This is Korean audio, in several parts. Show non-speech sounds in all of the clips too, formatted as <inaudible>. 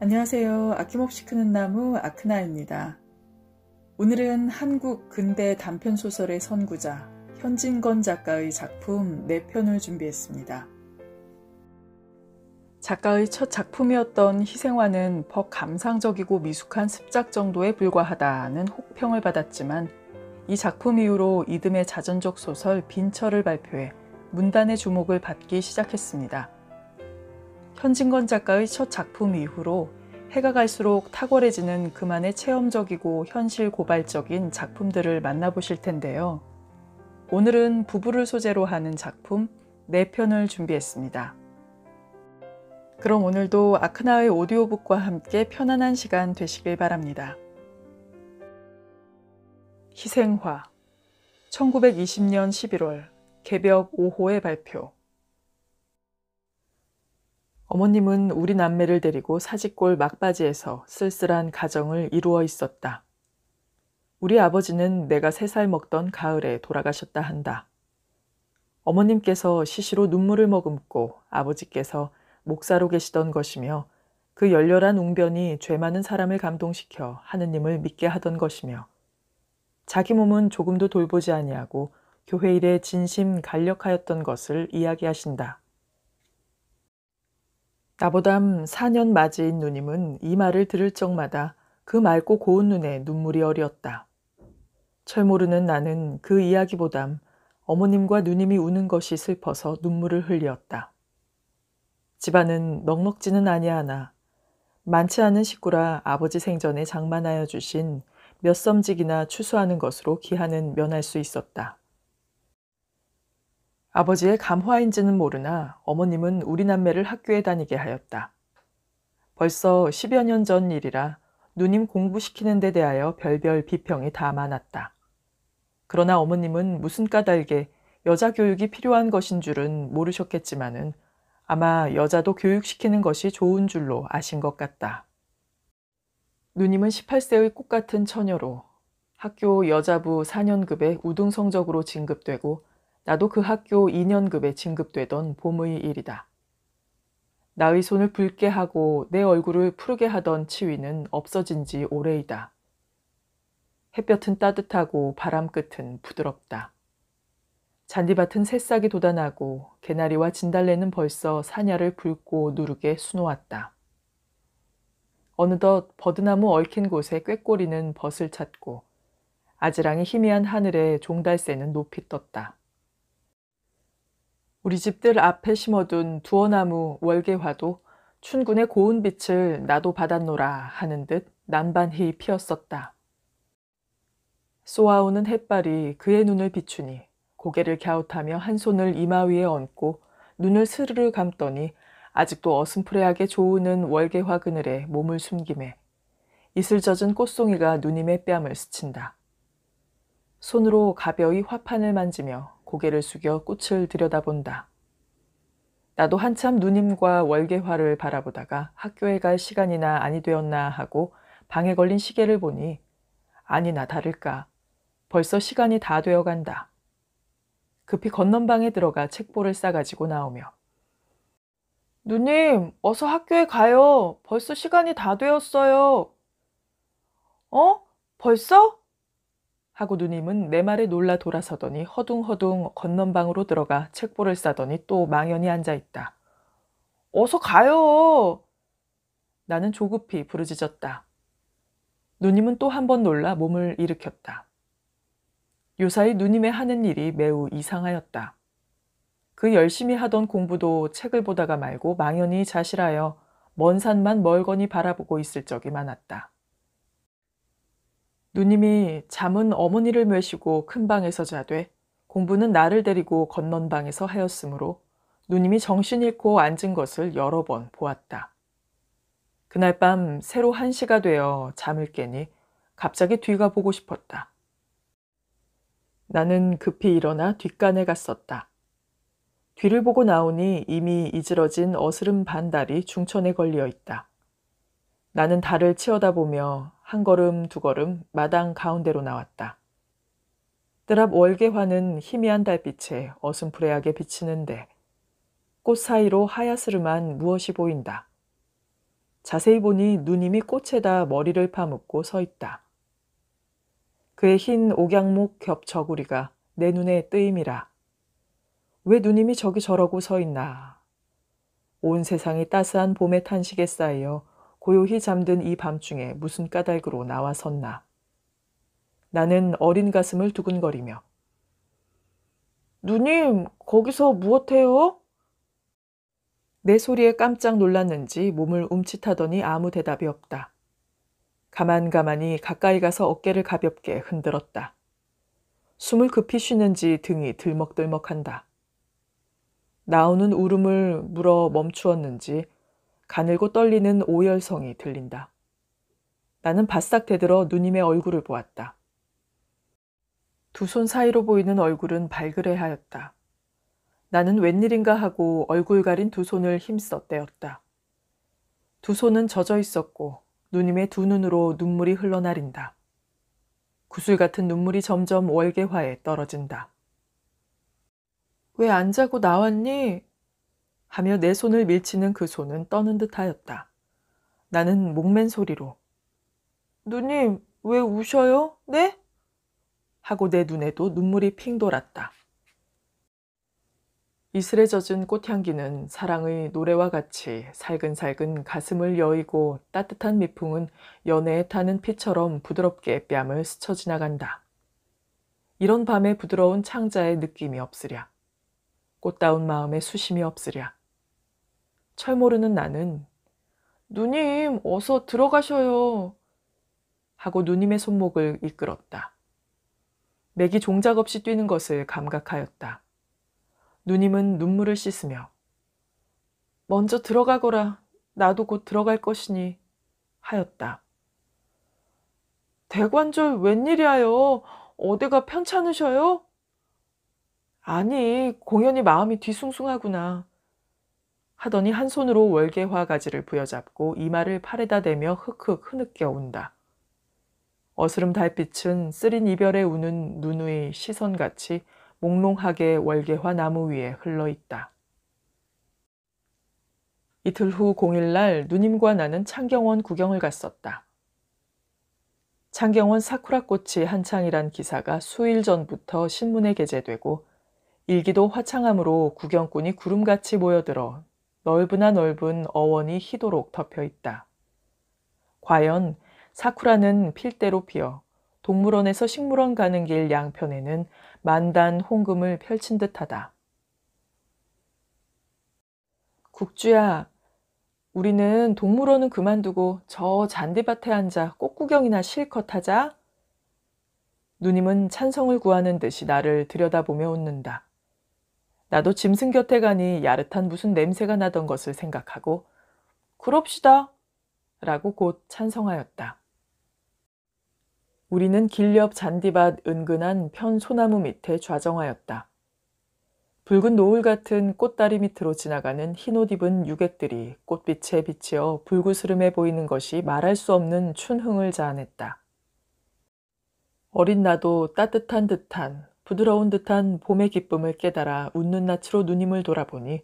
안녕하세요. 아낌없이 크는 나무 아크나입니다. 오늘은 한국 근대 단편소설의 선구자 현진건 작가의 작품 4편을 준비했습니다. 작가의 첫 작품이었던 희생화는 벅 감상적이고 미숙한 습작 정도에 불과하다는 혹평을 받았지만 이 작품 이후로 이듬해 자전적 소설 빈철을 발표해 문단의 주목을 받기 시작했습니다. 현진건 작가의 첫 작품 이후로 해가 갈수록 탁월해지는 그만의 체험적이고 현실 고발적인 작품들을 만나보실 텐데요. 오늘은 부부를 소재로 하는 작품 4편을 준비했습니다. 그럼 오늘도 아크나의 오디오북과 함께 편안한 시간 되시길 바랍니다. 희생화 1920년 11월 개벽 5호의 발표 어머님은 우리 남매를 데리고 사직골 막바지에서 쓸쓸한 가정을 이루어 있었다. 우리 아버지는 내가 세 살 먹던 가을에 돌아가셨다 한다. 어머님께서 시시로 눈물을 머금고 아버지께서 목사로 계시던 것이며 그 열렬한 웅변이 죄 많은 사람을 감동시켜 하느님을 믿게 하던 것이며 자기 몸은 조금도 돌보지 아니하고 교회 일에 진심 간력하였던 것을 이야기하신다. 나보담 4년 맞이인 누님은 이 말을 들을 적마다 그 맑고 고운 눈에 눈물이 어렸다. 철모르는 나는 그 이야기보담 어머님과 누님이 우는 것이 슬퍼서 눈물을 흘렸다. 집안은 넉넉지는 아니하나 많지 않은 식구라 아버지 생전에 장만하여 주신 몇 섬직이나 추수하는 것으로 기한은 면할 수 있었다. 아버지의 감화인지는 모르나 어머님은 우리 남매를 학교에 다니게 하였다. 벌써 10여 년 전 일이라 누님 공부시키는 데 대하여 별별 비평이 다 많았다. 그러나 어머님은 무슨 까닭에 여자 교육이 필요한 것인 줄은 모르셨겠지만은 아마 여자도 교육시키는 것이 좋은 줄로 아신 것 같다. 누님은 18세의 꽃 같은 처녀로 학교 여자부 4년급에 우등 성적으로 진급되고 나도 그 학교 2년급에 진급되던 봄의 일이다. 나의 손을 붉게 하고 내 얼굴을 푸르게 하던 치위는 없어진 지 오래이다. 햇볕은 따뜻하고 바람 끝은 부드럽다. 잔디밭은 새싹이 돋아나고 개나리와 진달래는 벌써 사냐를 붉고 누르게 수놓았다. 어느덧 버드나무 얽힌 곳에 꾀꼬리는 벗을 찾고 아지랑이 희미한 하늘에 종달새는 높이 떴다. 우리 집들 앞에 심어둔 두어나무 월계화도 춘군의 고운 빛을 나도 받았노라 하는 듯 난반히 피었었다. 쏘아오는 햇발이 그의 눈을 비추니 고개를 갸웃하며 한 손을 이마 위에 얹고 눈을 스르르 감더니 아직도 어슴푸레하게 조우는 월계화 그늘에 몸을 숨김에 이슬 젖은 꽃송이가 누님의 뺨을 스친다. 손으로 가벼이 화판을 만지며 고개를 숙여 꽃을 들여다본다. 나도 한참 누님과 월계화를 바라보다가 학교에 갈 시간이나 아니 되었나 하고 방에 걸린 시계를 보니 아니나 다를까 벌써 시간이 다 되어 간다. 급히 건넌방에 들어가 책보를 싸가지고 나오며 누님 어서 학교에 가요. 벌써 시간이 다 되었어요. 어? 벌써? 하고 누님은 내 말에 놀라 돌아서더니 허둥허둥 건넌방으로 들어가 책보를 싸더니 또 망연히 앉아있다. 어서 가요! 나는 조급히 부르짖었다. 누님은 또 한 번 놀라 몸을 일으켰다. 요사이 누님의 하는 일이 매우 이상하였다. 그 열심히 하던 공부도 책을 보다가 말고 망연히 자실하여 먼 산만 멀거니 바라보고 있을 적이 많았다. 누님이 잠은 어머니를 메시고큰 방에서 자되 공부는 나를 데리고 건넌 방에서 하였으므로 누님이 정신 잃고 앉은 것을 여러 번 보았다. 그날 밤 새로 한시가 되어 잠을 깨니 갑자기 뒤가 보고 싶었다. 나는 급히 일어나 뒷간에 갔었다. 뒤를 보고 나오니 이미 이질러진 어스름 반달이 중천에 걸려 있다. 나는 달을 치어다보며 한 걸음 두 걸음 마당 가운데로 나왔다. 뜰앞 월계화는 희미한 달빛에 어슴푸레하게 비치는데 꽃 사이로 하야스름한 무엇이 보인다. 자세히 보니 누님이 꽃에다 머리를 파묻고 서 있다. 그의 흰 옥양목 겹저구리가 내 눈에 뜨임이라. 왜 누님이 저기 저러고 서 있나. 온 세상이 따스한 봄의 탄식에 쌓여 고요히 잠든 이 밤중에 무슨 까닭으로 나와 섰나. 나는 어린 가슴을 두근거리며 누님, 거기서 무엇해요? 내 소리에 깜짝 놀랐는지 몸을 움칫하더니 아무 대답이 없다. 가만가만히 가까이 가서 어깨를 가볍게 흔들었다. 숨을 급히 쉬는지 등이 들먹들먹한다. 나오는 울음을 물어 멈추었는지 가늘고 떨리는 오열성이 들린다. 나는 바싹 대들어 누님의 얼굴을 보았다. 두 손 사이로 보이는 얼굴은 발그레 하였다. 나는 웬일인가 하고 얼굴 가린 두 손을 힘써 떼었다. 두 손은 젖어 있었고 누님의 두 눈으로 눈물이 흘러나린다. 구슬 같은 눈물이 점점 월계화에 떨어진다. 왜 안 자고 나왔니? 하며 내 손을 밀치는 그 손은 떠는 듯하였다. 나는 목맨 소리로 누님 왜 우셔요? 네? 하고 내 눈에도 눈물이 핑 돌았다. 이슬에 젖은 꽃향기는 사랑의 노래와 같이 살근살근 가슴을 여의고 따뜻한 미풍은 연애에 타는 피처럼 부드럽게 뺨을 스쳐 지나간다. 이런 밤에 부드러운 창자의 느낌이 없으랴. 꽃다운 마음에 수심이 없으랴. 철 모르는 나는 누님, 어서 들어가셔요. 하고 누님의 손목을 이끌었다. 맥이 종작 없이 뛰는 것을 감각하였다. 누님은 눈물을 씻으며 먼저 들어가거라. 나도 곧 들어갈 것이니 하였다. 대관절 웬일이야요? 어디가 편찮으셔요? 아니, 공연이 마음이 뒤숭숭하구나. 하더니 한 손으로 월계화 가지를 부여잡고 이마를 팔에다 대며 흑흑 흐느껴 운다. 어스름 달빛은 쓰린 이별에 우는 누누이 시선같이 몽롱하게 월계화 나무 위에 흘러있다. 이틀 후 공일날 누님과 나는 창경원 구경을 갔었다. 창경원 사쿠라 꽃이 한창이란 기사가 수일 전부터 신문에 게재되고 일기도 화창함으로 구경꾼이 구름같이 모여들어 넓으나 넓은 어원이 희도록 덮여 있다. 과연 사쿠라는 필대로 피어 동물원에서 식물원 가는 길 양편에는 만단 홍금을 펼친 듯하다. 국주야, 우리는 동물원은 그만두고 저 잔디밭에 앉아 꽃구경이나 실컷 하자. 누님은 찬성을 구하는 듯이 나를 들여다보며 웃는다. 나도 짐승 곁에 가니 야릇한 무슨 냄새가 나던 것을 생각하고 그럽시다 라고 곧 찬성하였다. 우리는 길 옆 잔디밭 은근한 편 소나무 밑에 좌정하였다. 붉은 노을 같은 꽃다리 밑으로 지나가는 흰옷 입은 유객들이 꽃빛에 비치어 불구스름해 보이는 것이 말할 수 없는 춘흥을 자아냈다. 어린 나도 따뜻한 듯한 부드러운 듯한 봄의 기쁨을 깨달아 웃는 낯으로 누님을 돌아보니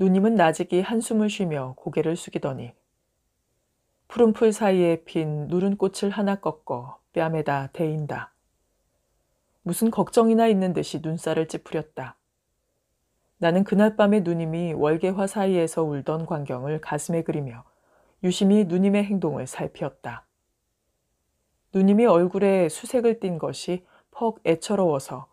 누님은 나직이 한숨을 쉬며 고개를 숙이더니 푸른 풀 사이에 핀 누른 꽃을 하나 꺾어 뺨에다 대인다. 무슨 걱정이나 있는 듯이 눈살을 찌푸렸다. 나는 그날 밤에 누님이 월계화 사이에서 울던 광경을 가슴에 그리며 유심히 누님의 행동을 살피었다. 누님이 얼굴에 수색을 띤 것이 퍽 애처로워서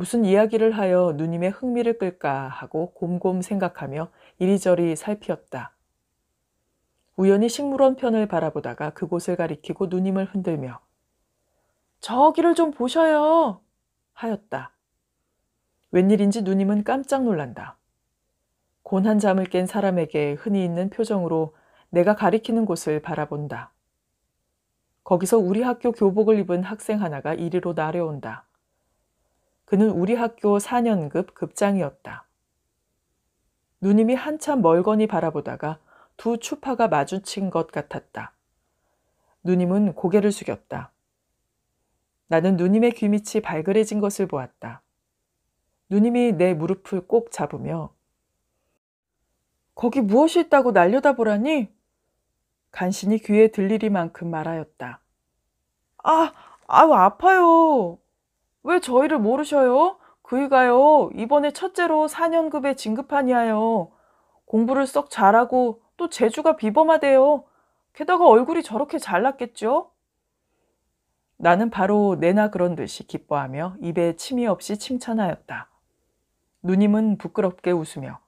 무슨 이야기를 하여 누님의 흥미를 끌까 하고 곰곰 생각하며 이리저리 살피었다. 우연히 식물원 편을 바라보다가 그곳을 가리키고 누님을 흔들며 저기를 좀 보셔요 하였다. 웬일인지 누님은 깜짝 놀란다. 곤한 잠을 깬 사람에게 흔히 있는 표정으로 내가 가리키는 곳을 바라본다. 거기서 우리 학교 교복을 입은 학생 하나가 이리로 나려온다. 그는 우리 학교 4년급 급장이었다. 누님이 한참 멀거니 바라보다가 두 추파가 마주친 것 같았다. 누님은 고개를 숙였다. 나는 누님의 귀밑이 발그레진 것을 보았다. 누님이 내 무릎을 꼭 잡으며 거기 무엇이 있다고 날려다보라니? 간신히 귀에 들리리만큼 말하였다. 아, 아우 아파요. 왜 저희를 모르셔요? 그이가요, 이번에 첫째로 4년급에 진급하니하요. 공부를 썩 잘하고 또 재주가 비범하대요. 게다가 얼굴이 저렇게 잘났겠죠? 나는 바로 내나 그런 듯이 기뻐하며 입에 침이 없이 칭찬하였다. 누님은 부끄럽게 웃으며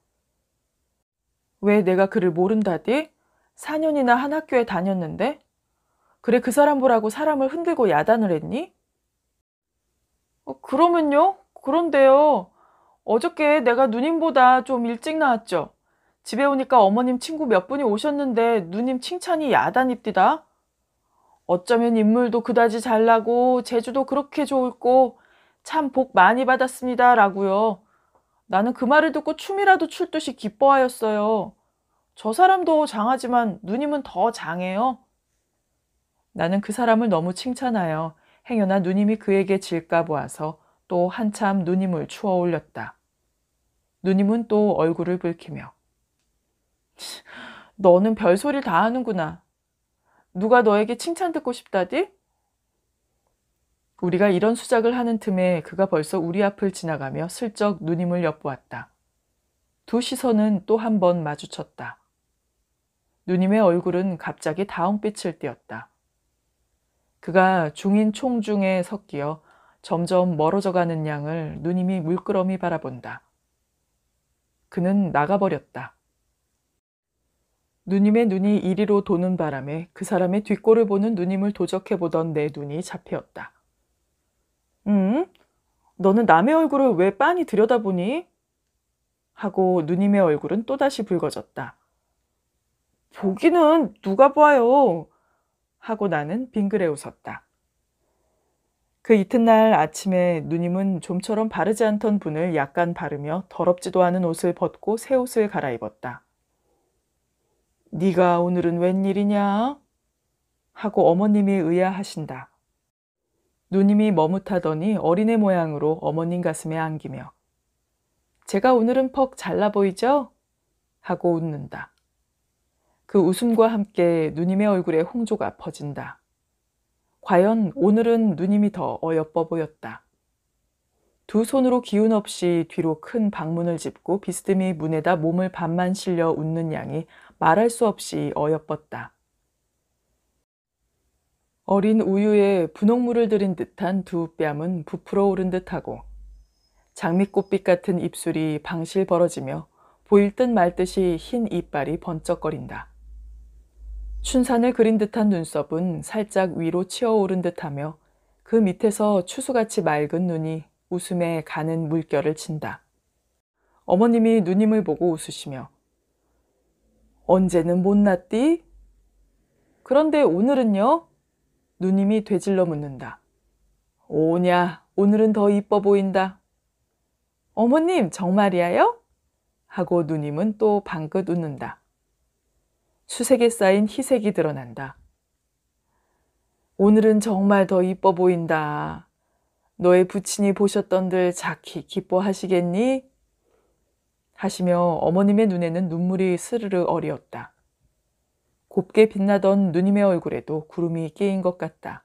왜 내가 그를 모른다디? 4년이나 한 학교에 다녔는데? 그래 그 사람 보라고 사람을 흔들고 야단을 했니? 어, 그러면요? 그런데요. 어저께 내가 누님보다 좀 일찍 나왔죠. 집에 오니까 어머님 친구 몇 분이 오셨는데 누님 칭찬이 야단입디다. 어쩌면 인물도 그다지 잘나고 제주도 그렇게 좋을고 참 복 많이 받았습니다. 라고요. 나는 그 말을 듣고 춤이라도 출 듯이 기뻐하였어요. 저 사람도 장하지만 누님은 더 장해요. 나는 그 사람을 너무 칭찬하여 행여나 누님이 그에게 질까 보아서 또 한참 누님을 추어 올렸다. 누님은 또 얼굴을 붉히며 너는 별소리를 다 하는구나. 누가 너에게 칭찬 듣고 싶다디? 우리가 이런 수작을 하는 틈에 그가 벌써 우리 앞을 지나가며 슬쩍 누님을 엿보았다. 두 시선은 또 한 번 마주쳤다. 누님의 얼굴은 갑자기 다홍빛을 띠었다. 그가 중인 총중에 섞이어 점점 멀어져가는 양을 누님이 물끄러미 바라본다. 그는 나가버렸다. 누님의 눈이 이리로 도는 바람에 그 사람의 뒷골을 보는 누님을 도적해보던 내 눈이 잡혔다. 음? 너는 남의 얼굴을 왜 빤히 들여다보니? 하고 누님의 얼굴은 또다시 붉어졌다. 보기는 누가 봐요. 하고 나는 빙그레 웃었다. 그 이튿날 아침에 누님은 좀처럼 바르지 않던 분을 약간 바르며 더럽지도 않은 옷을 벗고 새 옷을 갈아입었다. 네가 오늘은 웬일이냐? 하고 어머님이 의아하신다. 누님이 머뭇하더니 어린애 모양으로 어머님 가슴에 안기며 제가 오늘은 퍽 잘나 보이죠? 하고 웃는다. 그 웃음과 함께 누님의 얼굴에 홍조가 퍼진다. 과연 오늘은 누님이 더 어여뻐 보였다. 두 손으로 기운 없이 뒤로 큰 방문을 짚고 비스듬히 문에다 몸을 반만 실려 웃는 양이 말할 수 없이 어여뻤다. 어린 우유에 분홍물을 들인 듯한 두 뺨은 부풀어 오른 듯하고 장미꽃빛 같은 입술이 방실 벌어지며 보일 듯 말 듯이 흰 이빨이 번쩍거린다. 춘산을 그린 듯한 눈썹은 살짝 위로 치어오른 듯하며 그 밑에서 추수같이 맑은 눈이 웃음에 가는 물결을 친다. 어머님이 누님을 보고 웃으시며 언제는 못났디? 그런데 오늘은요? 누님이 되질러 묻는다. 오냐, 오늘은 더 이뻐 보인다. 어머님, 정말이야요? 하고 누님은 또 방긋 웃는다. 수색에 쌓인 희색이 드러난다. 오늘은 정말 더 이뻐 보인다. 너의 부친이 보셨던들 자키 기뻐하시겠니? 하시며 어머님의 눈에는 눈물이 스르르 어리었다. 곱게 빛나던 누님의 얼굴에도 구름이 끼인 것 같다.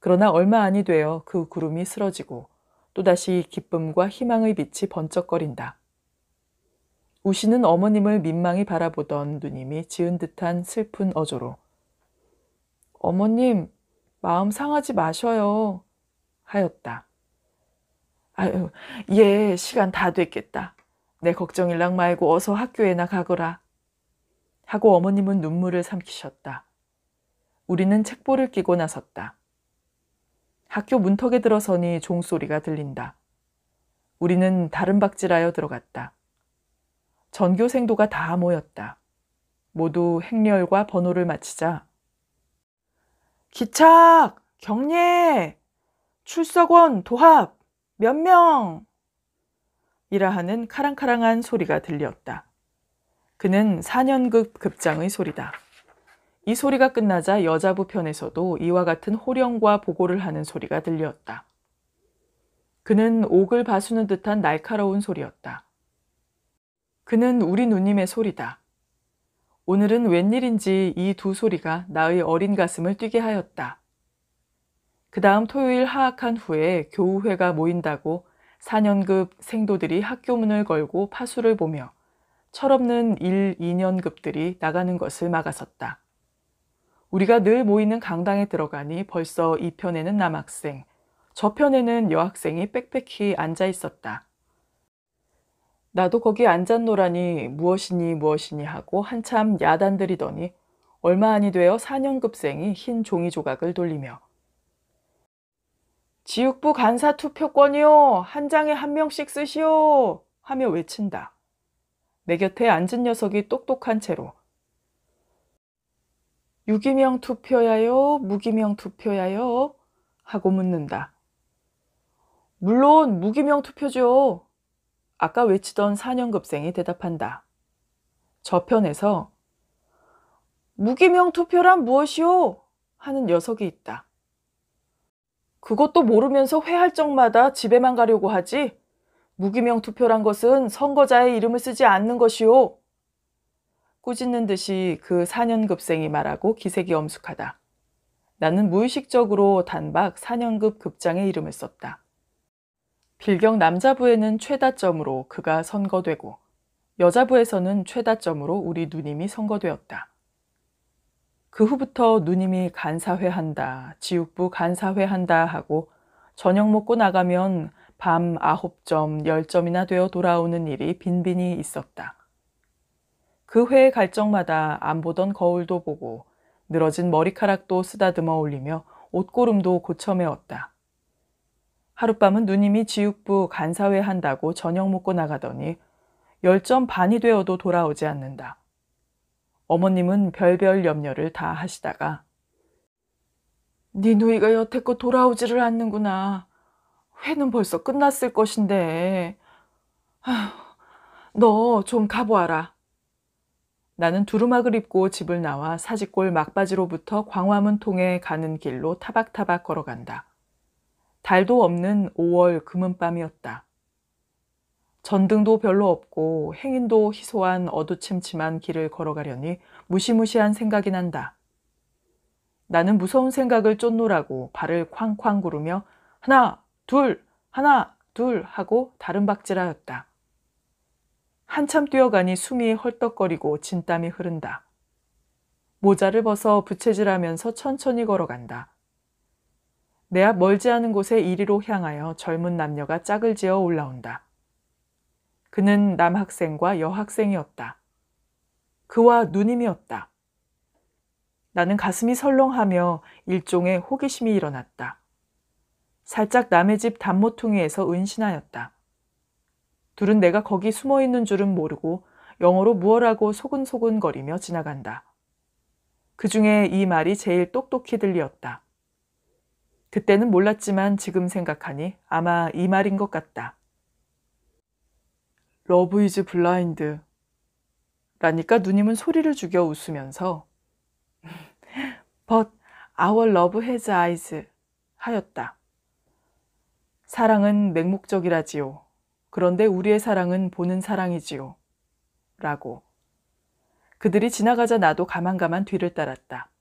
그러나 얼마 안이 되어 그 구름이 쓰러지고 또다시 기쁨과 희망의 빛이 번쩍거린다. 우시는 어머님을 민망히 바라보던 누님이 지은 듯한 슬픈 어조로 어머님 마음 상하지 마셔요 하였다. 아유 예 시간 다 됐겠다. 내 걱정일랑 말고 어서 학교에나 가거라. 하고 어머님은 눈물을 삼키셨다. 우리는 책보를 끼고 나섰다. 학교 문턱에 들어서니 종소리가 들린다. 우리는 다른 박질하여 들어갔다. 전교생도가 다 모였다. 모두 행렬과 번호를 마치자 기착! 경례! 출석원 도합! 몇 명! 이라 하는 카랑카랑한 소리가 들렸다. 그는 4년급 급장의 소리다. 이 소리가 끝나자 여자부 편에서도 이와 같은 호령과 보고를 하는 소리가 들렸다. 그는 옥을 바수는 듯한 날카로운 소리였다. 그는 우리 누님의 소리다. 오늘은 웬일인지 이 두 소리가 나의 어린 가슴을 뛰게 하였다. 그 다음 토요일 하악한 후에 교우회가 모인다고 4년급 생도들이 학교 문을 걸고 파수를 보며 철없는 1, 2년급들이 나가는 것을 막아섰다. 우리가 늘 모이는 강당에 들어가니 벌써 이편에는 남학생, 저편에는 여학생이 빽빽히 앉아 있었다. 나도 거기 앉았노라니 무엇이니 무엇이니 하고 한참 야단들이더니 얼마 안이 되어 4년급생이 흰 종이 조각을 돌리며 지육부 간사 투표권이요! 한 장에 한 명씩 쓰시오! 하며 외친다. 내 곁에 앉은 녀석이 똑똑한 채로 유기명 투표야요? 무기명 투표야요? 하고 묻는다. 물론 무기명 투표죠. 아까 외치던 4년급생이 대답한다. 저편에서 무기명 투표란 무엇이오? 하는 녀석이 있다. 그것도 모르면서 회할 적마다 집에만 가려고 하지. 무기명 투표란 것은 선거자의 이름을 쓰지 않는 것이오. 꾸짖는 듯이 그 4년급생이 말하고 기색이 엄숙하다. 나는 무의식적으로 단박 4년급 급장의 이름을 썼다. 빌경 남자부에는 최다점으로 그가 선거되고 여자부에서는 최다점으로 우리 누님이 선거되었다. 그 후부터 누님이 간사회한다, 지육부 간사회한다 하고 저녁 먹고 나가면 밤 9점, 10점이나 되어 돌아오는 일이 빈빈히 있었다. 그 회에 갈 적마다 안 보던 거울도 보고 늘어진 머리카락도 쓰다듬어 올리며 옷고름도 고쳐매었다. 하룻밤은 누님이 지육부 간사회 한다고 저녁 먹고 나가더니 열 점 반이 되어도 돌아오지 않는다. 어머님은 별별 염려를 다 하시다가 네 누이가 여태껏 돌아오지를 않는구나. 회는 벌써 끝났을 것인데. 너 좀 가보아라. 나는 두루마을 입고 집을 나와 사직골 막바지로부터 광화문 통에 가는 길로 타박타박 걸어간다. 달도 없는 5월 금은밤이었다. 전등도 별로 없고 행인도 희소한 어두침침한 길을 걸어가려니 무시무시한 생각이 난다. 나는 무서운 생각을 쫓노라고 발을 쾅쾅 구르며 하나, 둘, 하나, 둘 하고 다른 박질하였다. 한참 뛰어가니 숨이 헐떡거리고 진땀이 흐른다. 모자를 벗어 부채질하면서 천천히 걸어간다. 내앞 멀지 않은 곳에 이리로 향하여 젊은 남녀가 짝을 지어 올라온다. 그는 남학생과 여학생이었다. 그와 누님이었다. 나는 가슴이 설렁하며 일종의 호기심이 일어났다. 살짝 남의 집 단모퉁이에서 은신하였다. 둘은 내가 거기 숨어 있는 줄은 모르고 영어로 무어하고 소근소근거리며 지나간다. 그 중에 이 말이 제일 똑똑히 들리었다. 그때는 몰랐지만 지금 생각하니 아마 이 말인 것 같다. 러브 이즈 블라인드. 라니까 누님은 소리를 죽여 웃으면서 But our love has eyes 하였다. 사랑은 맹목적이라지요. 그런데 우리의 사랑은 보는 사랑이지요. 라고. 그들이 지나가자 나도 가만가만 뒤를 따랐다.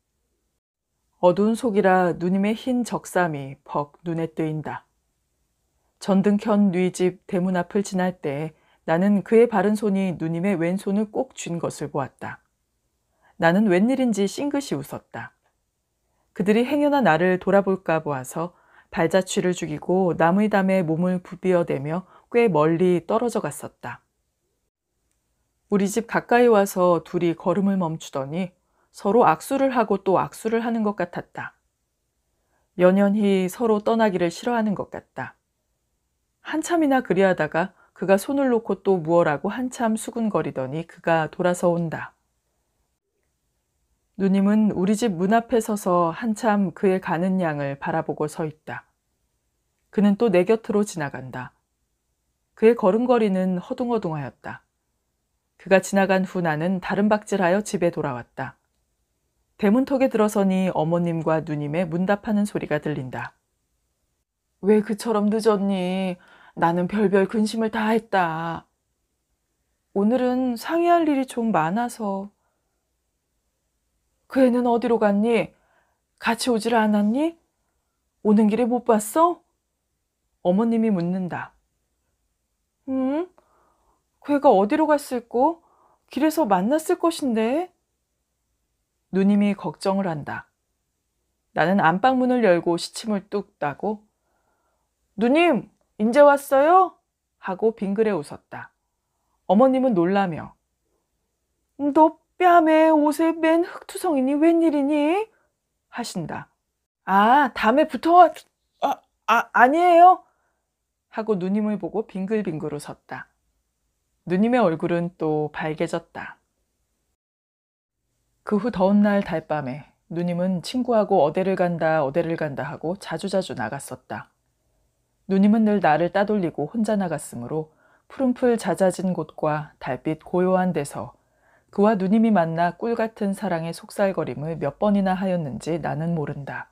어두운 속이라 누님의 흰 적삼이 벅 눈에 뜨인다. 전등 켠뉘집 대문 앞을 지날 때 나는 그의 바른 손이 누님의 왼손을 꼭 쥔 것을 보았다. 나는 웬일인지 싱긋이 웃었다. 그들이 행여나 나를 돌아볼까 보아서 발자취를 죽이고 나무의 담에 몸을 부비어대며 꽤 멀리 떨어져 갔었다. 우리 집 가까이 와서 둘이 걸음을 멈추더니 서로 악수를 하고 또 악수를 하는 것 같았다. 연연히 서로 떠나기를 싫어하는 것 같다. 한참이나 그리하다가 그가 손을 놓고 또 무어라고 한참 수군거리더니 그가 돌아서 온다. 누님은 우리 집 문 앞에 서서 한참 그의 가는 양을 바라보고 서 있다. 그는 또 내 곁으로 지나간다. 그의 걸음걸이는 허둥허둥하였다. 그가 지나간 후 나는 다른 박질하여 집에 돌아왔다. 대문턱에 들어서니 어머님과 누님의 문답하는 소리가 들린다. 왜 그처럼 늦었니? 나는 별별 근심을 다 했다. 오늘은 상의할 일이 좀 많아서. 그 애는 어디로 갔니? 같이 오질 않았니? 오는 길에 못 봤어? 어머님이 묻는다. 응? 그애가 어디로 갔을꼬? 길에서 만났을 것인데? 누님이 걱정을 한다. 나는 안방문을 열고 시침을 뚝 따고 누님, 인제 왔어요? 하고 빙그레 웃었다. 어머님은 놀라며 너 뺨에 옷에 맨 흙투성이니 웬일이니? 하신다. 아, 담에 붙어 아, 아 아니에요. 하고 누님을 보고 빙글빙글 웃었다. 누님의 얼굴은 또 밝아졌다. 그후 더운 날 달밤에 누님은 친구하고 어데를 간다 어데를 간다 하고 자주자주 나갔었다. 누님은 늘 나를 따돌리고 혼자 나갔으므로 푸른풀 잦아진 곳과 달빛 고요한 데서 그와 누님이 만나 꿀 같은 사랑의 속살거림을 몇 번이나 하였는지 나는 모른다.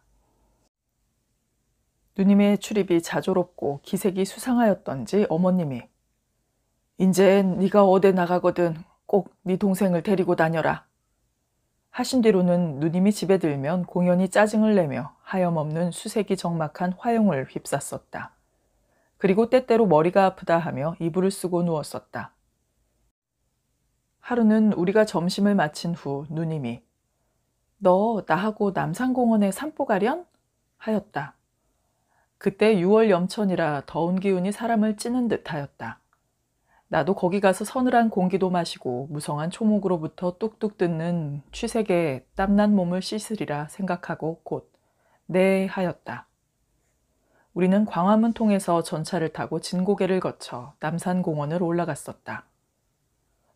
누님의 출입이 자조롭고 기색이 수상하였던지 어머님이 인제 네가 어디 나가거든 꼭 네 동생을 데리고 다녀라 하신 뒤로는 누님이 집에 들면 공연히 짜증을 내며 하염없는 수색이 적막한 화용을 휩쌌었다. 그리고 때때로 머리가 아프다 하며 이불을 쓰고 누웠었다. 하루는 우리가 점심을 마친 후 누님이 너 나하고 남산공원에 산보 가련? 하였다. 그때 6월 염천이라 더운 기운이 사람을 찌는 듯 하였다. 나도 거기 가서 서늘한 공기도 마시고 무성한 초목으로부터 뚝뚝 뜯는 취색에 땀난 몸을 씻으리라 생각하고 곧 네 하였다. 우리는 광화문 통해서 전차를 타고 진고개를 거쳐 남산공원을 올라갔었다.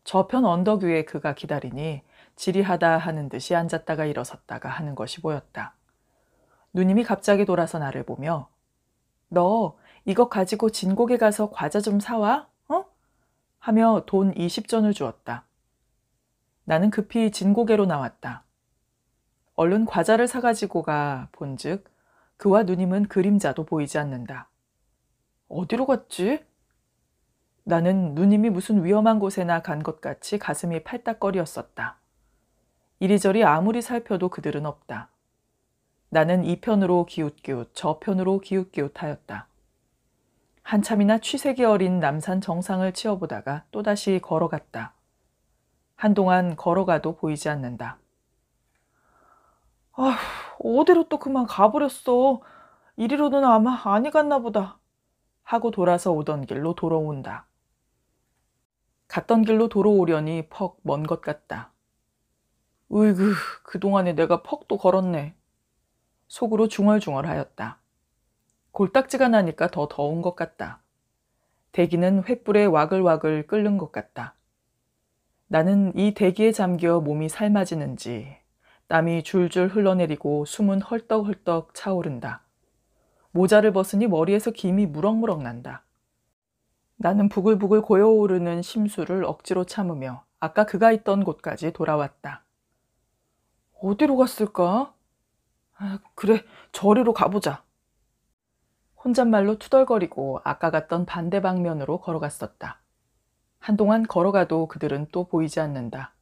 저편 언덕 위에 그가 기다리니 지리하다 하는 듯이 앉았다가 일어섰다가 하는 것이 보였다. 누님이 갑자기 돌아서 나를 보며 너 이거 가지고 진곡에 가서 과자 좀 사와 하며 돈 20전을 주었다. 나는 급히 진고개로 나왔다. 얼른 과자를 사가지고 가 본즉 그와 누님은 그림자도 보이지 않는다. 어디로 갔지? 나는 누님이 무슨 위험한 곳에나 간 것 같이 가슴이 팔딱거리었었다. 이리저리 아무리 살펴도 그들은 없다. 나는 이 편으로 기웃기웃, 저 편으로 기웃기웃하였다. 한참이나 취색이 어린 남산 정상을 치어보다가 또다시 걸어갔다. 한동안 걸어가도 보이지 않는다. 아휴, 어디로 또 그만 가버렸어. 이리로는 아마 아니 갔나 보다. 하고 돌아서 오던 길로 돌아온다. 갔던 길로 돌아오려니 퍽 먼 것 같다. 으이그, 그동안에 내가 퍽도 걸었네. 속으로 중얼중얼하였다. 골딱지가 나니까 더 더운 것 같다. 대기는 횃불에 와글와글 끓는 것 같다. 나는 이 대기에 잠겨 몸이 삶아지는지 땀이 줄줄 흘러내리고 숨은 헐떡헐떡 차오른다. 모자를 벗으니 머리에서 김이 무럭무럭 난다. 나는 부글부글 고여오르는 심술을 억지로 참으며 아까 그가 있던 곳까지 돌아왔다. 어디로 갔을까? 아, 그래, 저리로 가보자. 혼잣말로 투덜거리고 아까 갔던 반대 방면으로 걸어갔었다. 한동안 걸어가도 그들은 또 보이지 않는다.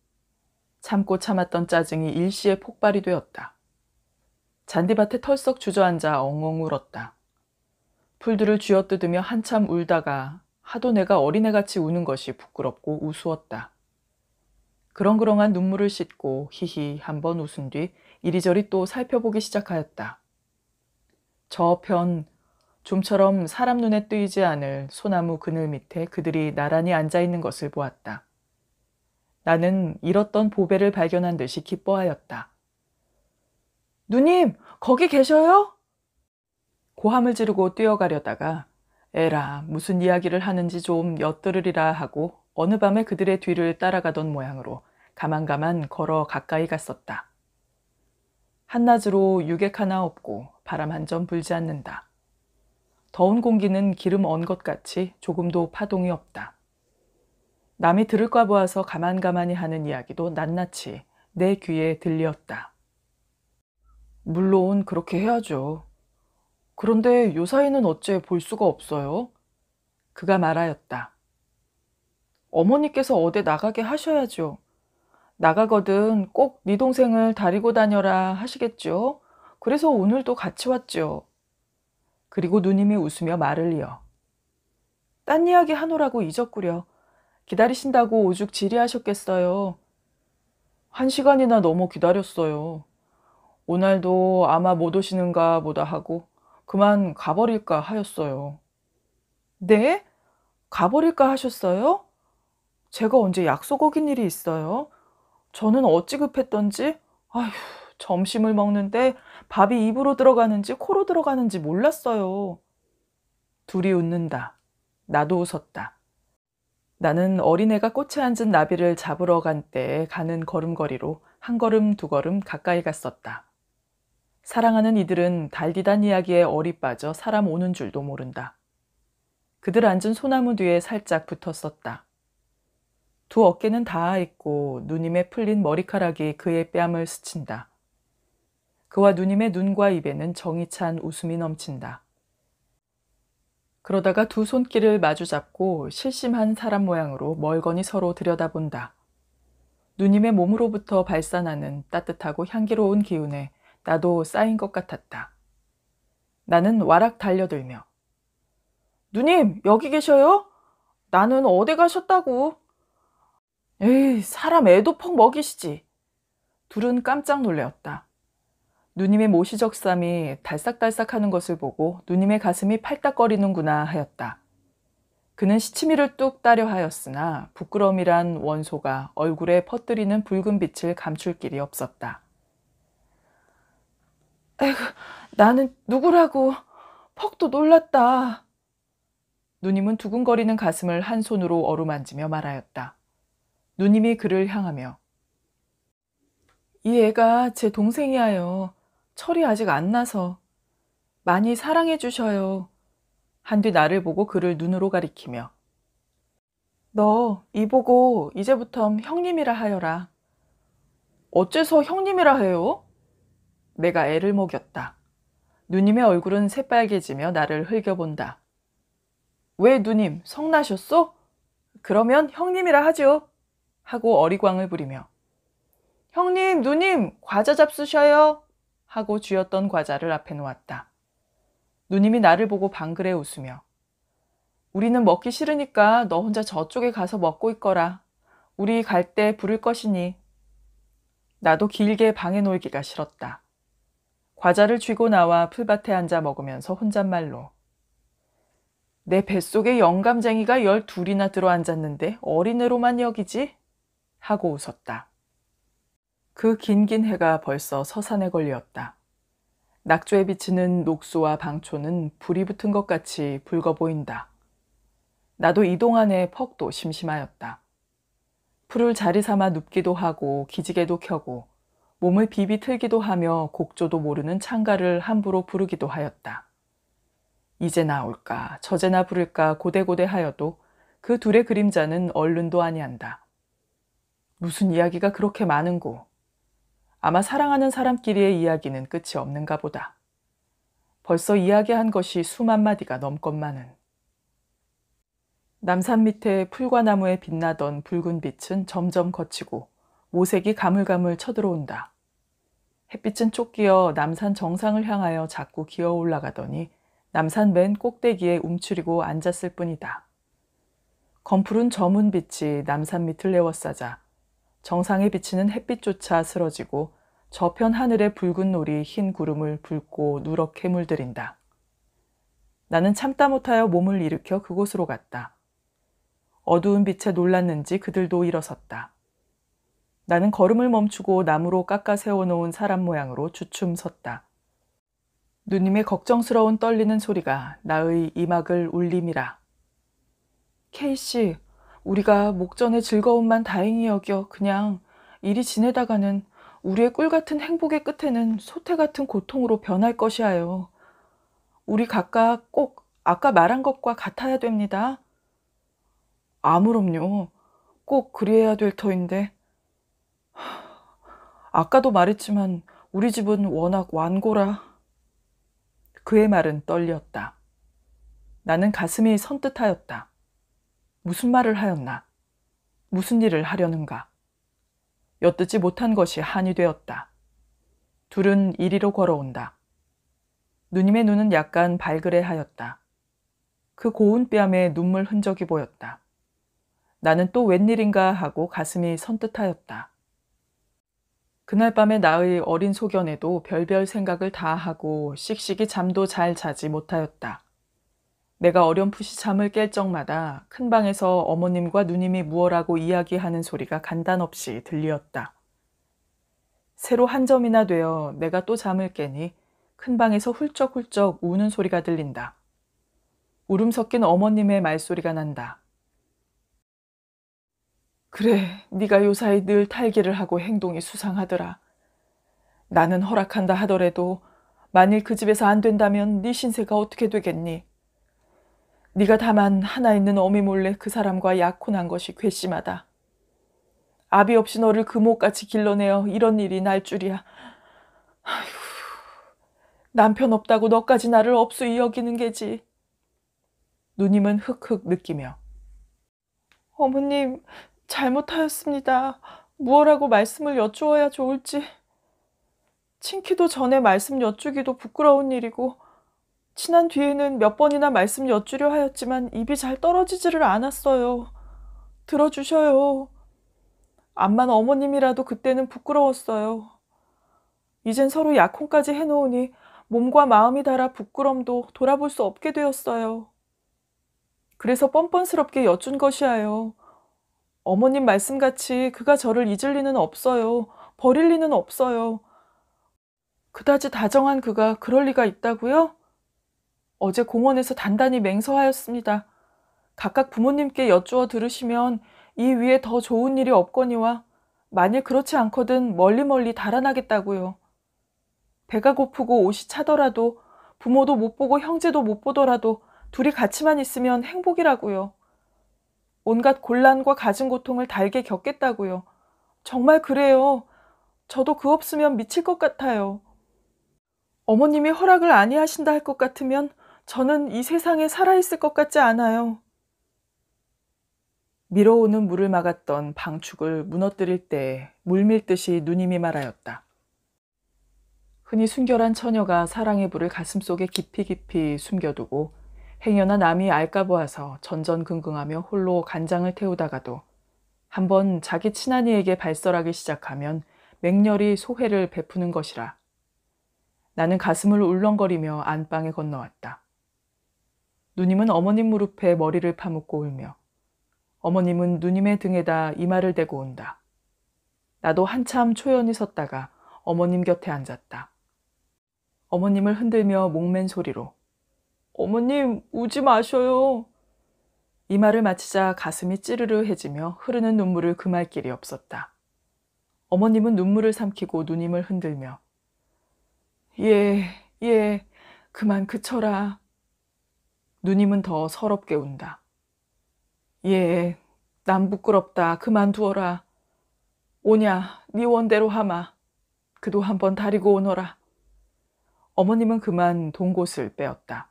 참고 참았던 짜증이 일시에 폭발이 되었다. 잔디밭에 털썩 주저앉아 엉엉 울었다. 풀들을 쥐어뜯으며 한참 울다가 하도 내가 어린애같이 우는 것이 부끄럽고 우스웠다. 그렁그렁한 눈물을 씻고 히히 한번 웃은 뒤 이리저리 또 살펴보기 시작하였다. 저편 좀처럼 사람 눈에 띄지 않을 소나무 그늘 밑에 그들이 나란히 앉아 있는 것을 보았다. 나는 잃었던 보배를 발견한 듯이 기뻐하였다. 누님, 거기 계셔요? 고함을 지르고 뛰어가려다가 에라, 무슨 이야기를 하는지 좀 엿들으리라 하고 어느 밤에 그들의 뒤를 따라가던 모양으로 가만가만 걸어 가까이 갔었다. 한낮으로 유객 하나 없고 바람 한 점 불지 않는다. 더운 공기는 기름 언 것 같이 조금도 파동이 없다. 남이 들을까 보아서 가만가만히 하는 이야기도 낱낱이 내 귀에 들렸다. 물론 그렇게 해야죠. 그런데 요사이는 어째 볼 수가 없어요? 그가 말하였다. 어머니께서 어디 나가게 하셔야죠. 나가거든 꼭 네 동생을 다리고 다녀라 하시겠죠. 그래서 오늘도 같이 왔죠. 그리고 누님이 웃으며 말을 이어. 딴 이야기 하노라고 잊었구려. 기다리신다고 오죽 지리하셨겠어요. 한 시간이나 넘어 기다렸어요. 오늘도 아마 못 오시는가 보다 하고 그만 가버릴까 하였어요. 네? 가버릴까 하셨어요? 제가 언제 약속 어긴 일이 있어요? 저는 어찌 급했던지, 아휴, 점심을 먹는데 밥이 입으로 들어가는지 코로 들어가는지 몰랐어요. 둘이 웃는다. 나도 웃었다. 나는 어린애가 꽃에 앉은 나비를 잡으러 간 때 가는 걸음걸이로 한 걸음 두 걸음 가까이 갔었다. 사랑하는 이들은 달디단 이야기에 어리 빠져 사람 오는 줄도 모른다. 그들 앉은 소나무 뒤에 살짝 붙었었다. 두 어깨는 닿아 있고 누님의 풀린 머리카락이 그의 뺨을 스친다. 그와 누님의 눈과 입에는 정이 찬 웃음이 넘친다. 그러다가 두 손길을 마주잡고 실심한 사람 모양으로 멀거니 서로 들여다본다. 누님의 몸으로부터 발산하는 따뜻하고 향기로운 기운에 나도 쌓인 것 같았다. 나는 와락 달려들며 누님 여기 계셔요? 나는 어디 가셨다고? 에이 사람 애도 퍽 먹이시지. 둘은 깜짝 놀래었다. 누님의 모시적 쌈이 달싹달싹하는 것을 보고 누님의 가슴이 팔딱거리는구나 하였다. 그는 시치미를 뚝 따려 하였으나 부끄러움이란 원소가 얼굴에 퍼뜨리는 붉은 빛을 감출 길이 없었다. 에휴, 나는 누구라고 퍽도 놀랐다. 누님은 두근거리는 가슴을 한 손으로 어루만지며 말하였다. 누님이 그를 향하며 이 애가 제 동생이하여 철이 아직 안 나서 많이 사랑해 주셔요. 한 뒤 나를 보고 그를 눈으로 가리키며 너 이보고 이제부터 형님이라 하여라. 어째서 형님이라 해요? 내가 애를 먹였다. 누님의 얼굴은 새빨개지며 나를 흘겨본다. 왜 누님 성나셨소? 그러면 형님이라 하죠 하고 어리광을 부리며 형님 누님 과자 잡수셔요. 하고 쥐었던 과자를 앞에 놓았다. 누님이 나를 보고 방글에 웃으며 우리는 먹기 싫으니까 너 혼자 저쪽에 가서 먹고 있거라. 우리 갈 때 부를 것이니. 나도 길게 방에 놀기가 싫었다. 과자를 쥐고 나와 풀밭에 앉아 먹으면서 혼잣말로. 내 뱃속에 영감쟁이가 열둘이나 들어앉았는데 어린애로만 여기지? 하고 웃었다. 그 긴긴 해가 벌써 서산에 걸렸다 낙조에 비치는 녹수와 방초는 불이 붙은 것 같이 붉어 보인다. 나도 이동안에 퍽도 심심하였다. 풀을 자리 삼아 눕기도 하고 기지개도 켜고 몸을 비비 틀기도 하며 곡조도 모르는 창가를 함부로 부르기도 하였다. 이제나 올까 저제나 부를까 고대고대 하여도 그 둘의 그림자는 얼른도 아니한다. 무슨 이야기가 그렇게 많은고 아마 사랑하는 사람끼리의 이야기는 끝이 없는가 보다. 벌써 이야기한 것이 수만 마디가 넘건만은. 남산 밑에 풀과 나무에 빛나던 붉은 빛은 점점 거치고 모색이 가물가물 쳐들어온다. 햇빛은 쫓기어 남산 정상을 향하여 자꾸 기어 올라가더니 남산 맨 꼭대기에 움츠리고 앉았을 뿐이다. 검푸른 저문 빛이 남산 밑을 내워싸자 정상에 비치는 햇빛조차 쓰러지고 저편 하늘의 붉은 놀이 흰 구름을 붉고 누렇게 물들인다. 나는 참다 못하여 몸을 일으켜 그곳으로 갔다. 어두운 빛에 놀랐는지 그들도 일어섰다. 나는 걸음을 멈추고 나무로 깎아 세워놓은 사람 모양으로 주춤 섰다. 누님의 걱정스러운 떨리는 소리가 나의 이막을 울림이라. 케이씨, 우리가 목전의 즐거움만 다행히 여겨 그냥 일이 지내다가는 우리의 꿀 같은 행복의 끝에는 소태 같은 고통으로 변할 것이하여 우리 각각 꼭 아까 말한 것과 같아야 됩니다. 아무럼요. 꼭 그리해야 될 터인데. 아까도 말했지만 우리 집은 워낙 완고라. 그의 말은 떨렸다. 나는 가슴이 선뜻하였다. 무슨 말을 하였나? 무슨 일을 하려는가? 엿듣지 못한 것이 한이 되었다. 둘은 이리로 걸어온다. 누님의 눈은 약간 발그레 하였다. 그 고운 뺨에 눈물 흔적이 보였다. 나는 또 웬일인가 하고 가슴이 선뜻하였다. 그날 밤에 나의 어린 소견에도 별별 생각을 다 하고 씩씩이 잠도 잘 자지 못하였다. 내가 어렴풋이 잠을 깰 적마다 큰 방에서 어머님과 누님이 무엇라고 이야기하는 소리가 간단없이 들리었다. 새로 한 점이나 되어 내가 또 잠을 깨니 큰 방에서 훌쩍훌쩍 우는 소리가 들린다. 울음 섞인 어머님의 말소리가 난다. 그래, 네가 요사이 늘 탈기를 하고 행동이 수상하더라. 나는 허락한다 하더라도 만일 그 집에서 안 된다면 네 신세가 어떻게 되겠니? 네가 다만 하나 있는 어미 몰래 그 사람과 약혼한 것이 괘씸하다. 아비 없이 너를 금옥같이 그 길러내어 이런 일이 날 줄이야. 아휴, 남편 없다고 너까지 나를 업수이 여기는 게지. 누님은 흑흑 느끼며 어머님, 잘못하였습니다. 무엇라고 말씀을 여쭈어야 좋을지. 친키도 전에 말씀 여쭈기도 부끄러운 일이고 친한 뒤에는 몇 번이나 말씀 여쭈려 하였지만 입이 잘 떨어지지를 않았어요. 들어주셔요. 암만 어머님이라도 그때는 부끄러웠어요. 이젠 서로 약혼까지 해놓으니 몸과 마음이 닳아 부끄럼도 돌아볼 수 없게 되었어요. 그래서 뻔뻔스럽게 여쭌 것이에요. 어머님 말씀같이 그가 저를 잊을 리는 없어요. 버릴 리는 없어요. 그다지 다정한 그가 그럴 리가 있다고요? 어제 공원에서 단단히 맹서하였습니다. 각각 부모님께 여쭈어 들으시면 이 위에 더 좋은 일이 없거니와 만일 그렇지 않거든 멀리 멀리 달아나겠다고요. 배가 고프고 옷이 차더라도 부모도 못 보고 형제도 못 보더라도 둘이 같이만 있으면 행복이라고요. 온갖 곤란과 가진 고통을 달게 겪겠다고요. 정말 그래요. 저도 그 없으면 미칠 것 같아요. 어머님이 허락을 아니하신다 할 것 같으면 저는 이 세상에 살아있을 것 같지 않아요. 밀어오는 물을 막았던 방축을 무너뜨릴 때 물밀듯이 누님이 말하였다. 흔히 순결한 처녀가 사랑의 불을 가슴 속에 깊이 깊이 숨겨두고 행여나 남이 알까 보아서 전전긍긍하며 홀로 간장을 태우다가도 한 번 자기 친한 이에게 발설하기 시작하면 맹렬히 소회를 베푸는 것이라. 나는 가슴을 울렁거리며 안방에 건너왔다. 누님은 어머님 무릎에 머리를 파묻고 울며 어머님은 누님의 등에다 이마를 대고 온다. 나도 한참 초연히 섰다가 어머님 곁에 앉았다. 어머님을 흔들며 목맨 소리로 어머님 우지 마셔요. 이 말을 마치자 가슴이 찌르르해지며 흐르는 눈물을 금할 길이 없었다. 어머님은 눈물을 삼키고 누님을 흔들며 예, 예, 그만 그쳐라. 누님은 더 서럽게 운다. 예, 난 부끄럽다. 그만두어라. 오냐, 네 원대로 하마. 그도 한번 다리고 오너라. 어머님은 그만 동곳을 빼었다.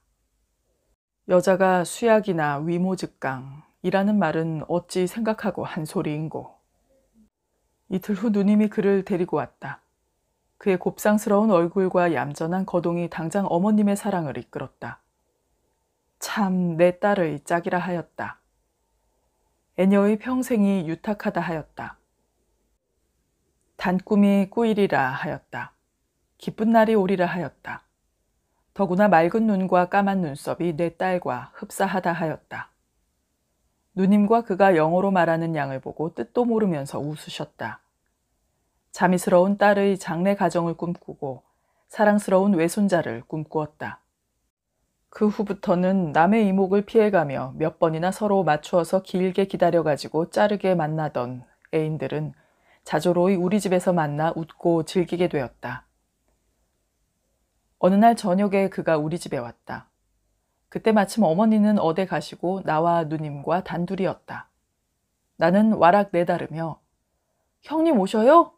여자가 수약이나 위모즉강이라는 말은 어찌 생각하고 한 소리인고. 이틀 후 누님이 그를 데리고 왔다. 그의 곱상스러운 얼굴과 얌전한 거동이 당장 어머님의 사랑을 이끌었다. 참내 딸의 짝이라 하였다. 애녀의 평생이 유탁하다 하였다. 단꿈이 꾸이리라 하였다. 기쁜 날이 오리라 하였다. 더구나 맑은 눈과 까만 눈썹이 내 딸과 흡사하다 하였다. 누님과 그가 영어로 말하는 양을 보고 뜻도 모르면서 웃으셨다. 자미스러운 딸의 장래 가정을 꿈꾸고 사랑스러운 외손자를 꿈꾸었다. 그 후부터는 남의 이목을 피해가며 몇 번이나 서로 맞추어서 길게 기다려가지고 짜르게 만나던 애인들은 자조로이 우리 집에서 만나 웃고 즐기게 되었다. 어느 날 저녁에 그가 우리 집에 왔다. 그때 마침 어머니는 어디 가시고 나와 누님과 단둘이었다. 나는 와락 내다르며 형님 오셔요?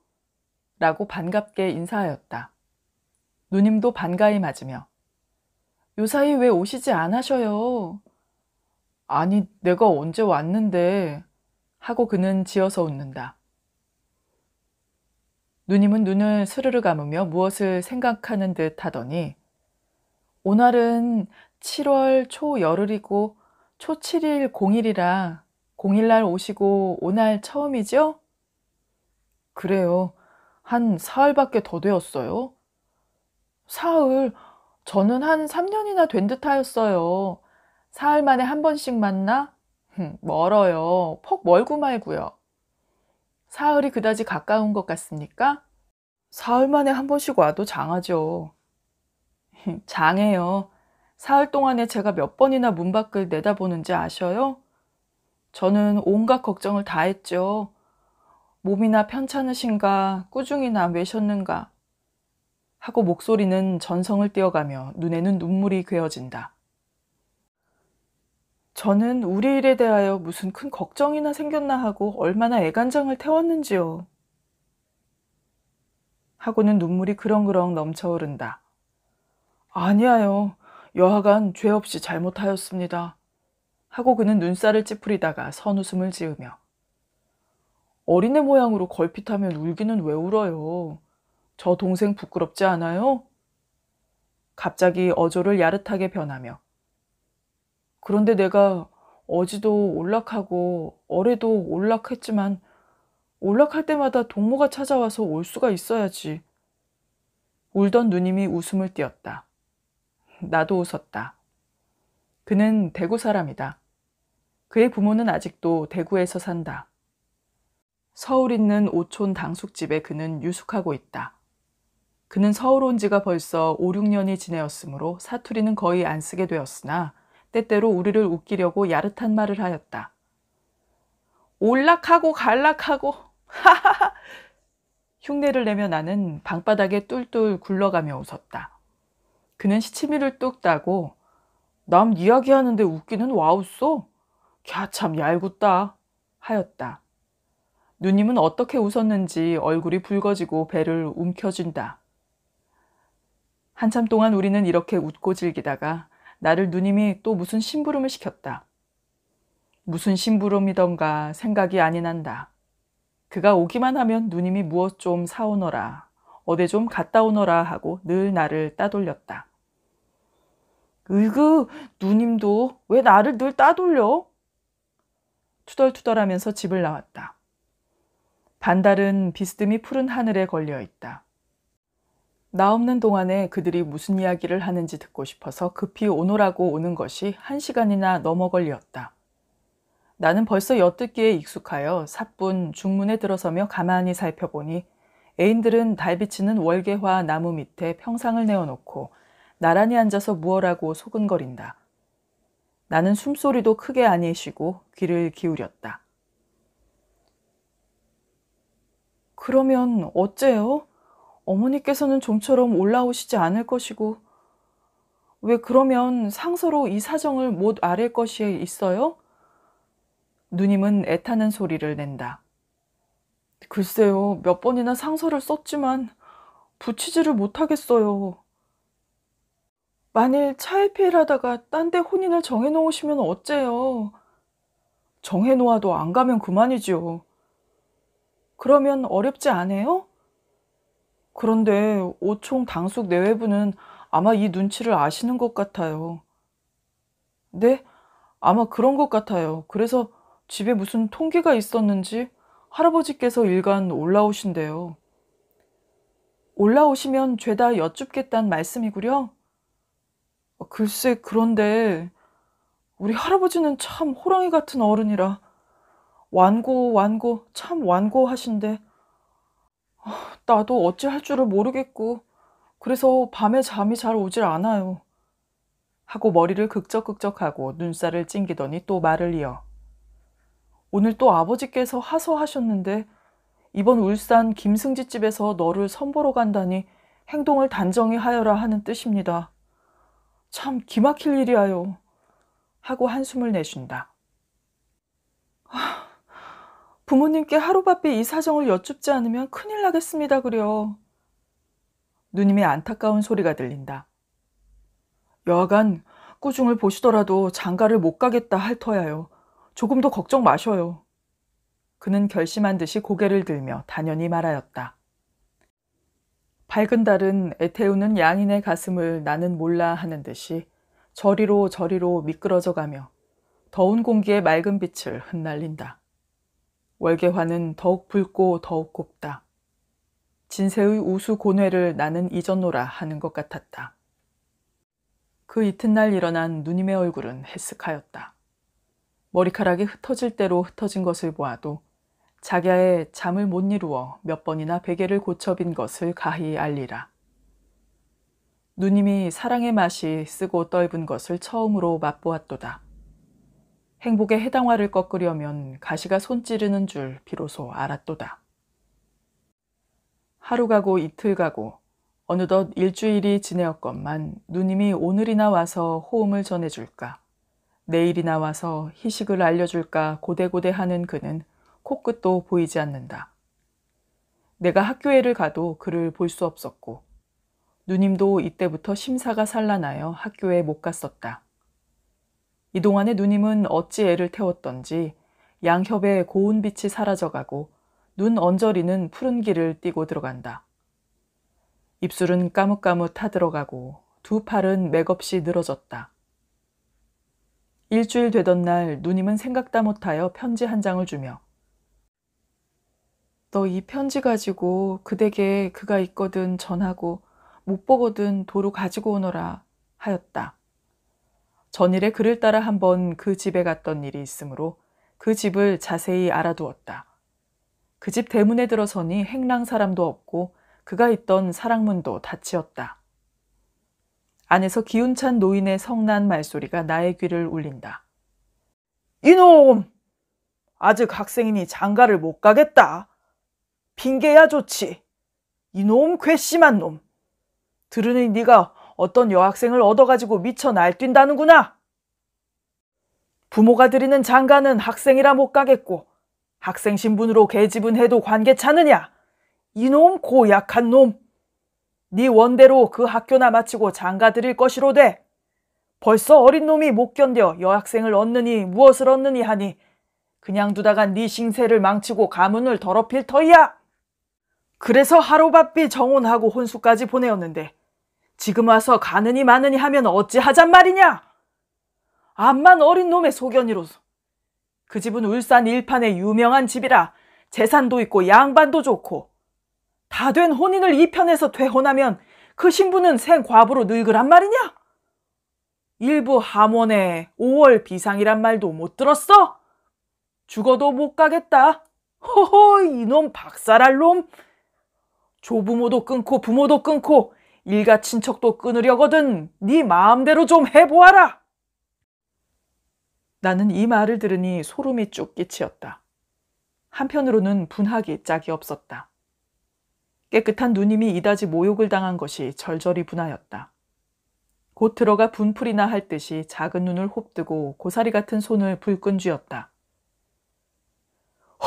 라고 반갑게 인사하였다. 누님도 반가이 맞으며 요사이 왜 오시지 않으셔요? 아니, 내가 언제 왔는데. 하고 그는 지어서 웃는다. 누님은 눈을 스르르 감으며 무엇을 생각하는 듯 하더니, 오늘은 7월 초 열흘이고 초 7일 0일이라 0일날 오시고 오늘 처음이죠? 그래요. 한 사흘밖에 더 되었어요. 사흘? 저는 한 3년이나 된 듯하였어요. 사흘 만에 한 번씩 만나? 멀어요. 퍽 멀고 말고요. 사흘이 그다지 가까운 것 같습니까? 사흘 만에 한 번씩 와도 장하죠. 장해요. 사흘 동안에 제가 몇 번이나 문 밖을 내다보는지 아셔요? 저는 온갖 걱정을 다 했죠. 몸이나 편찮으신가, 꾸중이나 매셨는가, 하고 목소리는 전성을 띄어가며 눈에는 눈물이 괴어진다. 저는 우리 일에 대하여 무슨 큰 걱정이나 생겼나 하고 얼마나 애간장을 태웠는지요. 하고는 눈물이 그렁그렁 넘쳐흐른다. 아니야요 여하간 죄 없이 잘못하였습니다. 하고 그는 눈살을 찌푸리다가 선웃음을 지으며 어린애 모양으로 걸핏하면 울기는 왜 울어요. 저 동생 부끄럽지 않아요? 갑자기 어조를 야릇하게 변하며. 그런데 내가 어지도 올락하고 어뢰도 올락했지만 올락할 때마다 동무가 찾아와서 올 수가 있어야지. 울던 누님이 웃음을 띄었다. 나도 웃었다. 그는 대구 사람이다. 그의 부모는 아직도 대구에서 산다. 서울 있는 오촌 당숙집에 그는 유숙하고 있다. 그는 서울 온 지가 벌써 5, 6년이 지내었으므로 사투리는 거의 안 쓰게 되었으나 때때로 우리를 웃기려고 야릇한 말을 하였다. 올락하고 갈락하고 하하하 흉내를 내며 나는 방바닥에 뚫뚫 굴러가며 웃었다. 그는 시치미를 뚝 따고 남 이야기하는데 웃기는 와우쏘? 갸참 얄궂다 하였다. 누님은 어떻게 웃었는지 얼굴이 붉어지고 배를 움켜쥔다. 한참 동안 우리는 이렇게 웃고 즐기다가 나를 누님이 또 무슨 심부름을 시켰다. 무슨 심부름이던가 생각이 아니 난다. 그가 오기만 하면 누님이 무엇 좀 사오너라, 어디 좀 갔다 오너라 하고 늘 나를 따돌렸다. 으그, 누님도 왜 나를 늘 따돌려? 투덜투덜하면서 집을 나왔다. 반달은 비스듬히 푸른 하늘에 걸려 있다. 나 없는 동안에 그들이 무슨 이야기를 하는지 듣고 싶어서 급히 오노라고 오는 것이 한 시간이나 넘어 걸렸다. 나는 벌써 엿듣기에 익숙하여 사뿐 중문에 들어서며 가만히 살펴보니 애인들은 달비치는 월계화 나무 밑에 평상을 내어놓고 나란히 앉아서 무어라고 소근거린다. 나는 숨소리도 크게 아니 시고 귀를 기울였다. 그러면 어째요? 어머니께서는 좀처럼 올라오시지 않을 것이고 왜 그러면 상서로 이 사정을 못 아랠 것이 있어요? 누님은 애타는 소리를 낸다. 글쎄요, 몇 번이나 상서를 썼지만 붙이지를 못하겠어요. 만일 차일피일하다가 딴 데 혼인을 정해놓으시면 어째요? 정해놓아도 안 가면 그만이지요. 그러면 어렵지 않아요? 그런데 오총 당숙 내외부는 아마 이 눈치를 아시는 것 같아요. 네? 아마 그런 것 같아요. 그래서 집에 무슨 통기가 있었는지 할아버지께서 일간 올라오신대요. 올라오시면 죄다 여쭙겠단 말씀이구려? 글쎄, 그런데 우리 할아버지는 참 호랑이 같은 어른이라 완고, 완고, 참 완고하신데 나도 어찌할 줄을 모르겠고 그래서 밤에 잠이 잘 오질 않아요. 하고 머리를 극적극적하고 눈살을 찡기더니 또 말을 이어. 오늘 또 아버지께서 하소하셨는데 이번 울산 김승지 집에서 너를 선보러 간다니 행동을 단정히 하여라 하는 뜻입니다. 참 기막힐 일이야요. 하고 한숨을 내쉰다. 하, 아, 부모님께 하루바삐 이 사정을 여쭙지 않으면 큰일 나겠습니다 그려. 누님의 안타까운 소리가 들린다. 여하간 꾸중을 보시더라도 장가를 못 가겠다 할 터야요. 조금 더 걱정 마셔요. 그는 결심한 듯이 고개를 들며 단연히 말하였다. 밝은 달은 애태우는 양인의 가슴을 나는 몰라 하는 듯이 저리로 저리로 미끄러져 가며 더운 공기의 맑은 빛을 흩날린다. 월계화는 더욱 붉고 더욱 곱다. 진세의 우수 고뇌를 나는 잊었노라 하는 것 같았다. 그 이튿날 일어난 누님의 얼굴은 해쓱하였다. 머리카락이 흩어질 대로 흩어진 것을 보아도 자기야의 잠을 못 이루어 몇 번이나 베개를 고쳐빈 것을 가히 알리라. 누님이 사랑의 맛이 쓰고 떫은 것을 처음으로 맛보았도다. 행복의 해당화를 꺾으려면 가시가 손찌르는 줄 비로소 알았도다. 하루 가고 이틀 가고 어느덧 일주일이 지내었건만 누님이 오늘이나 와서 호음을 전해줄까 내일이나 와서 희식을 알려줄까 고대고대 하는 그는 코끝도 보이지 않는다. 내가 학교에를 가도 그를 볼 수 없었고 누님도 이때부터 심사가 산란하여 학교에 못 갔었다. 이동안에 누님은 어찌 애를 태웠던지 양협의 고운 빛이 사라져가고 눈 언저리는 푸른 길을 뛰고 들어간다. 입술은 까뭇까뭇 타들어가고 두 팔은 맥없이 늘어졌다. 일주일 되던 날 누님은 생각다 못하여 편지 한 장을 주며 너 이 편지 가지고 그대게 그가 있거든 전하고 못 보거든 도로 가지고 오너라 하였다. 전일에 그를 따라 한번 그 집에 갔던 일이 있으므로 그 집을 자세히 알아두었다. 그 집 대문에 들어서니 행랑 사람도 없고 그가 있던 사랑문도 닫히었다. 안에서 기운찬 노인의 성난 말소리가 나의 귀를 울린다. 이놈! 아직 학생이니 장가를 못 가겠다. 핑계야 좋지. 이놈 괘씸한 놈. 들으니 네가 어떤 여학생을 얻어가지고 미쳐 날뛴다는구나. 부모가 드리는 장가는 학생이라 못 가겠고 학생 신분으로 개집은해도 관계차느냐. 이놈 고약한 놈. 네 원대로 그 학교나 마치고 장가 드릴 것이로되 벌써 어린 놈이 못 견뎌 여학생을 얻느니 무엇을 얻느니 하니 그냥 두다가네신세를 망치고 가문을 더럽힐 터이야. 그래서 하루바삐 정혼하고 혼수까지 보내었는데 지금 와서 가느니 마느니 하면 어찌하잔 말이냐? 암만 어린 놈의 소견이로서. 그 집은 울산 일판의 유명한 집이라 재산도 있고 양반도 좋고 다 된 혼인을 이편에서 퇴혼하면 그 신부는 생과부로 늙으란 말이냐? 일부 함원에 5월 비상이란 말도 못 들었어? 죽어도 못 가겠다. 허허 이놈 박살할 놈. 조부모도 끊고 부모도 끊고 일가 친척도 끊으려거든 네 마음대로 좀 해보아라. 나는 이 말을 들으니 소름이 쭉 끼치었다. 한편으로는 분하기 짝이 없었다. 깨끗한 누님이 이다지 모욕을 당한 것이 절절히 분하였다. 곧 들어가 분풀이나 할 듯이 작은 눈을 홉뜨고 고사리 같은 손을 불끈 쥐었다.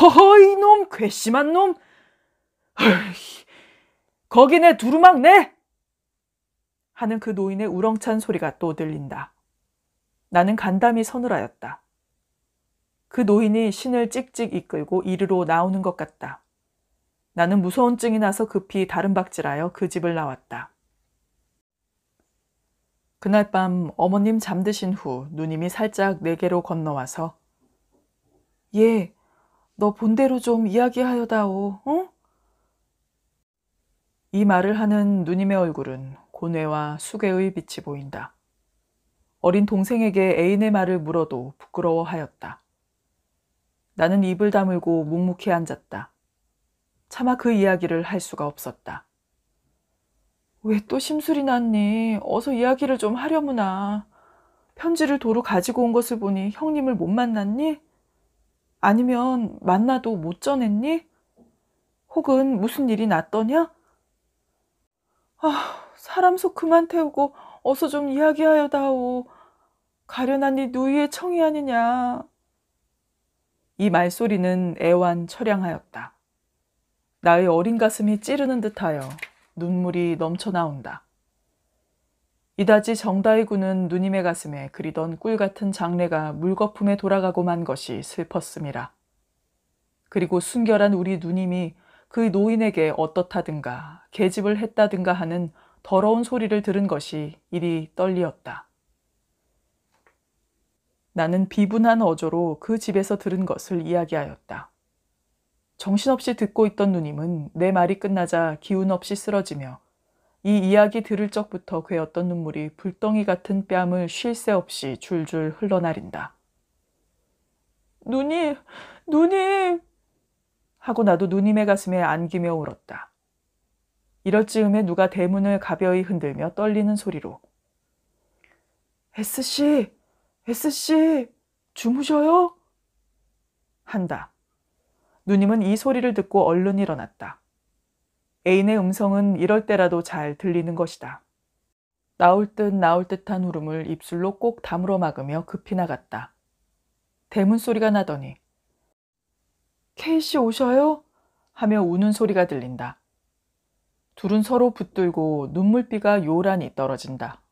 허허 이놈 괘씸한 놈! 헐, 거기 네 두루망 내! 하는 그 노인의 우렁찬 소리가 또 들린다. 나는 간담이 서늘하였다. 그 노인이 신을 찍찍 이끌고 이르로 나오는 것 같다. 나는 무서운 증이 나서 급히 다른 박질하여 그 집을 나왔다. 그날 밤 어머님 잠드신 후 누님이 살짝 내게로 건너와서 예, 너 본대로 좀 이야기하여다오, 어? 이 말을 하는 누님의 얼굴은 고뇌와 수괴의 빛이 보인다. 어린 동생에게 애인의 말을 물어도 부끄러워하였다. 나는 입을 다물고 묵묵히 앉았다. 차마 그 이야기를 할 수가 없었다. 왜 또 심술이 났니? 어서 이야기를 좀 하려무나. 편지를 도로 가지고 온 것을 보니 형님을 못 만났니? 아니면 만나도 못 전했니? 혹은 무슨 일이 났더냐? 아, 사람 속 그만 태우고 어서 좀 이야기하여다오. 가련하니 누이의 청이 아니냐. 이 말소리는 애완 철양하였다. 나의 어린 가슴이 찌르는 듯하여 눈물이 넘쳐나온다. 이다지 정다희 군은 누님의 가슴에 그리던 꿀 같은 장래가 물거품에 돌아가고 만 것이 슬펐음이라. 그리고 순결한 우리 누님이 그 노인에게 어떻다든가 계집을 했다든가 하는 더러운 소리를 들은 것이 이리 떨리었다. 나는 비분한 어조로 그 집에서 들은 것을 이야기하였다. 정신없이 듣고 있던 누님은 내 말이 끝나자 기운없이 쓰러지며 이 이야기 들을 적부터 괴었던 눈물이 불덩이 같은 뺨을 쉴 새 없이 줄줄 흘러나린다. 누님, 누님! 하고 나도 누님의 가슴에 안기며 울었다. 이럴 즈음에 누가 대문을 가벼이 흔들며 떨리는 소리로 S씨, S씨, 주무셔요? 한다. 누님은 이 소리를 듣고 얼른 일어났다. 애인의 음성은 이럴 때라도 잘 들리는 것이다. 나올 듯 나올 듯한 울음을 입술로 꼭담으어 막으며 급히 나갔다. 대문 소리가 나더니 케이씨 오셔요? 하며 우는 소리가 들린다. 둘은 서로 붙들고 눈물비가 요란히 떨어진다.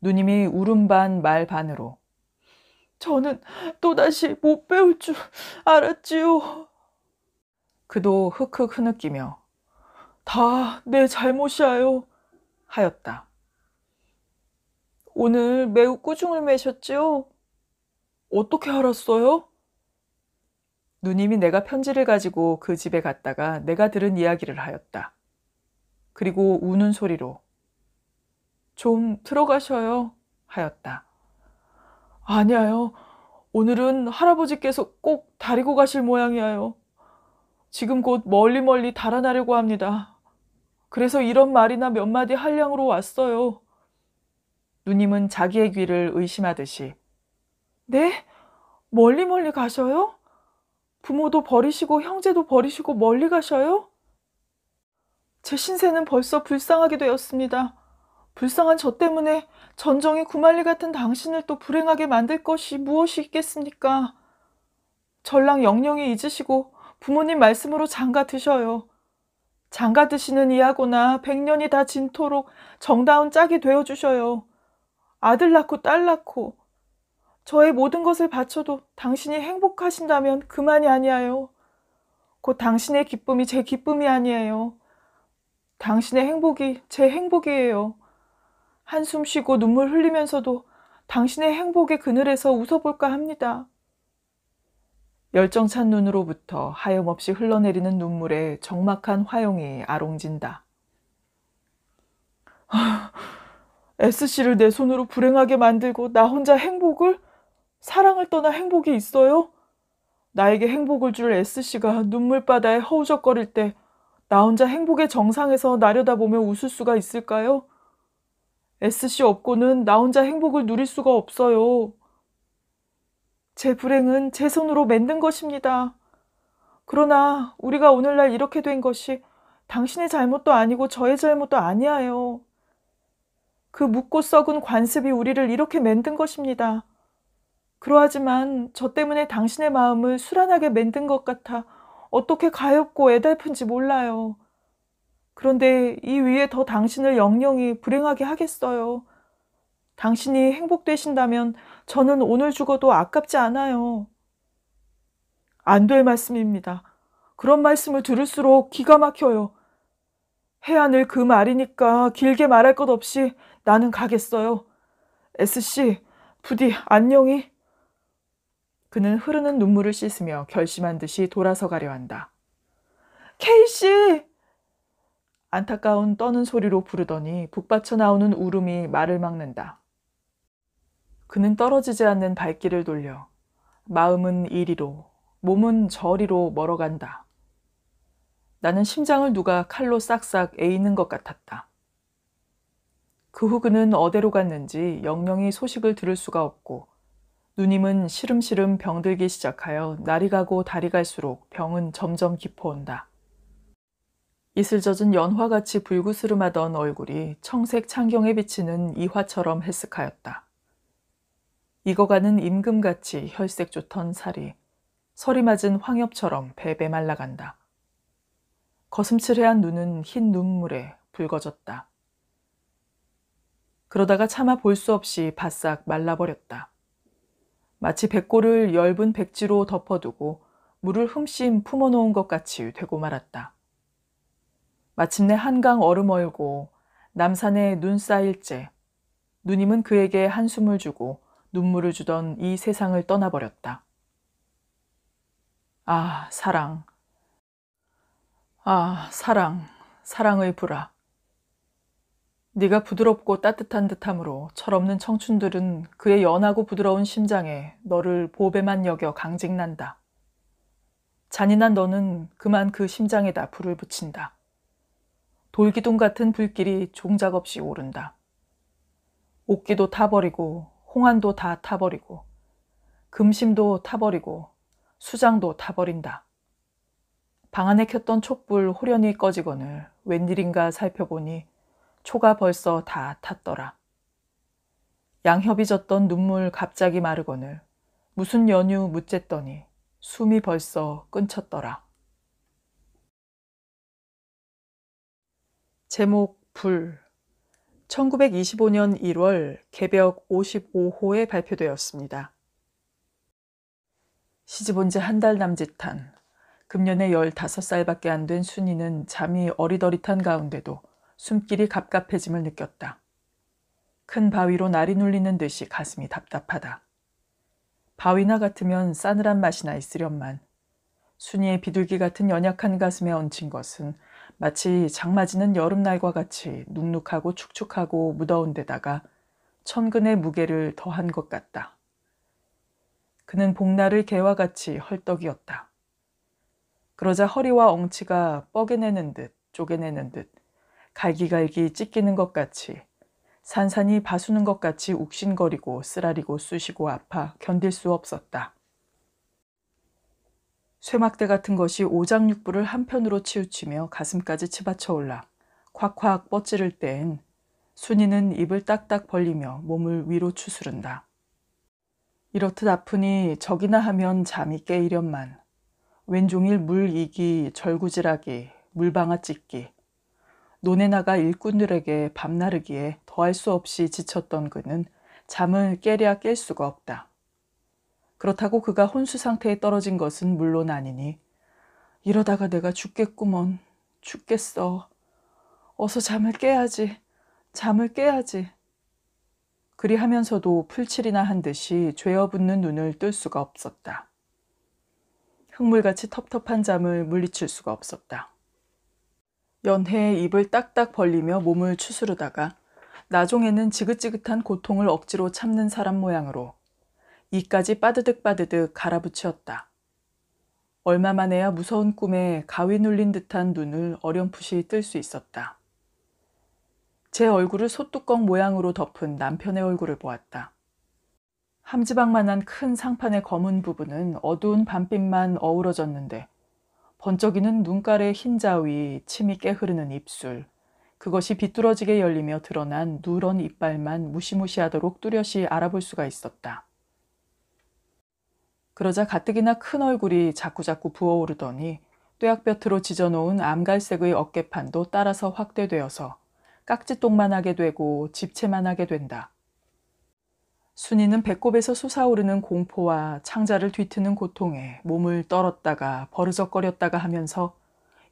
누님이 울음 반 말 반으로 저는 또다시 못 배울 줄 알았지요. 그도 흑흑 흐느끼며 다 내잘못이야요 하였다. 오늘 매우 꾸중을 매셨지요? 어떻게 알았어요? 누님이 내가 편지를 가지고 그 집에 갔다가 내가 들은 이야기를 하였다. 그리고 우는 소리로 좀 들어가셔요 하였다. 아니야요 오늘은 할아버지께서 꼭 다리고 가실 모양이에요. 지금 곧 멀리 멀리 달아나려고 합니다. 그래서 이런 말이나 몇 마디 한량으로 왔어요. 누님은 자기의 귀를 의심하듯이 네? 멀리 멀리 가셔요? 부모도 버리시고 형제도 버리시고 멀리 가셔요? 제 신세는 벌써 불쌍하게 되었습니다. 불쌍한 저 때문에 전정이 구만리 같은 당신을 또 불행하게 만들 것이 무엇이 있겠습니까? 전랑 영영히 잊으시고 부모님 말씀으로 장가 드셔요. 장가 드시는 이하고나 백년이 다 진토록 정다운 짝이 되어 주셔요. 아들 낳고 딸 낳고 저의 모든 것을 바쳐도 당신이 행복하신다면 그만이 아니에요. 곧 당신의 기쁨이 제 기쁨이 아니에요. 당신의 행복이 제 행복이에요. 한숨 쉬고 눈물 흘리면서도 당신의 행복의 그늘에서 웃어볼까 합니다. 열정찬 눈으로부터 하염없이 흘러내리는 눈물에 적막한 화용이 아롱진다. 아, S씨를 내 손으로 불행하게 만들고 나 혼자 행복을? 사랑을 떠나 행복이 있어요? 나에게 행복을 줄 S씨가 눈물바다에 허우적거릴 때나 혼자 행복의 정상에서 나려다보며 웃을 수가 있을까요? SC 없고는 나 혼자 행복을 누릴 수가 없어요. 제 불행은 제 손으로 만든 것입니다. 그러나 우리가 오늘날 이렇게 된 것이 당신의 잘못도 아니고 저의 잘못도 아니에요. 그 묻고 썩은 관습이 우리를 이렇게 만든 것입니다. 그러하지만 저 때문에 당신의 마음을 수란하게 만든 것 같아 어떻게 가엾고 애달픈지 몰라요. 그런데 이 위에 더 당신을 영영히 불행하게 하겠어요. 당신이 행복되신다면 저는 오늘 죽어도 아깝지 않아요. 안 될 말씀입니다. 그런 말씀을 들을수록 기가 막혀요. 해안을 그 말이니까 길게 말할 것 없이 나는 가겠어요. S씨, 부디 안녕히. 그는 흐르는 눈물을 씻으며 결심한 듯이 돌아서 가려 한다. 케이씨! 안타까운 떠는 소리로 부르더니 북받쳐 나오는 울음이 말을 막는다. 그는 떨어지지 않는 발길을 돌려 마음은 이리로, 몸은 저리로 멀어간다. 나는 심장을 누가 칼로 싹싹 에이는 것 같았다. 그 후 그는 어디로 갔는지 영영이 소식을 들을 수가 없고 누님은 시름시름 병들기 시작하여 날이 가고 달이 갈수록 병은 점점 깊어온다. 이슬 젖은 연화같이 불구스름하던 얼굴이 청색 창경에 비치는 이화처럼 헬쓱하였다. 익어가는 임금같이 혈색 좋던 살이 서리 맞은 황엽처럼 배배 말라간다. 거슴칠해한 눈은 흰 눈물에 붉어졌다. 그러다가 차마 볼 수 없이 바싹 말라버렸다. 마치 백골을 엷은 백지로 덮어두고 물을 흠씬 품어놓은 것 같이 되고 말았다. 마침내 한강 얼음 얼고 남산에 눈 쌓일째 누님은 그에게 한숨을 주고 눈물을 주던 이 세상을 떠나버렸다. 아, 사랑. 아, 사랑. 사랑의 불아. 네가 부드럽고 따뜻한 듯함으로 철없는 청춘들은 그의 연하고 부드러운 심장에 너를 보배만 여겨 강직난다. 잔인한 너는 그만 그 심장에다 불을 붙인다. 돌기둥 같은 불길이 종작 없이 오른다. 옥기도 타버리고 홍안도 다 타버리고 금심도 타버리고 수장도 타버린다. 방 안에 켰던 촛불 호련히 꺼지거늘 웬일인가 살펴보니 초가 벌써 다 탔더라. 양협이 졌던 눈물 갑자기 마르거늘 무슨 연유 묻쨌더니 숨이 벌써 끊쳤더라. 제목 불 1925년 1월 개벽 55호에 발표되었습니다. 시집 온 지 한 달 남짓한 금년에 15살밖에 안 된 순이는 잠이 어리더릿한 가운데도 숨길이 갑갑해짐을 느꼈다. 큰 바위로 날이 눌리는 듯이 가슴이 답답하다. 바위나 같으면 싸늘한 맛이나 있으련만 순이의 비둘기 같은 연약한 가슴에 얹힌 것은 마치 장마지는 여름날과 같이 눅눅하고 축축하고 무더운 데다가 천근의 무게를 더한 것 같다. 그는 복날을 개와 같이 헐떡이었다. 그러자 허리와 엉치가 뻐개내는 듯 쪼개내는 듯 갈기갈기 찢기는 것 같이 산산이 바수는 것 같이 욱신거리고 쓰라리고 쑤시고 아파 견딜 수 없었다. 쇠막대 같은 것이 오장육부를 한편으로 치우치며 가슴까지 치받쳐 올라 콱콱 뻗지를 때엔 순이는 입을 딱딱 벌리며 몸을 위로 추스른다. 이렇듯 아프니 적이나 하면 잠이 깨이련만 왼종일 물이기, 절구질하기, 물방아 찢기, 노네나가 일꾼들에게 밤나르기에 더할 수 없이 지쳤던 그는 잠을 깨랴 깰 수가 없다. 그렇다고 그가 혼수 상태에 떨어진 것은 물론 아니니 이러다가 내가 죽겠구먼 죽겠어 어서 잠을 깨야지 잠을 깨야지 그리하면서도 풀칠이나 한 듯이 죄어붙는 눈을 뜰 수가 없었다. 흙물같이 텁텁한 잠을 물리칠 수가 없었다. 연해의 입을 딱딱 벌리며 몸을 추스르다가 나중에는 지긋지긋한 고통을 억지로 참는 사람 모양으로 이까지 빠드득 빠드득 갈아붙였다. 얼마 만에야 무서운 꿈에 가위 눌린 듯한 눈을 어렴풋이 뜰 수 있었다. 제 얼굴을 소뚜껑 모양으로 덮은 남편의 얼굴을 보았다. 함지박만한 큰 상판의 검은 부분은 어두운 밤빛만 어우러졌는데 번쩍이는 눈깔의 흰자 위 침이 깨흐르는 입술 그것이 비뚤어지게 열리며 드러난 누런 이빨만 무시무시하도록 뚜렷이 알아볼 수가 있었다. 그러자 가뜩이나 큰 얼굴이 자꾸자꾸 부어오르더니 뙤약볕으로 지져놓은 암갈색의 어깨판도 따라서 확대되어서 깍지똥만하게 되고 집채만하게 된다. 순이는 배꼽에서 솟아오르는 공포와 창자를 뒤트는 고통에 몸을 떨었다가 버르적거렸다가 하면서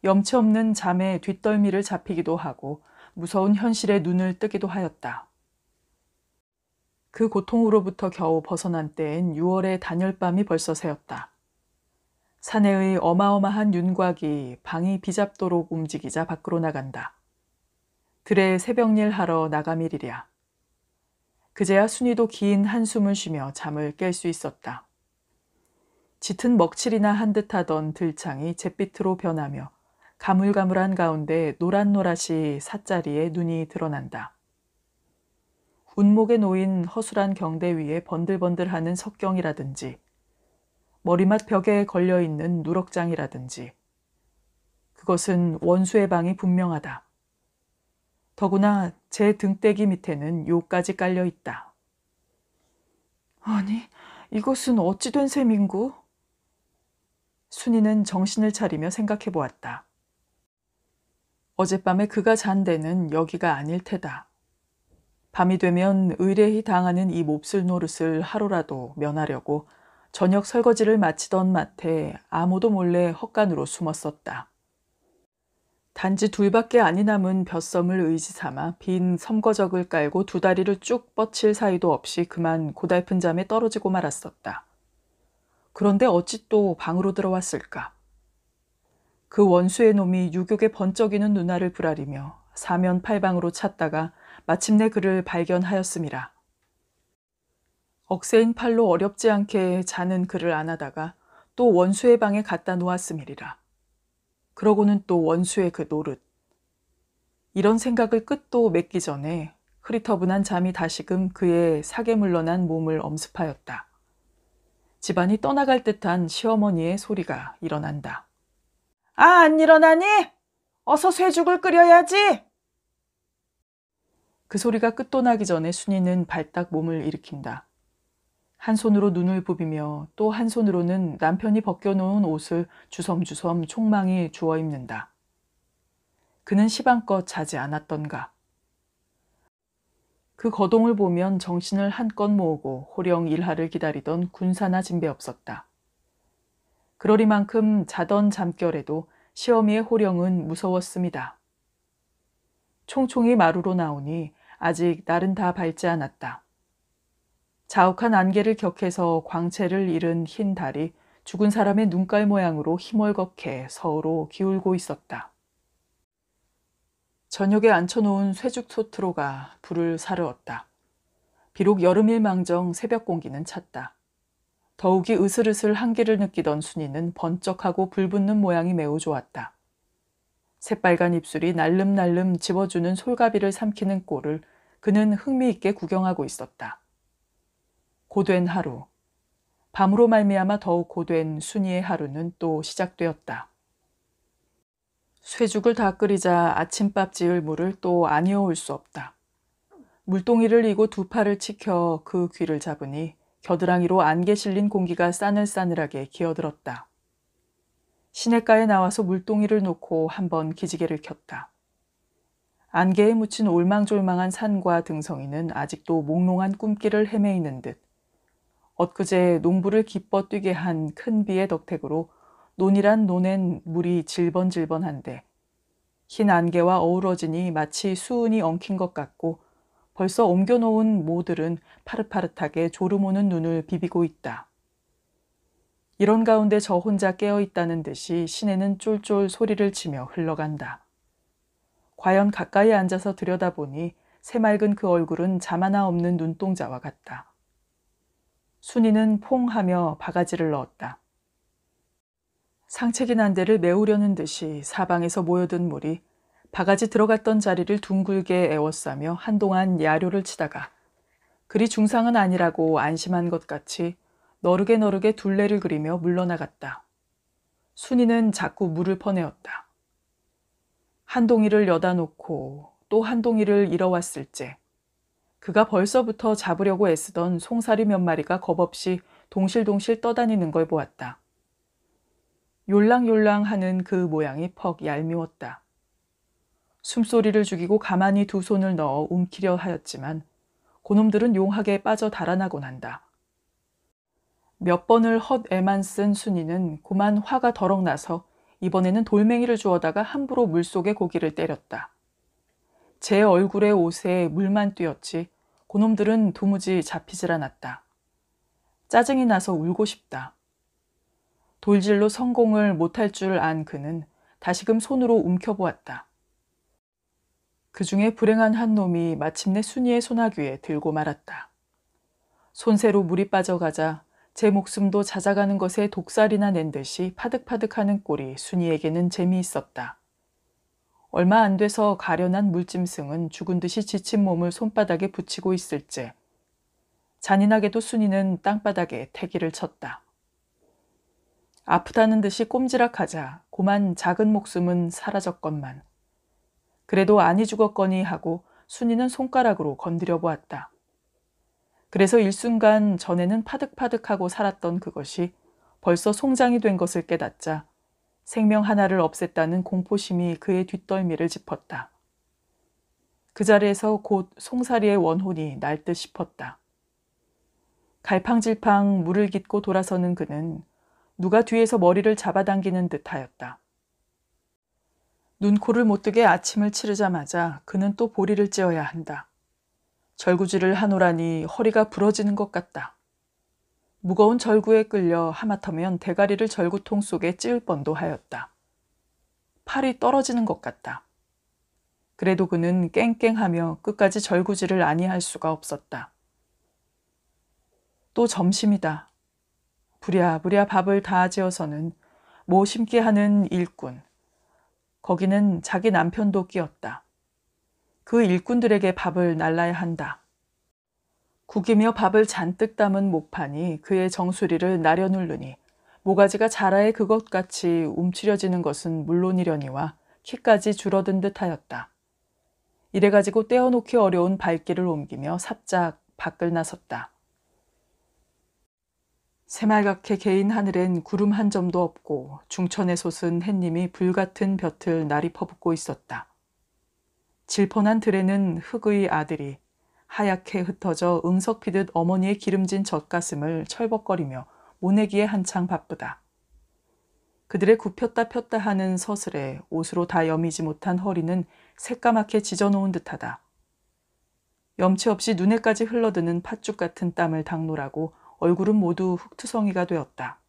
염치 없는 잠에 뒷덜미를 잡히기도 하고 무서운 현실에 눈을 뜨기도 하였다. 그 고통으로부터 겨우 벗어난 때엔 6월의 단열밤이 벌써 새었다. 사내의 어마어마한 윤곽이 방이 비잡도록 움직이자 밖으로 나간다. 들에 새벽일 하러 나가밀이랴. 그제야 순이도 긴 한숨을 쉬며 잠을 깰 수 있었다. 짙은 먹칠이나 한 듯하던 들창이 잿빛으로 변하며 가물가물한 가운데 노란노라이사짜리에 눈이 드러난다. 운목에 놓인 허술한 경대 위에 번들번들하는 석경이라든지 머리맡 벽에 걸려있는 누럭장이라든지 그것은 원수의 방이 분명하다. 더구나 제등대기 밑에는 요까지 깔려 있다. 아니, 이것은 어찌 된 셈인고? 순이는 정신을 차리며 생각해 보았다. 어젯밤에 그가 잔 데는 여기가 아닐 테다. 밤이 되면 의뢰히 당하는 이 몹쓸 노릇을 하루라도 면하려고 저녁 설거지를 마치던 마태 아무도 몰래 헛간으로 숨었었다. 단지 둘밖에 아니 남은 벼섬을 의지삼아 빈 섬거적을 깔고 두 다리를 쭉 뻗칠 사이도 없이 그만 고달픈 잠에 떨어지고 말았었다. 그런데 어찌 또 방으로 들어왔을까? 그 원수의 놈이 유격에 번쩍이는 누나를 부라리며 사면팔방으로 찾다가 마침내 그를 발견하였음이라. 억세인 팔로 어렵지 않게 자는 그를 안하다가 또 원수의 방에 갖다 놓았음이리라. 그러고는 또 원수의 그 노릇. 이런 생각을 끝도 맺기 전에 흐릿허분한 잠이 다시금 그의 사계 물러난 몸을 엄습하였다. 집안이 떠나갈 듯한 시어머니의 소리가 일어난다. 아, 안 일어나니? 어서 쇠죽을 끓여야지! 그 소리가 끝도 나기 전에 순이는 발딱 몸을 일으킨다. 한 손으로 눈을 부비며 또 한 손으로는 남편이 벗겨놓은 옷을 주섬주섬 총망이 주워 입는다. 그는 시방껏 자지 않았던가. 그 거동을 보면 정신을 한껏 모으고 호령 일하를 기다리던 군사나 진배 없었다. 그러리만큼 자던 잠결에도 시어미의 호령은 무서웠습니다. 총총이 마루로 나오니 아직 날은 다 밝지 않았다. 자욱한 안개를 격해서 광채를 잃은 흰 달이 죽은 사람의 눈깔 모양으로 희멀겋게 서로 기울고 있었다. 저녁에 앉혀놓은 쇠죽 토트로가 불을 사르었다. 비록 여름일망정 새벽 공기는 찼다. 더욱이 으슬으슬 한기를 느끼던 순이는 번쩍하고 불붙는 모양이 매우 좋았다. 새빨간 입술이 날름날름 집어주는 솔가비를 삼키는 꼴을 그는 흥미있게 구경하고 있었다. 고된 하루, 밤으로 말미암아 더욱 고된 순이의 하루는 또 시작되었다. 쇠죽을 다 끓이자 아침밥 지을 물을 또 아니어올 수 없다. 물동이를 이고 두 팔을 치켜 그 귀를 잡으니 겨드랑이로 안개 실린 공기가 싸늘싸늘하게 기어들었다. 시냇가에 나와서 물동이를 놓고 한번 기지개를 켰다. 안개에 묻힌 올망졸망한 산과 등성이는 아직도 몽롱한 꿈길을 헤매이는 듯 엊그제 농부를 기뻐 뛰게 한 큰 비의 덕택으로 논이란 논엔 물이 질번질번한데 흰 안개와 어우러지니 마치 수은이 엉킨 것 같고 벌써 옮겨놓은 모들은 파릇파릇하게 졸음오는 눈을 비비고 있다. 이런 가운데 저 혼자 깨어 있다는 듯이 시내는 쫄쫄 소리를 치며 흘러간다. 과연 가까이 앉아서 들여다보니 새맑은 그 얼굴은 자마나 없는 눈동자와 같다. 순이는 퐁하며 바가지를 넣었다. 상책이 난 데를 메우려는 듯이 사방에서 모여든 물이 바가지 들어갔던 자리를 둥글게 애워싸며 한동안 야료를 치다가 그리 중상은 아니라고 안심한 것 같이 너르게 너르게 둘레를 그리며 물러나갔다. 순이는 자꾸 물을 퍼내었다. 한 동이를 여다 놓고 또 한 동이를 잃어왔을지 그가 벌써부터 잡으려고 애쓰던 송사리 몇 마리가 겁없이 동실동실 떠다니는 걸 보았다. 요랑요랑 하는 그 모양이 퍽 얄미웠다. 숨소리를 죽이고 가만히 두 손을 넣어 움키려 하였지만 고놈들은 용하게 빠져 달아나곤 한다. 몇 번을 헛 애만 쓴 순이는 고만 화가 더럭 나서 이번에는 돌멩이를 주어다가 함부로 물속에 고기를 때렸다. 제 얼굴에 옷에 물만 띄었지 고놈들은 도무지 잡히질 않았다. 짜증이 나서 울고 싶다. 돌질로 성공을 못할 줄 안 그는 다시금 손으로 움켜보았다. 그 중에 불행한 한 놈이 마침내 순이의 소나귀에 들고 말았다. 손새로 물이 빠져가자 제 목숨도 잦아가는 것에 독살이나 낸 듯이 파득파득하는 꼴이 순이에게는 재미있었다. 얼마 안 돼서 가련한 물짐승은 죽은 듯이 지친 몸을 손바닥에 붙이고 있을 지 잔인하게도 순이는 땅바닥에 태기를 쳤다. 아프다는 듯이 꼼지락하자 고만 작은 목숨은 사라졌건만 그래도 아니 죽었거니 하고 순이는 손가락으로 건드려 보았다. 그래서 일순간 전에는 파득파득하고 살았던 그것이 벌써 송장이 된 것을 깨닫자 생명 하나를 없앴다는 공포심이 그의 뒷덜미를 짚었다. 그 자리에서 곧 송사리의 원혼이 날 듯 싶었다. 갈팡질팡 물을 깃고 돌아서는 그는 누가 뒤에서 머리를 잡아당기는 듯하였다. 눈코를 못 뜨게 아침을 치르자마자 그는 또 보리를 찧어야 한다. 절구질을 하노라니 허리가 부러지는 것 같다. 무거운 절구에 끌려 하마터면 대가리를 절구통 속에 찌을 뻔도 하였다. 팔이 떨어지는 것 같다. 그래도 그는 깽깽하며 끝까지 절구질을 아니할 수가 없었다. 또 점심이다. 부랴부랴 밥을 다 지어서는 모 심게 하는 일꾼. 거기는 자기 남편도 끼었다. 그 일꾼들에게 밥을 날라야 한다. 구기며 밥을 잔뜩 담은 목판이 그의 정수리를 나려누르니 모가지가 자라의 그것같이 움츠려지는 것은 물론이려니와 키까지 줄어든 듯하였다. 이래가지고 떼어놓기 어려운 발길을 옮기며 삽작 밖을 나섰다. 새말갛게 개인 하늘엔 구름 한 점도 없고 중천에 솟은 햇님이 불같은 볕을 날이 퍼붓고 있었다. 질펀한 들에는 흙의 아들이 하얗게 흩어져 응석 피듯 어머니의 기름진 젖가슴을 철벅거리며 모내기에 한창 바쁘다. 그들의 굽혔다 폈다 하는 서슬에 옷으로 다 여미지 못한 허리는 새까맣게 지져놓은 듯하다. 염치 없이 눈에까지 흘러드는 팥죽 같은 땀을 당노라고 얼굴은 모두 흙투성이가 되었다.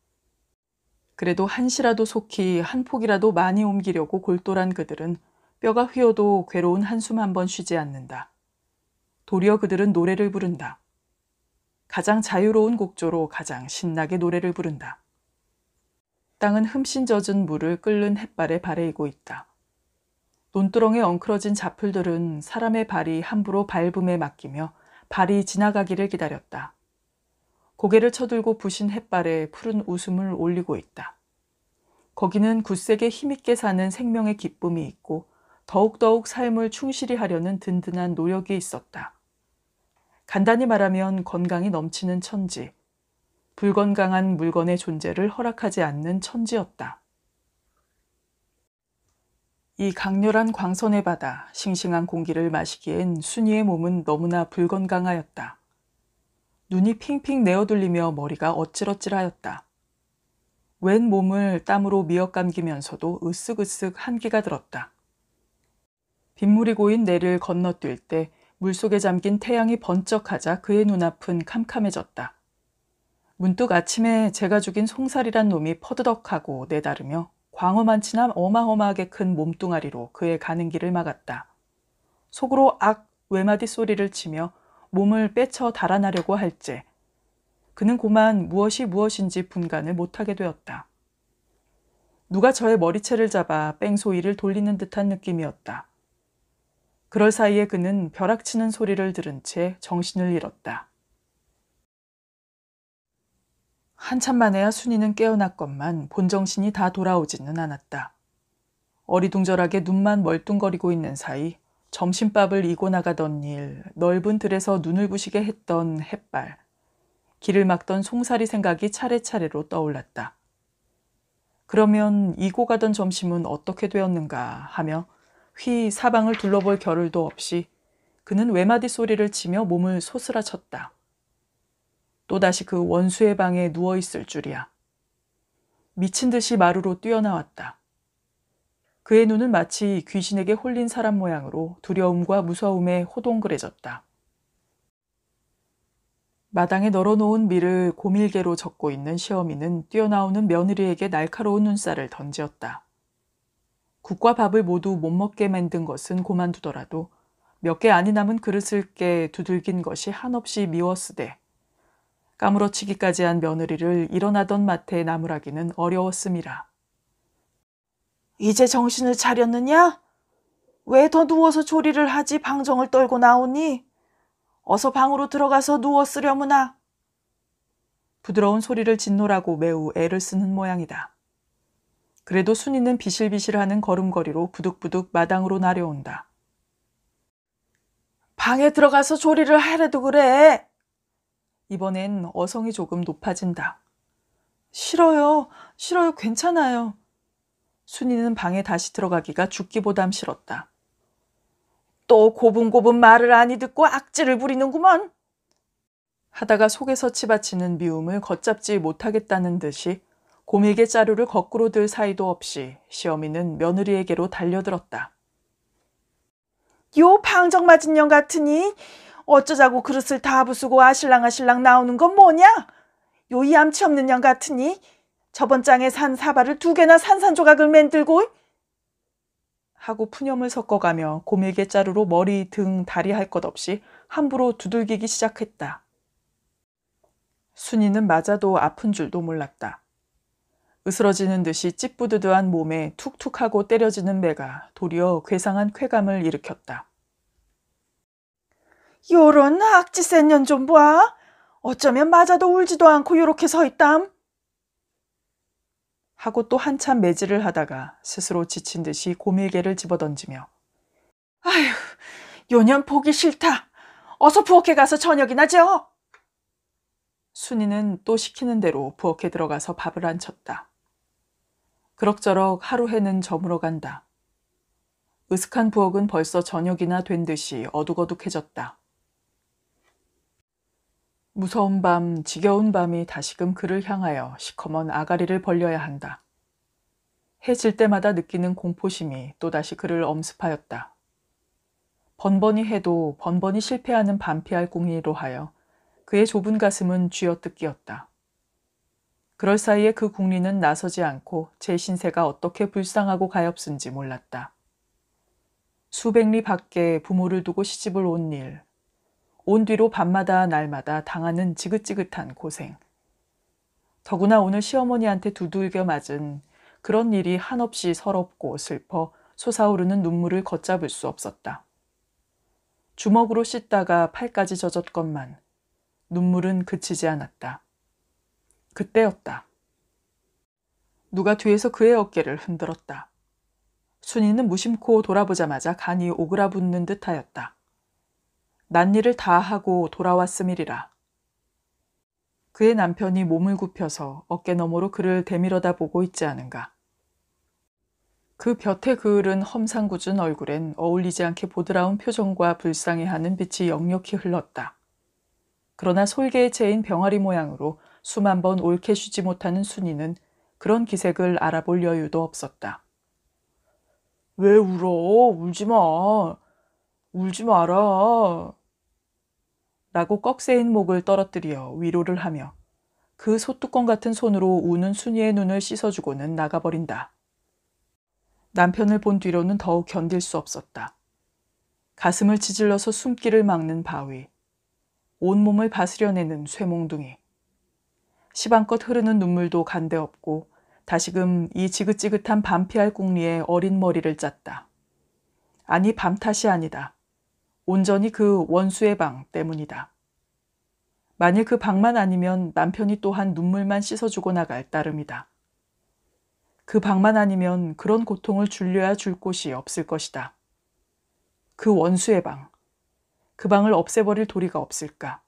그래도 한시라도 속히 한 폭이라도 많이 옮기려고 골똘한 그들은 뼈가 휘어도 괴로운 한숨 한 번 쉬지 않는다. 도리어 그들은 노래를 부른다. 가장 자유로운 곡조로 가장 신나게 노래를 부른다. 땅은 흠씬 젖은 물을 끓는 햇발에 바래이고 있다. 논두렁에 엉클어진 자풀들은 사람의 발이 함부로 발붐에 맡기며 발이 지나가기를 기다렸다. 고개를 쳐들고 부신 햇발에 푸른 웃음을 올리고 있다. 거기는 굳세게 힘있게 사는 생명의 기쁨이 있고 더욱더욱 삶을 충실히 하려는 든든한 노력이 있었다. 간단히 말하면 건강이 넘치는 천지, 불건강한 물건의 존재를 허락하지 않는 천지였다. 이 강렬한 광선의 바다, 싱싱한 공기를 마시기엔 순이의 몸은 너무나 불건강하였다. 눈이 핑핑 내어둘리며 머리가 어찔어찔하였다. 웬 몸을 땀으로 미어 감기면서도 으쓱으쓱 한기가 들었다. 빗물이 고인 내를 건너뛸 때 물속에 잠긴 태양이 번쩍하자 그의 눈앞은 캄캄해졌다. 문득 아침에 제가 죽인 송살이란 놈이 퍼드덕하고 내다르며 광어만치나 어마어마하게 큰 몸뚱아리로 그의 가는 길을 막았다. 속으로 악 외마디 소리를 치며 몸을 빼쳐 달아나려고 할지 그는 고만 무엇이 무엇인지 분간을 못하게 되었다. 누가 저의 머리채를 잡아 뺑소이를 돌리는 듯한 느낌이었다. 그럴 사이에 그는 벼락치는 소리를 들은 채 정신을 잃었다. 한참 만에야 순이는 깨어났건만 본정신이 다 돌아오지는 않았다. 어리둥절하게 눈만 멀뚱거리고 있는 사이 점심밥을 이고 나가던 일, 넓은 들에서 눈을 부시게 했던 햇발, 길을 막던 송사리 생각이 차례차례로 떠올랐다. 그러면 이고 가던 점심은 어떻게 되었는가 하며 휘 사방을 둘러볼 겨를도 없이 그는 외마디 소리를 치며 몸을 소스라쳤다. 또다시 그 원수의 방에 누워 있을 줄이야. 미친 듯이 마루로 뛰어나왔다. 그의 눈은 마치 귀신에게 홀린 사람 모양으로 두려움과 무서움에 호동그레졌다. 마당에 널어놓은 밀을 고밀개로 젓고 있는 시어미는 뛰어나오는 며느리에게 날카로운 눈살을 던지었다. 국과 밥을 모두 못 먹게 만든 것은 고만두더라도 몇 개 안이 남은 그릇을 깨 두들긴 것이 한없이 미웠으되 까무러치기까지 한 며느리를 일어나던 마태 나무라기는 어려웠음니라 이제 정신을 차렸느냐? 왜 더 누워서 조리를 하지 방정을 떨고 나오니? 어서 방으로 들어가서 누워 쓰려무나. 부드러운 소리를 짓노라고 매우 애를 쓰는 모양이다. 그래도 순이는 비실비실하는 걸음걸이로 부득부득 마당으로 나려온다. 방에 들어가서 조리를 하래도 그래. 이번엔 어성이 조금 높아진다. 싫어요. 싫어요. 괜찮아요. 순이는 방에 다시 들어가기가 죽기보담 싫었다. 또 고분고분 말을 아니 듣고 악질을 부리는구먼. 하다가 속에서 치받치는 미움을 걷잡지 못하겠다는 듯이 고밀게 자루를 거꾸로 들 사이도 없이 시어미는 며느리에게로 달려들었다. 요 방정 맞은 년 같으니 어쩌자고 그릇을 다 부수고 아실랑 아실랑 나오는 건 뭐냐? 요이 암치 없는 년 같으니 저번 장에 산 사발을 두 개나 산산조각을 만들고 하고 푸념을 섞어가며 고밀게 자루로 머리, 등, 다리 할 것 없이 함부로 두들기기 시작했다. 순이는 맞아도 아픈 줄도 몰랐다. 으스러지는 듯이 찌뿌드드한 몸에 툭툭하고 때려지는 배가 도리어 괴상한 쾌감을 일으켰다. 요런 악지센 년좀 봐. 어쩌면 맞아도 울지도 않고 요렇게 서있담. 하고 또 한참 매질을 하다가 스스로 지친 듯이 고밀개를 집어던지며 아휴, 요년 보기 싫다. 어서 부엌에 가서 저녁이나 지어. 순이는 또 시키는 대로 부엌에 들어가서 밥을 안 쳤다. 그럭저럭 하루 해는 저물어 간다. 으슥한 부엌은 벌써 저녁이나 된 듯이 어둑어둑해졌다. 무서운 밤, 지겨운 밤이 다시금 그를 향하여 시커먼 아가리를 벌려야 한다. 해질 때마다 느끼는 공포심이 또다시 그를 엄습하였다. 번번이 해도 번번이 실패하는 반피할 공리로 하여 그의 좁은 가슴은 쥐어뜯기였다. 그럴 사이에 그궁리는 나서지 않고 제 신세가 어떻게 불쌍하고 가엾은지 몰랐다. 수백 리 밖에 부모를 두고 시집을 온 일, 온 뒤로 밤마다 날마다 당하는 지긋지긋한 고생. 더구나 오늘 시어머니한테 두들겨 맞은 그런 일이 한없이 서럽고 슬퍼 솟아오르는 눈물을 걷잡을 수 없었다. 주먹으로 씻다가 팔까지 젖었건만 눈물은 그치지 않았다. 그때였다. 누가 뒤에서 그의 어깨를 흔들었다. 순이는 무심코 돌아보자마자 간이 오그라붙는 듯하였다. 난 일을 다 하고 돌아왔음이리라. 그의 남편이 몸을 굽혀서 어깨 너머로 그를 대밀어다 보고 있지 않은가. 그 볕에 그을은 험상궂은 얼굴엔 어울리지 않게 보드라운 표정과 불쌍해하는 빛이 역력히 흘렀다. 그러나 솔개의 채인 병아리 모양으로 수만 번 옳게 쉬지 못하는 순이는 그런 기색을 알아볼 여유도 없었다. 왜 울어? 울지 마. 울지 마라. 라고 꺽쇠인 목을 떨어뜨려 위로를 하며 그 소뚜껑 같은 손으로 우는 순이의 눈을 씻어주고는 나가버린다. 남편을 본 뒤로는 더욱 견딜 수 없었다. 가슴을 지질러서 숨길을 막는 바위, 온몸을 바스려내는 쇠몽둥이. 시방껏 흐르는 눈물도 간데없고 다시금 이 지긋지긋한 반피할 궁리에 어린 머리를 짰다. 아니 밤 탓이 아니다. 온전히 그 원수의 방 때문이다. 만일 그 방만 아니면 남편이 또한 눈물만 씻어주고 나갈 따름이다. 그 방만 아니면 그런 고통을 줄려야 줄 곳이 없을 것이다. 그 원수의 방. 그 방을 없애버릴 도리가 없을까?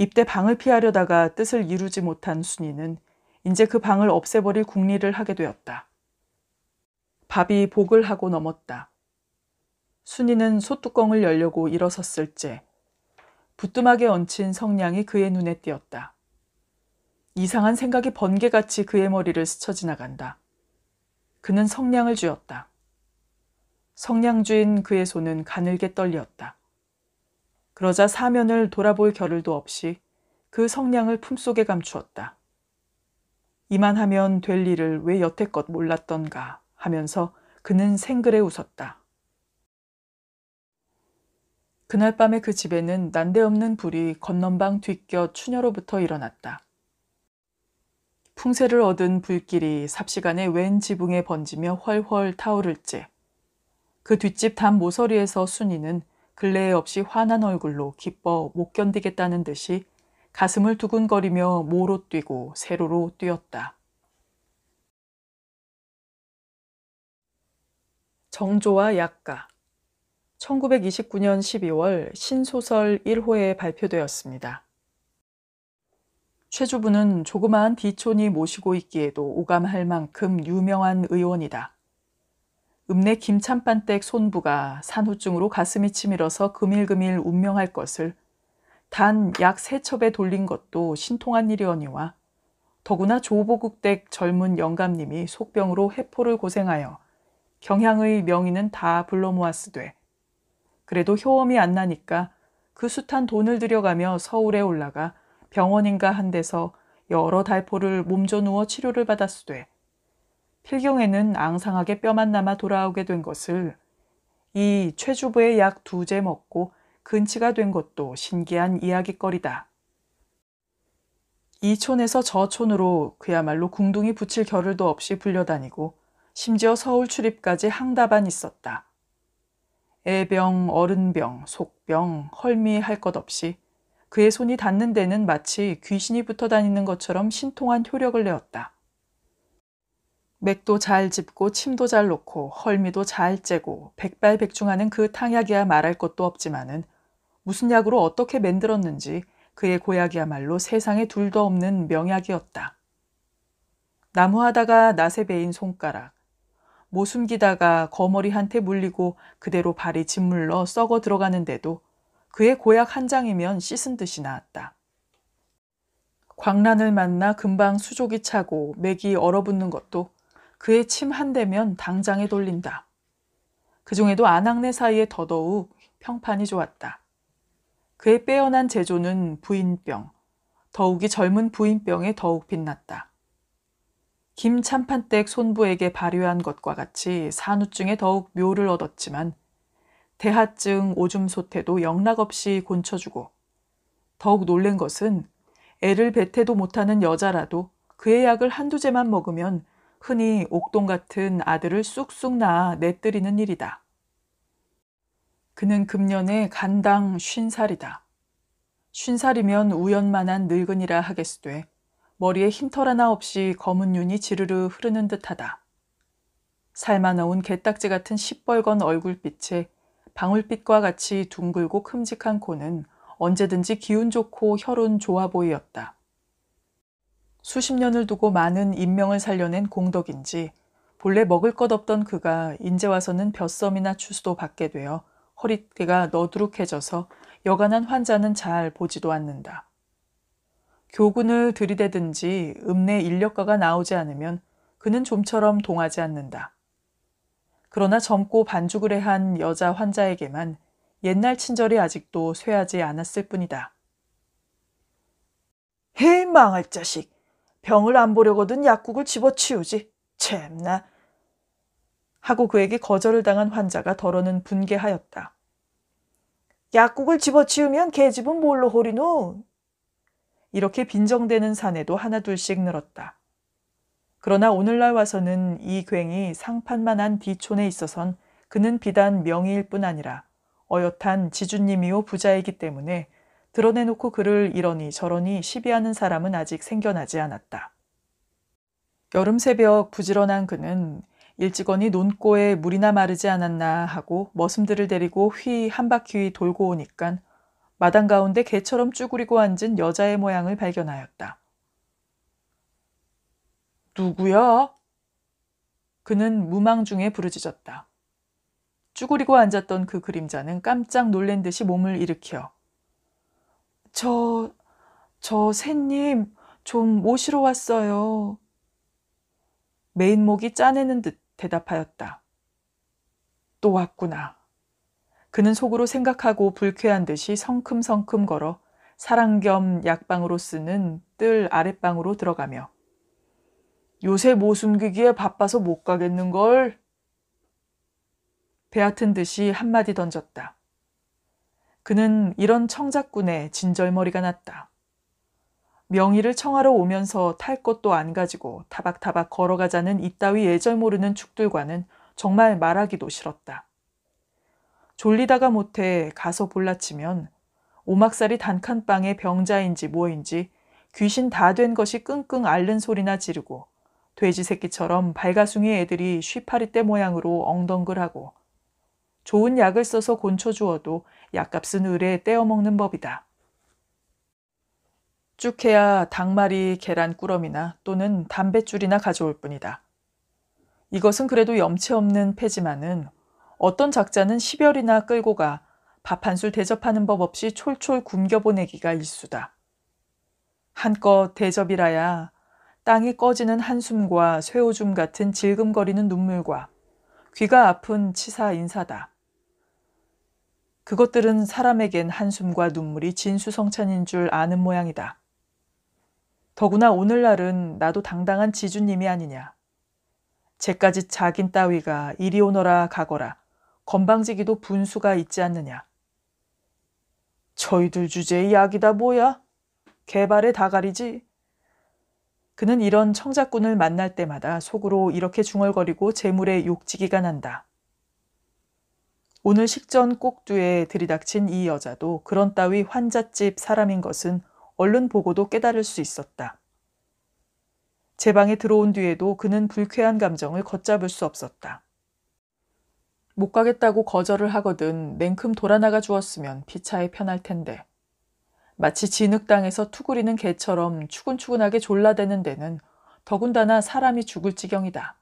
입대 방을 피하려다가 뜻을 이루지 못한 순이는 이제 그 방을 없애버릴 궁리를 하게 되었다. 밥이 복을 하고 넘었다. 순이는 소뚜껑을 열려고 일어섰을 때 부뚜막에 얹힌 성냥이 그의 눈에 띄었다. 이상한 생각이 번개같이 그의 머리를 스쳐 지나간다. 그는 성냥을 쥐었다. 성냥 쥐인 그의 손은 가늘게 떨렸다. 그러자 사면을 돌아볼 겨를도 없이 그 성량을 품속에 감추었다. 이만 하면 될 일을 왜 여태껏 몰랐던가 하면서 그는 생글에 웃었다. 그날 밤에 그 집에는 난데없는 불이 건넌방 뒤껴 추녀로부터 일어났다. 풍세를 얻은 불길이 삽시간에 웬 지붕에 번지며 훨훨 타오를지 그 뒷집 담 모서리에서 순이는 근래 에 없이 환한 얼굴로 기뻐 못 견디겠다는 듯이 가슴을 두근거리며 모로 뛰고 세로로 뛰었다. 정조와 약가 1929년 12월 신소설 1호에 발표되었습니다. 최주부는 조그마한 디촌이 모시고 있기에도 오감할 만큼 유명한 의원이다. 읍내 김참반댁 손부가 산후증으로 가슴이 치밀어서 금일금일 운명할 것을 단 약 세 첩에 돌린 것도 신통한 일이오니와 더구나 조보국댁 젊은 영감님이 속병으로 해포를 고생하여 경향의 명의는 다 불러 모았으되 그래도 효험이 안 나니까 그 숱한 돈을 들여가며 서울에 올라가 병원인가 한 데서 여러 달포를 몸져 누워 치료를 받았으되 필경에는 앙상하게 뼈만 남아 돌아오게 된 것을 이 최주부의 약 두 재 먹고 근치가 된 것도 신기한 이야기거리다. 이 촌에서 저 촌으로 그야말로 궁둥이 붙일 겨를도 없이 불려다니고 심지어 서울 출입까지 항다반 있었다. 애병, 어른병, 속병, 헐미 할 것 없이 그의 손이 닿는 데는 마치 귀신이 붙어 다니는 것처럼 신통한 효력을 내었다. 맥도 잘 짚고 침도 잘 놓고 헐미도 잘 째고 백발백중하는 그 탕약이야 말할 것도 없지만은 무슨 약으로 어떻게 만들었는지 그의 고약이야말로 세상에 둘도 없는 명약이었다. 나무하다가 낫에 베인 손가락, 모숨기다가 거머리한테 물리고 그대로 발이 짓물러 썩어 들어가는데도 그의 고약 한 장이면 씻은 듯이 나았다. 광란을 만나 금방 수족이 차고 맥이 얼어붙는 것도 그의 침 한 대면 당장에 돌린다. 그 중에도 아낙네 사이에 더더욱 평판이 좋았다. 그의 빼어난 제조는 부인병, 더욱이 젊은 부인병에 더욱 빛났다. 김참판댁 손부에게 발효한 것과 같이 산후증에 더욱 묘를 얻었지만 대하증 오줌소태도 영락없이 곤쳐주고 더욱 놀란 것은 애를 뱉태도 못하는 여자라도 그의 약을 한두 재만 먹으면 흔히 옥동 같은 아들을 쑥쑥 낳아 내뜨리는 일이다. 그는 금년에 간당 쉰살이다. 쉰살이면 우연만한 늙은이라 하겠으되 머리에 흰털 하나 없이 검은 윤이 지르르 흐르는 듯하다. 살만놓온 개딱지 같은 시뻘건 얼굴빛에 방울빛과 같이 둥글고 큼직한 코는 언제든지 기운 좋고 혈운 좋아 보이었다. 수십 년을 두고 많은 인명을 살려낸 공덕인지 본래 먹을 것 없던 그가 인제 와서는 벼썸이나 추수도 받게 되어 허리띠가 너두룩해져서 여간한 환자는 잘 보지도 않는다. 교군을 들이대든지 읍내 인력가가 나오지 않으면 그는 좀처럼 동하지 않는다. 그러나 젊고 반죽을 해 한 여자 환자에게만 옛날 친절이 아직도 쇠하지 않았을 뿐이다. 해 망할 자식! 병을 안 보려거든 약국을 집어치우지. 잼나. 하고 그에게 거절을 당한 환자가 더러는 분개하였다. 약국을 집어치우면 개집은 뭘로 호리노? 이렇게 빈정대는 사내도 하나둘씩 늘었다. 그러나 오늘날 와서는 이 괭이 상판만한 뒤촌에 있어선 그는 비단 명의일 뿐 아니라 어엿한 지주님이오 부자이기 때문에 드러내놓고 그를 이러니 저러니 시비하는 사람은 아직 생겨나지 않았다. 여름 새벽 부지런한 그는 일찍거니 논꼬에 물이나 마르지 않았나 하고 머슴들을 데리고 휘 한 바퀴 돌고 오니깐 마당 가운데 개처럼 쭈그리고 앉은 여자의 모양을 발견하였다. 누구야? 그는 무망 중에 부르짖었다. 쭈그리고 앉았던 그 그림자는 깜짝 놀란 듯이 몸을 일으켜 저, 저 새님 좀 모시러 왔어요. 메인목이 짜내는 듯 대답하였다. 또 왔구나. 그는 속으로 생각하고 불쾌한 듯이 성큼성큼 걸어 사랑 겸 약방으로 쓰는 뜰 아랫방으로 들어가며 요새 모순기기에 바빠서 못 가겠는걸. 배 아픈 듯이 한마디 던졌다. 그는 이런 청작군에 진절머리가 났다. 명의를 청하러 오면서 탈 것도 안 가지고 타박타박 걸어가자는 이따위 예절 모르는 축들과는 정말 말하기도 싫었다. 졸리다가 못해 가서 볼라치면 오막살이 단칸방의 병자인지 뭐인지 귀신 다 된 것이 끙끙 앓는 소리나 지르고 돼지 새끼처럼 발가숭이 애들이 쉬파리 떼 모양으로 엉덩글하고 좋은 약을 써서 곤쳐주어도 약값은 의뢰에 떼어먹는 법이다. 쭉 해야 닭말이, 계란 꾸러미나 또는 담뱃줄이나 가져올 뿐이다. 이것은 그래도 염치 없는 패지만은 어떤 작자는 십열이나 끌고 가 밥 한 술 대접하는 법 없이 촐촐 굶겨보내기가 일수다. 한껏 대접이라야 땅이 꺼지는 한숨과 쇠오줌 같은 질금거리는 눈물과 귀가 아픈 치사 인사다. 그것들은 사람에겐 한숨과 눈물이 진수성찬인 줄 아는 모양이다. 더구나 오늘날은 나도 당당한 지주님이 아니냐. 쟤까지 자긴 따위가 이리 오너라 가거라 건방지기도 분수가 있지 않느냐. 저희들 주제의 약이다 뭐야? 개발의 다가리지? 그는 이런 청자꾼을 만날 때마다 속으로 이렇게 중얼거리고 재물에 욕지기가 난다. 오늘 식전 꼭두에 들이닥친 이 여자도 그런 따위 환자집 사람인 것은 얼른 보고도 깨달을 수 있었다. 제 방에 들어온 뒤에도 그는 불쾌한 감정을 걷잡을 수 없었다. 못 가겠다고 거절을 하거든 냉큼 돌아나가 주었으면 피차에 편할 텐데. 마치 진흙땅에서 투구리는 개처럼 추근추근하게 졸라대는 데는 더군다나 사람이 죽을 지경이다.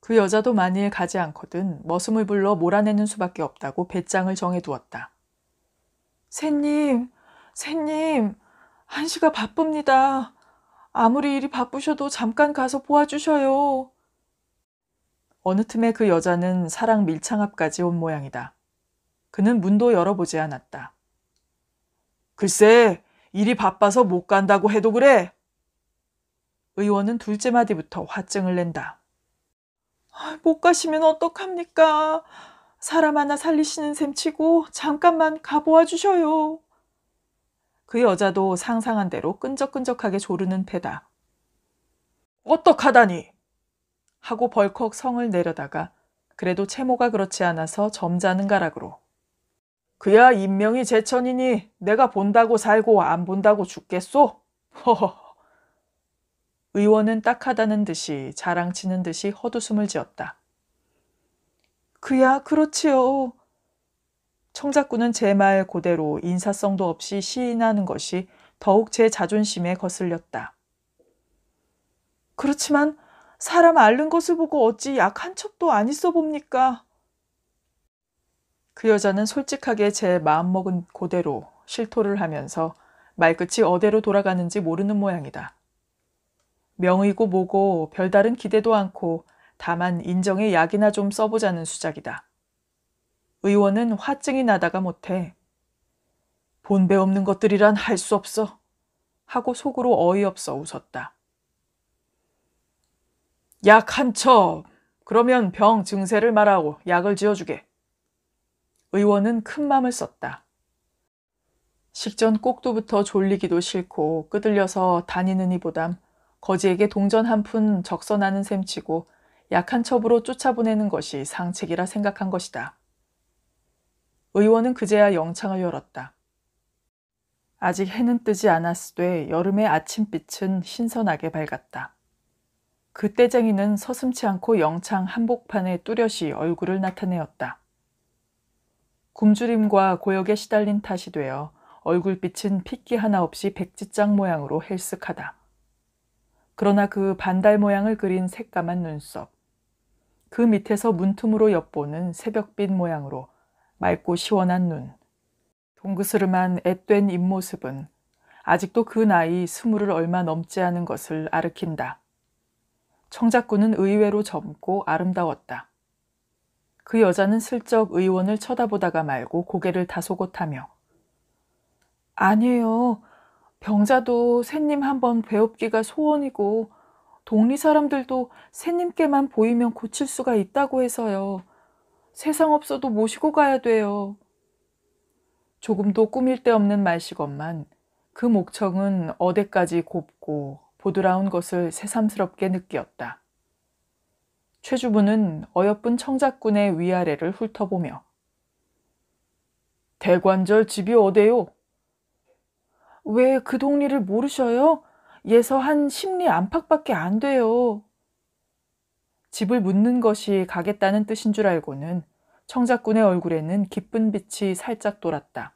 그 여자도 만일 가지 않거든 머슴을 불러 몰아내는 수밖에 없다고 배짱을 정해두었다. 새님, 새님, 한시가 바쁩니다. 아무리 일이 바쁘셔도 잠깐 가서 보아주셔요. 어느 틈에 그 여자는 사랑 밀창 앞까지 온 모양이다. 그는 문도 열어보지 않았다. 글쎄, 일이 바빠서 못 간다고 해도 그래. 의원은 둘째 마디부터 화증을 낸다. 못 가시면 어떡합니까? 사람 하나 살리시는 셈치고 잠깐만 가보아 주셔요. 그 여자도 상상한 대로 끈적끈적하게 조르는 패다. 어떡하다니! 하고 벌컥 성을 내려다가 그래도 채모가 그렇지 않아서 점잖은 가락으로 그야 인명이 제천이니 내가 본다고 살고 안 본다고 죽겠소? 허허 의원은 딱하다는 듯이 자랑치는 듯이 헛웃음을 지었다. 그야 그렇지요. 청작구는 제 말 고대로 인사성도 없이 시인하는 것이 더욱 제 자존심에 거슬렸다. 그렇지만 사람 앓는 것을 보고 어찌 약한척도안 있어 봅니까? 그 여자는 솔직하게 제 마음먹은 고대로 실토를 하면서 말끝이 어디로 돌아가는지 모르는 모양이다. 명의고 뭐고 별다른 기대도 않고 다만 인정의 약이나 좀 써보자는 수작이다. 의원은 화증이 나다가 못해 본배 없는 것들이란 할 수 없어 하고 속으로 어이없어 웃었다. 약한 첩! 그러면 병 증세를 말하고 약을 지어주게. 의원은 큰 맘을 썼다. 식전 꼭두부터 졸리기도 싫고 끄들려서 다니는 이보담 거지에게 동전 한 푼 적선하는 셈치고 약한 첩으로 쫓아보내는 것이 상책이라 생각한 것이다. 의원은 그제야 영창을 열었다. 아직 해는 뜨지 않았으되 여름의 아침빛은 신선하게 밝았다. 그때쟁이는 서슴치 않고 영창 한복판에 뚜렷이 얼굴을 나타내었다. 굶주림과 고역에 시달린 탓이 되어 얼굴빛은 핏기 하나 없이 백지장 모양으로 헬쓱하다. 그러나 그 반달 모양을 그린 새까만 눈썹. 그 밑에서 문틈으로 엿보는 새벽빛 모양으로 맑고 시원한 눈. 동그스름한 앳된 입모습은 아직도 그 나이 스물을 얼마 넘지 않은 것을 아르킨다. 청자꾼은 의외로 젊고 아름다웠다. 그 여자는 슬쩍 의원을 쳐다보다가 말고 고개를 다소곳하며 아니에요. 병자도 새님 한번 배웁기가 소원이고 동리 사람들도 새님께만 보이면 고칠 수가 있다고 해서요. 세상 없어도 모시고 가야 돼요. 조금도 꾸밀 데 없는 말식엄만그 목청은 어대까지 곱고 보드라운 것을 새삼스럽게 느꼈다 최주부는 어여쁜 청작군의 위아래를 훑어보며 대관절 집이 어데요? 왜그 동리를 모르셔요? 예서 한 십리 안팎밖에 안 돼요. 집을 묻는 것이 가겠다는 뜻인 줄 알고는 청작군의 얼굴에는 기쁜 빛이 살짝 돌았다.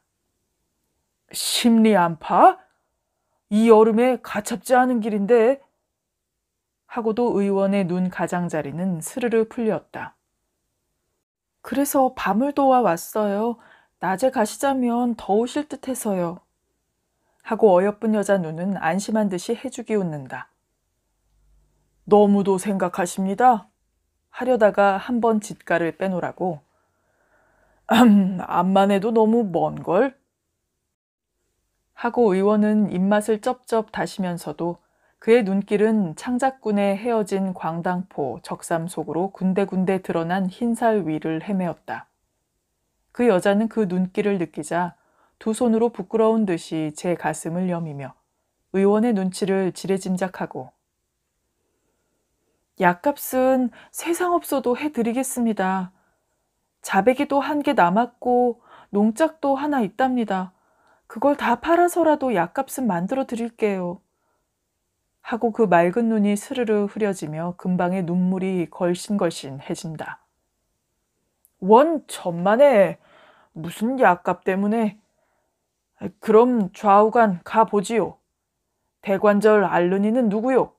십리 안팎? 이 여름에 가첩지 않은 길인데 하고도 의원의 눈 가장자리는 스르르 풀렸다. 그래서 밤을 도와 왔어요. 낮에 가시자면 더우실 듯해서요. 하고 어여쁜 여자 눈은 안심한 듯이 해주기 웃는다. 너무도 생각하십니다. 하려다가 한번 짓가를 빼놓으라고. 음, 암만 해도 너무 먼걸? 하고 의원은 입맛을 쩝쩝 다시면서도 그의 눈길은 창작군에 헤어진 광당포 적삼 속으로 군데군데 드러난 흰살 위를 헤매었다. 그 여자는 그 눈길을 느끼자 두 손으로 부끄러운 듯이 제 가슴을 여미며 의원의 눈치를 지레짐작하고 약값은 세상 없어도 해드리겠습니다. 자배기도 한 개 남았고 농작도 하나 있답니다. 그걸 다 팔아서라도 약값은 만들어 드릴게요. 하고 그 맑은 눈이 스르르 흐려지며 금방에 눈물이 걸신걸신해진다. 원 천만에 무슨 약값 때문에 그럼 좌우간 가보지요. 대관절 알루니는 누구요?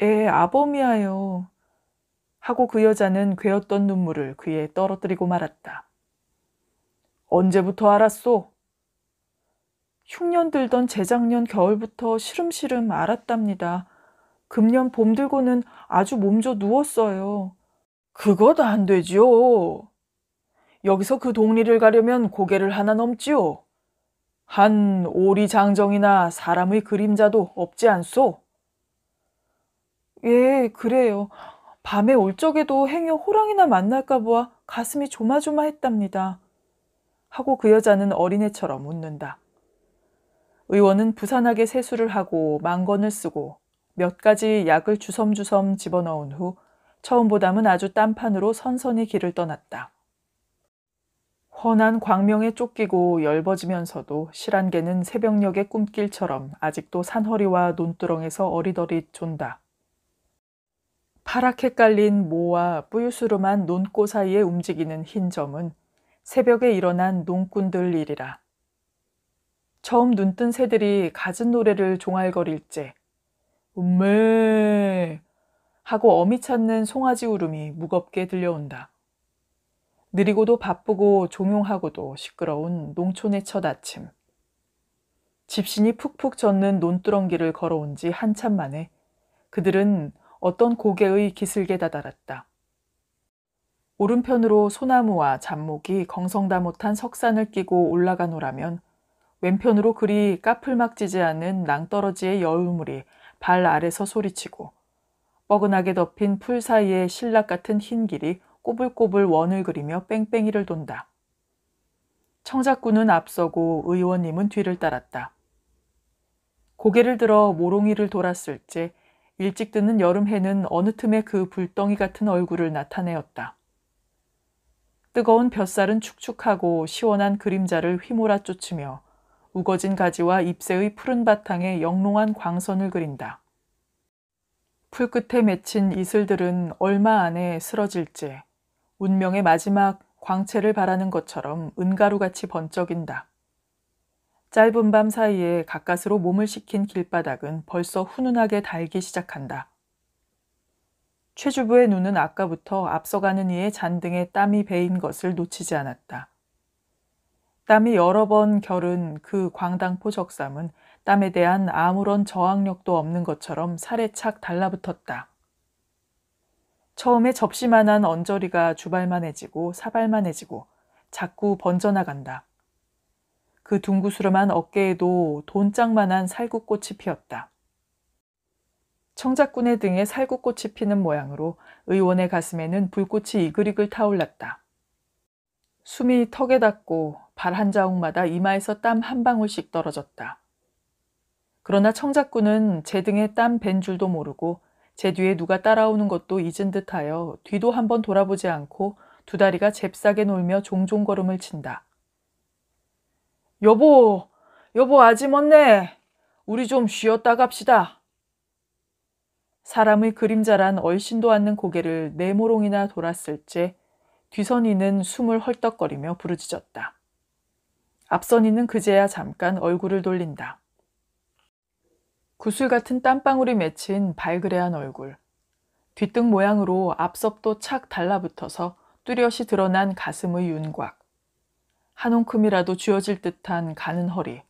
에, 아범이야요. 하고 그 여자는 괴었던 눈물을 그에 떨어뜨리고 말았다. 언제부터 알았소? 흉년 들던 재작년 겨울부터 시름시름 알았답니다. 금년 봄 들고는 아주 몸져 누웠어요. 그것 안 되지요. 여기서 그 동리를 가려면 고개를 하나 넘지요. 한 오리장정이나 사람의 그림자도 없지 않소? 예, 그래요. 밤에 올 적에도 행여 호랑이나 만날까 보아 가슴이 조마조마했답니다. 하고 그 여자는 어린애처럼 웃는다. 의원은 부산하게 세수를 하고 망건을 쓰고 몇 가지 약을 주섬주섬 집어넣은 후처음보담은 아주 딴판으로 선선히 길을 떠났다. 훤한 광명에 쫓기고 열버지면서도 실안개는 새벽녘의 꿈길처럼 아직도 산허리와 논두렁에서 어리더리 존다. 파랗게 깔린 모와 뿌유스름한 논꽃 사이에 움직이는 흰 점은 새벽에 일어난 농꾼들 일이라. 처음 눈 뜬 새들이 가은 노래를 종알거릴 째 음메 하고 어미 찾는 송아지 울음이 무겁게 들려온다. 느리고도 바쁘고 종용하고도 시끄러운 농촌의 첫 아침. 집신이 푹푹 젖는 논두렁길을 걸어온 지 한참 만에 그들은 어떤 고개의 기슭에 다다랐다. 오른편으로 소나무와 잡목이 경성다 못한 석산을 끼고 올라가노라면 왼편으로 그리 까풀막지지 않은 낭떠러지의 여울물이 발 아래서 소리치고 뻐근하게 덮인 풀사이에 신락 같은 흰 길이 꼬불꼬불 원을 그리며 뺑뺑이를 돈다. 청작군은 앞서고 의원님은 뒤를 따랐다. 고개를 들어 모롱이를 돌았을 지 일찍 드는 여름 해는 어느 틈에 그 불덩이 같은 얼굴을 나타내었다. 뜨거운 벼살은 축축하고 시원한 그림자를 휘몰아 쫓으며 우거진 가지와 잎새의 푸른 바탕에 영롱한 광선을 그린다. 풀 끝에 맺힌 이슬들은 얼마 안에 쓰러질지 운명의 마지막 광채를 바라는 것처럼 은가루같이 번쩍인다. 짧은 밤 사이에 가까스로 몸을 식힌 길바닥은 벌써 훈훈하게 달기 시작한다. 최주부의 눈은 아까부터 앞서가는 이의 잔등에 땀이 배인 것을 놓치지 않았다. 땀이 여러 번 결은 그 광당포 적삼은 땀에 대한 아무런 저항력도 없는 것처럼 살에 착 달라붙었다. 처음에 접시만한 언저리가 주발만해지고 사발만해지고 자꾸 번져나간다. 그 둥구스름한 어깨에도 돈짝만한 살구꽃이 피었다. 청자꾼의 등에 살구꽃이 피는 모양으로 의원의 가슴에는 불꽃이 이글이글 타올랐다. 숨이 턱에 닿고 발 한 자국마다 이마에서 땀 한 방울씩 떨어졌다. 그러나 청자꾼은 제 등에 땀밴 줄도 모르고 제 뒤에 누가 따라오는 것도 잊은 듯하여 뒤도 한번 돌아보지 않고 두 다리가 잽싸게 놀며 종종 걸음을 친다. 여보, 여보 아직 먼네. 우리 좀 쉬었다 갑시다. 사람의 그림자란 얼씬도 않는 고개를 네 모롱이나 돌았을 때 뒤선이는 숨을 헐떡거리며 부르짖었다. 앞선이는 그제야 잠깐 얼굴을 돌린다. 구슬 같은 땀방울이 맺힌 발그레한 얼굴. 뒤등 모양으로 앞섭도 착 달라붙어서 뚜렷이 드러난 가슴의 윤곽. 한 움큼이라도 쥐어질 듯한 가는 허리.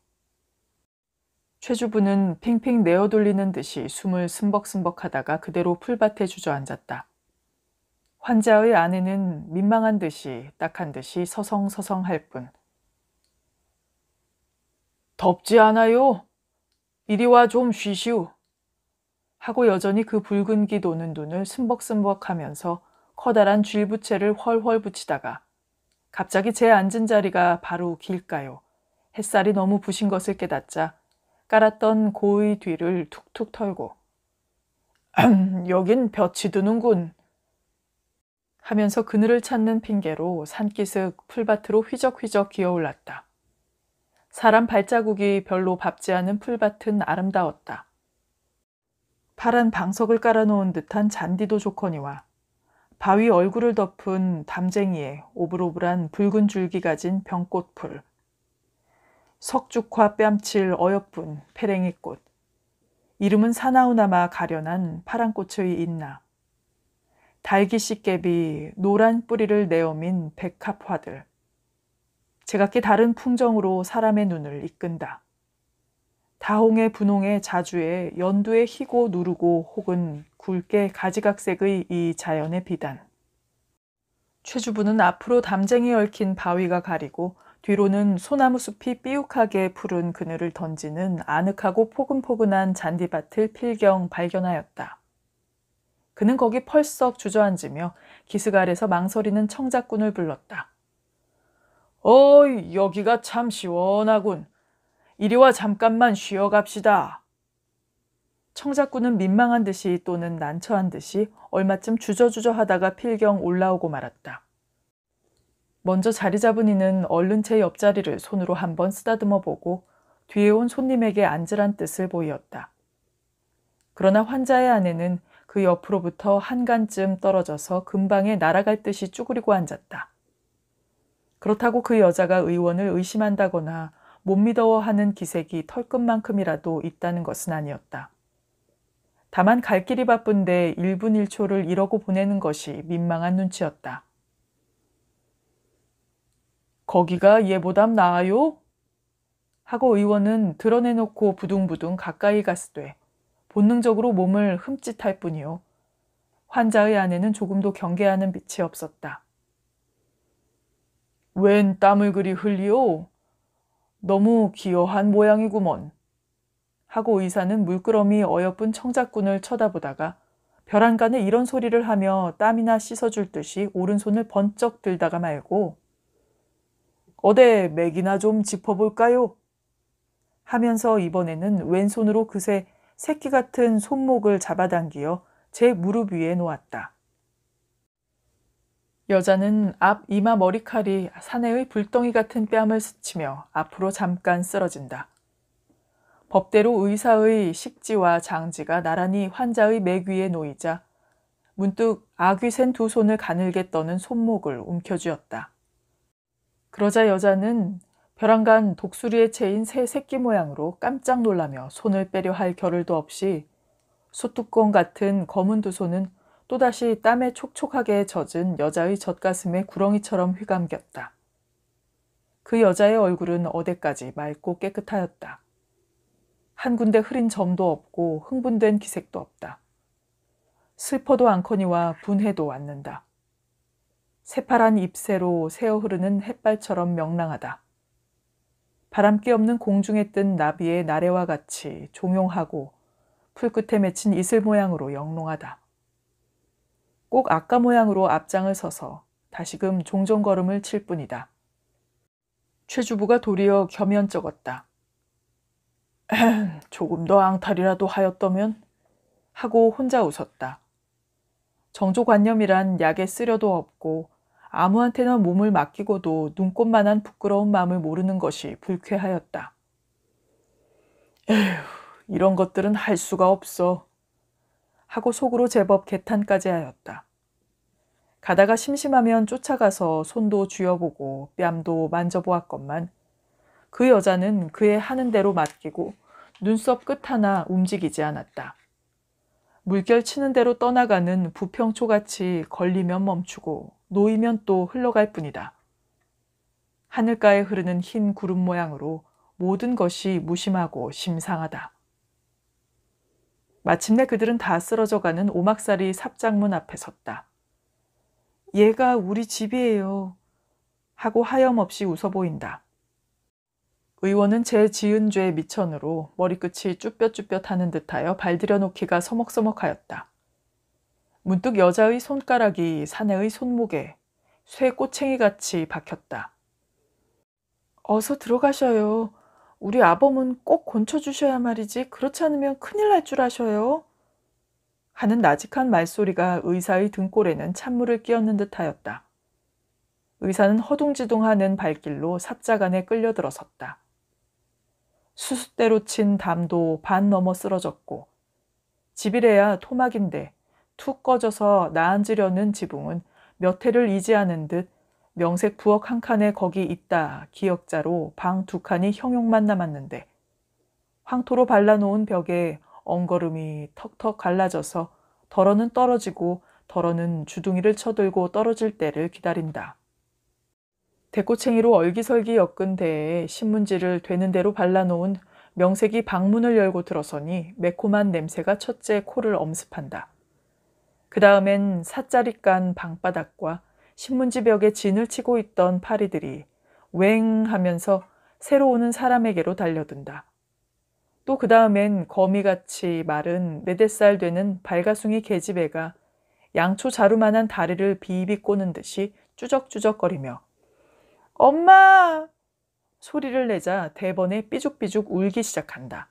최주부는 핑핑 내어돌리는 듯이 숨을 슴벅슴벅 하다가 그대로 풀밭에 주저앉았다. 환자의 아내는 민망한 듯이 딱한 듯이 서성서성 할 뿐. 덥지 않아요? 이리 와좀 쉬시오. 하고 여전히 그 붉은 기 도는 눈을 슴벅슴벅 하면서 커다란 쥐부채를 훨훨 붙이다가 갑자기 제 앉은 자리가 바로 길까요 햇살이 너무 부신 것을 깨닫자 깔았던 고의 뒤를 툭툭 털고 여긴 볕이 드는군 하면서 그늘을 찾는 핑계로 산기슭 풀밭으로 휘적휘적 기어올랐다. 사람 발자국이 별로 밟지 않은 풀밭은 아름다웠다. 파란 방석을 깔아놓은 듯한 잔디도 좋거니와 바위 얼굴을 덮은 담쟁이에 오불오불한 붉은 줄기 가진 병꽃풀, 석죽화 뺨칠 어여쁜 페랭이꽃, 이름은 사나우나마 가련한 파란 꽃의 인나, 달기시 깨비 노란 뿌리를 내어민 백합화들, 제각기 다른 풍정으로 사람의 눈을 이끈다. 다홍의 분홍의 자주의 연두의 희고 누르고 혹은 굵게 가지각색의 이 자연의 비단. 최주부는 앞으로 담쟁이 얽힌 바위가 가리고 뒤로는 소나무 숲이 삐욱하게 푸른 그늘을 던지는 아늑하고 포근포근한 잔디밭을 필경 발견하였다. 그는 거기 펄썩 주저앉으며 기스갈에서 망설이는 청작꾼을 불렀다. 어이, 여기가 참 시원하군. 이리와 잠깐만 쉬어갑시다. 청자꾼은 민망한 듯이 또는 난처한 듯이 얼마쯤 주저주저 하다가 필경 올라오고 말았다. 먼저 자리 잡은 이는 얼른 제 옆자리를 손으로 한번 쓰다듬어 보고 뒤에 온 손님에게 앉으란 뜻을 보이었다. 그러나 환자의 아내는 그 옆으로부터 한간쯤 떨어져서 금방에 날아갈 듯이 쭈그리고 앉았다. 그렇다고 그 여자가 의원을 의심한다거나 못 믿어워하는 기색이 털끝만큼이라도 있다는 것은 아니었다. 다만 갈 길이 바쁜데 1분 1초를 이러고 보내는 것이 민망한 눈치였다. 거기가 얘보담 나아요? 하고 의원은 드러내놓고 부둥부둥 가까이 갔으되 본능적으로 몸을 흠칫할 뿐이요. 환자의 아내는 조금도 경계하는 빛이 없었다. 웬 땀을 그리 흘리오? 너무 기여한 모양이구먼. 하고 의사는 물끄러미 어여쁜 청자꾼을 쳐다보다가 벼랑간에 이런 소리를 하며 땀이나 씻어줄 듯이 오른손을 번쩍 들다가 말고 어데 맥이나 좀 짚어볼까요? 하면서 이번에는 왼손으로 그새 새끼 같은 손목을 잡아당기어 제 무릎 위에 놓았다. 여자는 앞 이마 머리칼이 사내의 불덩이 같은 뺨을 스치며 앞으로 잠깐 쓰러진다. 법대로 의사의 식지와 장지가 나란히 환자의 맥 위에 놓이자 문득 아귀센두 손을 가늘게 떠는 손목을 움켜쥐었다. 그러자 여자는 벼랑간 독수리의 채인 새 새끼 모양으로 깜짝 놀라며 손을 빼려 할 겨를도 없이 소뚜껑 같은 검은 두 손은 또다시 땀에 촉촉하게 젖은 여자의 젖가슴에 구렁이처럼 휘감겼다. 그 여자의 얼굴은 어데까지 맑고 깨끗하였다. 한 군데 흐린 점도 없고 흥분된 기색도 없다. 슬퍼도 않거니와 분해도 않는다. 새파란 잎새로 새어 흐르는 햇발처럼 명랑하다. 바람기 없는 공중에 뜬 나비의 나래와 같이 종용하고 풀끝에 맺힌 이슬 모양으로 영롱하다. 꼭 아까 모양으로 앞장을 서서 다시금 종종걸음을 칠 뿐이다. 최주부가 도리어 겸연쩍었다. 조금 더 앙탈이라도 하였더면 하고 혼자 웃었다. 정조관념이란 약에 쓰려도 없고 아무한테나 몸을 맡기고도 눈꽃만한 부끄러운 마음을 모르는 것이 불쾌하였다. 에휴, 이런 것들은 할 수가 없어. 하고 속으로 제법 개탄까지 하였다. 가다가 심심하면 쫓아가서 손도 쥐어보고 뺨도 만져보았건만 그 여자는 그의 하는 대로 맡기고 눈썹 끝 하나 움직이지 않았다. 물결 치는 대로 떠나가는 부평초같이 걸리면 멈추고 놓이면 또 흘러갈 뿐이다. 하늘가에 흐르는 흰 구름 모양으로 모든 것이 무심하고 심상하다. 마침내 그들은 다 쓰러져가는 오막살이 삽장문 앞에 섰다. 얘가 우리 집이에요. 하고 하염없이 웃어 보인다. 의원은 제 지은 죄의 미천으로 머리끝이 쭈뼛쭈뼛 하는 듯하여 발들여 놓기가 서먹서먹하였다. 문득 여자의 손가락이 사내의 손목에 쇠 꼬챙이 같이 박혔다. 어서 들어가셔요. 우리 아범은 꼭 곤쳐주셔야 말이지 그렇지 않으면 큰일 날 줄 아셔요. 하는 나직한 말소리가 의사의 등골에는 찬물을 끼얹는 듯하였다. 의사는 허둥지둥하는 발길로 삽자간에 끌려들어섰다. 수숫대로 친 담도 반 넘어 쓰러졌고 집이래야 토막인데 툭 꺼져서 나앉으려는 지붕은 몇 해를 이지하는 듯 명색 부엌 한 칸에 거기 있다 기억자로방 두 칸이 형용만 남았는데 황토로 발라놓은 벽에 엉거름이 턱턱 갈라져서 덜어는 떨어지고 덜어는 주둥이를 쳐들고 떨어질 때를 기다린다. 대꼬챙이로 얼기설기 엮은 대에 신문지를 되는 대로 발라놓은 명색이 방문을 열고 들어서니 매콤한 냄새가 첫째 코를 엄습한다. 그 다음엔 사짜리 깐 방바닥과 신문지 벽에 진을 치고 있던 파리들이 웽 하면서 새로 오는 사람에게로 달려든다. 또 그 다음엔 거미같이 마른 네댓 살 되는 발가숭이 계집애가 양초 자루만한 다리를 비비 꼬는 듯이 쭈적쭈적거리며 엄마! 소리를 내자 대번에 삐죽삐죽 울기 시작한다.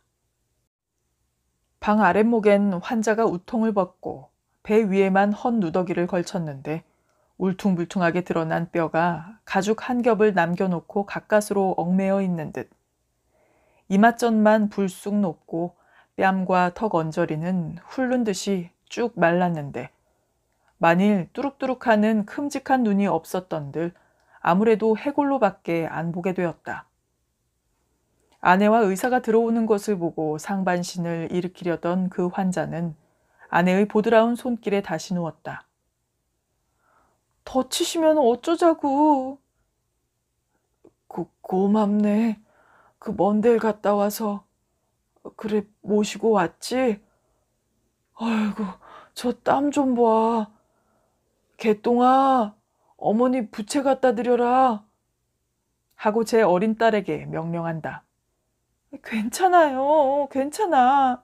방 아랫목엔 환자가 우통을 벗고 배 위에만 헛 누더기를 걸쳤는데 울퉁불퉁하게 드러난 뼈가 가죽 한 겹을 남겨놓고 가까스로 얽매여 있는 듯 이마전만 불쑥 높고 뺨과 턱 언저리는 훑는 듯이 쭉 말랐는데 만일 뚜룩뚜룩하는 큼직한 눈이 없었던들 아무래도 해골로밖에 안 보게 되었다. 아내와 의사가 들어오는 것을 보고 상반신을 일으키려던 그 환자는 아내의 보드라운 손길에 다시 누웠다. 더 치시면 어쩌자고. 고, 고맙네. 그먼 데를 갔다 와서. 그래, 모시고 왔지? 아이고, 저 땀 좀 봐. 개똥아, 어머니 부채 갖다 드려라. 하고 제 어린 딸에게 명령한다. 괜찮아요, 괜찮아.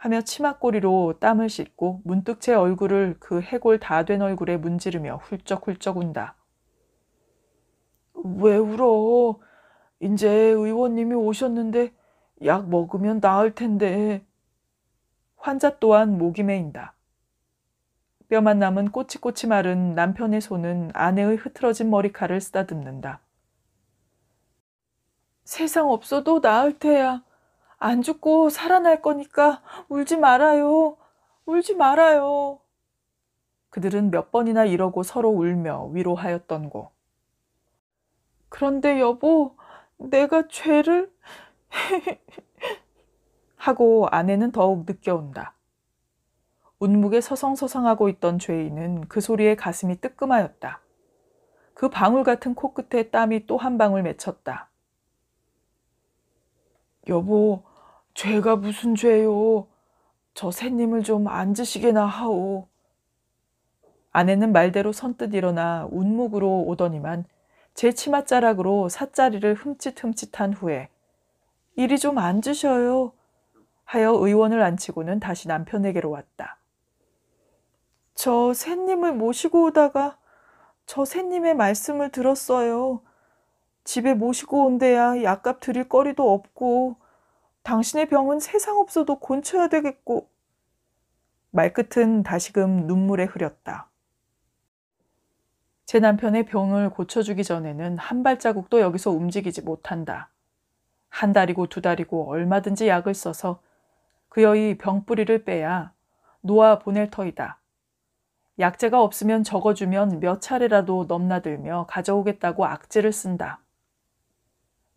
하며 치맛고리로 땀을 씻고 문득 제 얼굴을 그 해골 다 된 얼굴에 문지르며 훌쩍훌쩍 운다. 왜 울어? 이제 의원님이 오셨는데 약 먹으면 나을 텐데. 환자 또한 목이 메인다. 뼈만 남은 꼬치꼬치 마른 남편의 손은 아내의 흐트러진 머리카락을 쓰다듬는다. 세상 없어도 나을 테야. 안 죽고 살아날 거니까 울지 말아요. 울지 말아요. 그들은 몇 번이나 이러고 서로 울며 위로하였던고. 그런데 여보, 내가 죄를? <laughs> 하고 아내는 더욱 느껴온다. 운묵에 서성서성하고 있던 죄인은 그 소리에 가슴이 뜨끔하였다. 그 방울 같은 코끝에 땀이 또 한 방울 맺혔다. 여보, 죄가 무슨 죄요? 저 새님을 좀 앉으시게나 하오. 아내는 말대로 선뜻 일어나 운목으로 오더니만 제 치맛자락으로 사짜리를 흠칫흠칫한 후에 이리 좀 앉으셔요. 하여 의원을 앉히고는 다시 남편에게로 왔다. 저 새님을 모시고 오다가 저 새님의 말씀을 들었어요. 집에 모시고 온데야 약값 드릴 거리도 없고 당신의 병은 세상 없어도 곤쳐야 되겠고. 말끝은 다시금 눈물에 흐렸다. 제 남편의 병을 고쳐주기 전에는 한 발자국도 여기서 움직이지 못한다. 한 달이고 두 달이고 얼마든지 약을 써서 그여의 병뿌리를 빼야 놓아 보낼 터이다. 약재가 없으면 적어주면 몇 차례라도 넘나들며 가져오겠다고 악재를 쓴다.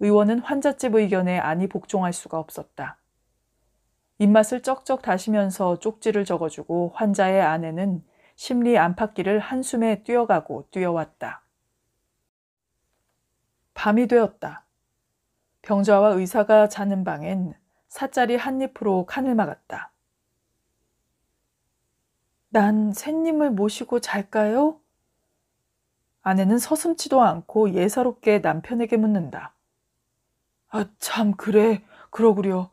의원은 환자집 의견에 안이 복종할 수가 없었다. 입맛을 쩍쩍 다시면서 쪽지를 적어주고 환자의 아내는 심리 안팎길을 한숨에 뛰어가고 뛰어왔다. 밤이 되었다. 병자와 의사가 자는 방엔 사짜리 한잎으로 칸을 막았다. 난 샌님을 모시고 잘까요? 아내는 서슴지도 않고 예사롭게 남편에게 묻는다. 아, 참 그래. 그러구려.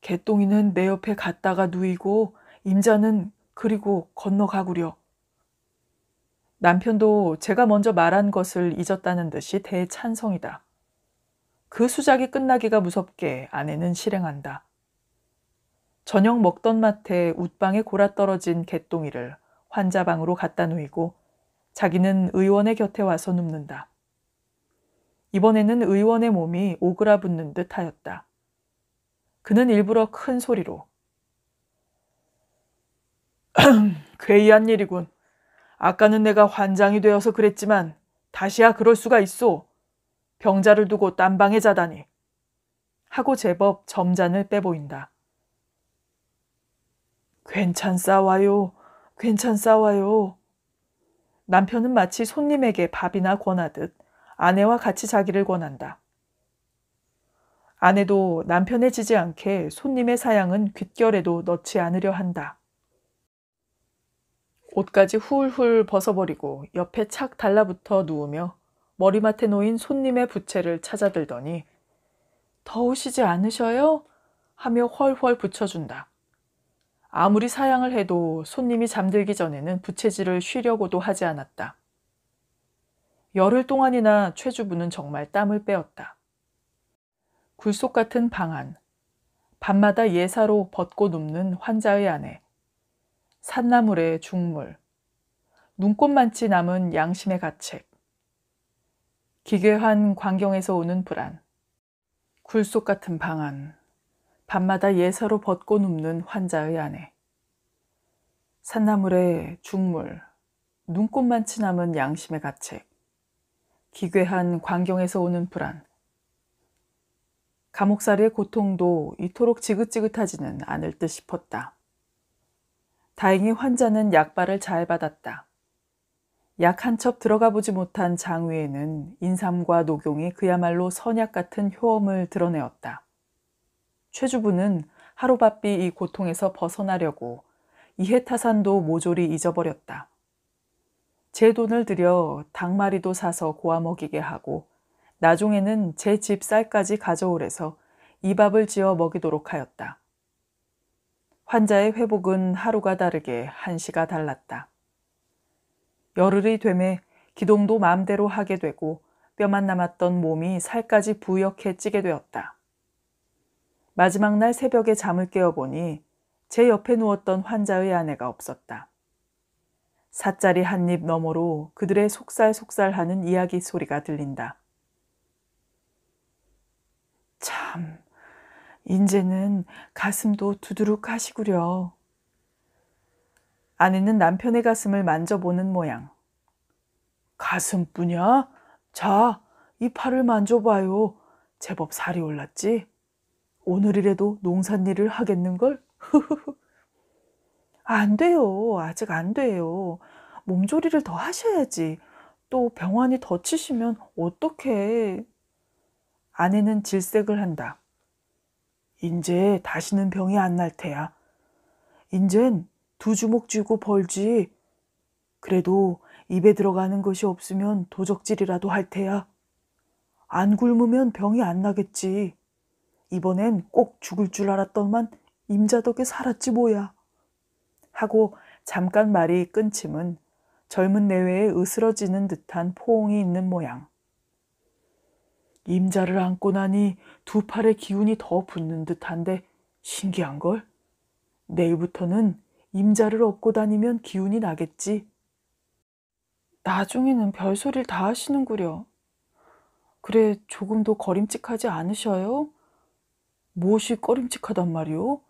개똥이는 내 옆에 갔다가 누이고 임자는 그리고 건너가구려. 남편도 제가 먼저 말한 것을 잊었다는 듯이 대찬성이다. 그 수작이 끝나기가 무섭게 아내는 실행한다. 저녁 먹던 맛에 웃방에 골아 떨어진 개똥이를 환자방으로 갖다 놓이고 자기는 의원의 곁에 와서 눕는다. 이번에는 의원의 몸이 오그라붙는 듯 하였다. 그는 일부러 큰 소리로 괴이한 일이군. 아까는 내가 환장이 되어서 그랬지만 다시야 그럴 수가 있어 병자를 두고 딴 방에 자다니. 하고 제법 점잔을 빼보인다. 괜찮사와요괜찮사와요 남편은 마치 손님에게 밥이나 권하듯 아내와 같이 자기를 권한다. 아내도 남편의 지지 않게 손님의 사양은 귓결에도 넣지 않으려 한다. 옷까지 훌훌 벗어버리고 옆에 착 달라붙어 누우며 머리맡에 놓인 손님의 부채를 찾아들더니 더우시지 않으셔요? 하며 훨훨 붙여준다. 아무리 사양을 해도 손님이 잠들기 전에는 부채질을 쉬려고도 하지 않았다. 열흘 동안이나 최주부는 정말 땀을 빼었다. 굴속 같은 방안, 밤마다 예사로 벗고 눕는 환자의 아내, 산나물의 중물, 눈꽃만치 남은 양심의 가책, 기괴한 광경에서 오는 불안, 굴속 같은 방안, 밤마다 예사로 벗고 눕는 환자의 아내, 산나물의 중물, 눈꽃만치 남은 양심의 가책, 기괴한 광경에서 오는 불안, 감옥살이의 고통도 이토록 지긋지긋하지는 않을 듯 싶었다. 다행히 환자는 약발을 잘 받았다. 약 한 첩 들어가 보지 못한 장위에는 인삼과 녹용이 그야말로 선약 같은 효험을 드러내었다. 최주부는 하루바삐 이 고통에서 벗어나려고 이해타산도 모조리 잊어버렸다. 제 돈을 들여 닭마리도 사서 고아 먹이게 하고 나중에는 제 집 쌀까지 가져오래서 이 밥을 지어 먹이도록 하였다. 환자의 회복은 하루가 다르게 한시가 달랐다. 열흘이 되매 기동도 마음대로 하게 되고 뼈만 남았던 몸이 살까지 부역해 찌게 되었다. 마지막 날 새벽에 잠을 깨어보니 제 옆에 누웠던 환자의 아내가 없었다. 사짜리 한 입 너머로 그들의 속살속살 하는 이야기 소리가 들린다. 참, 인제는 가슴도 두두룩 하시구려. 아내는 남편의 가슴을 만져보는 모양. 가슴뿐이야? 자, 이 팔을 만져봐요. 제법 살이 올랐지? 오늘이라도 농산일을 하겠는걸? 후후후. <laughs> 안 돼요. 아직 안 돼요. 몸조리를 더 하셔야지. 또 병환이 더 치시면 어떡해. 아내는 질색을 한다. 인제 다시는 병이 안 날 테야. 인젠 두 주먹 쥐고 벌지. 그래도 입에 들어가는 것이 없으면 도적질이라도 할 테야. 안 굶으면 병이 안 나겠지. 이번엔 꼭 죽을 줄 알았더만 임자덕에 살았지 뭐야. 하고 잠깐 말이 끊침은 젊은 내외에 으스러지는 듯한 포옹이 있는 모양. 임자를 안고 나니 두 팔의 기운이 더 붙는 듯한데 신기한걸? 내일부터는 임자를 업고 다니면 기운이 나겠지. 나중에는 별소리를 다 하시는구려. 그래 조금도 거림칙하지 않으셔요? 무엇이 거림칙하단 말이오?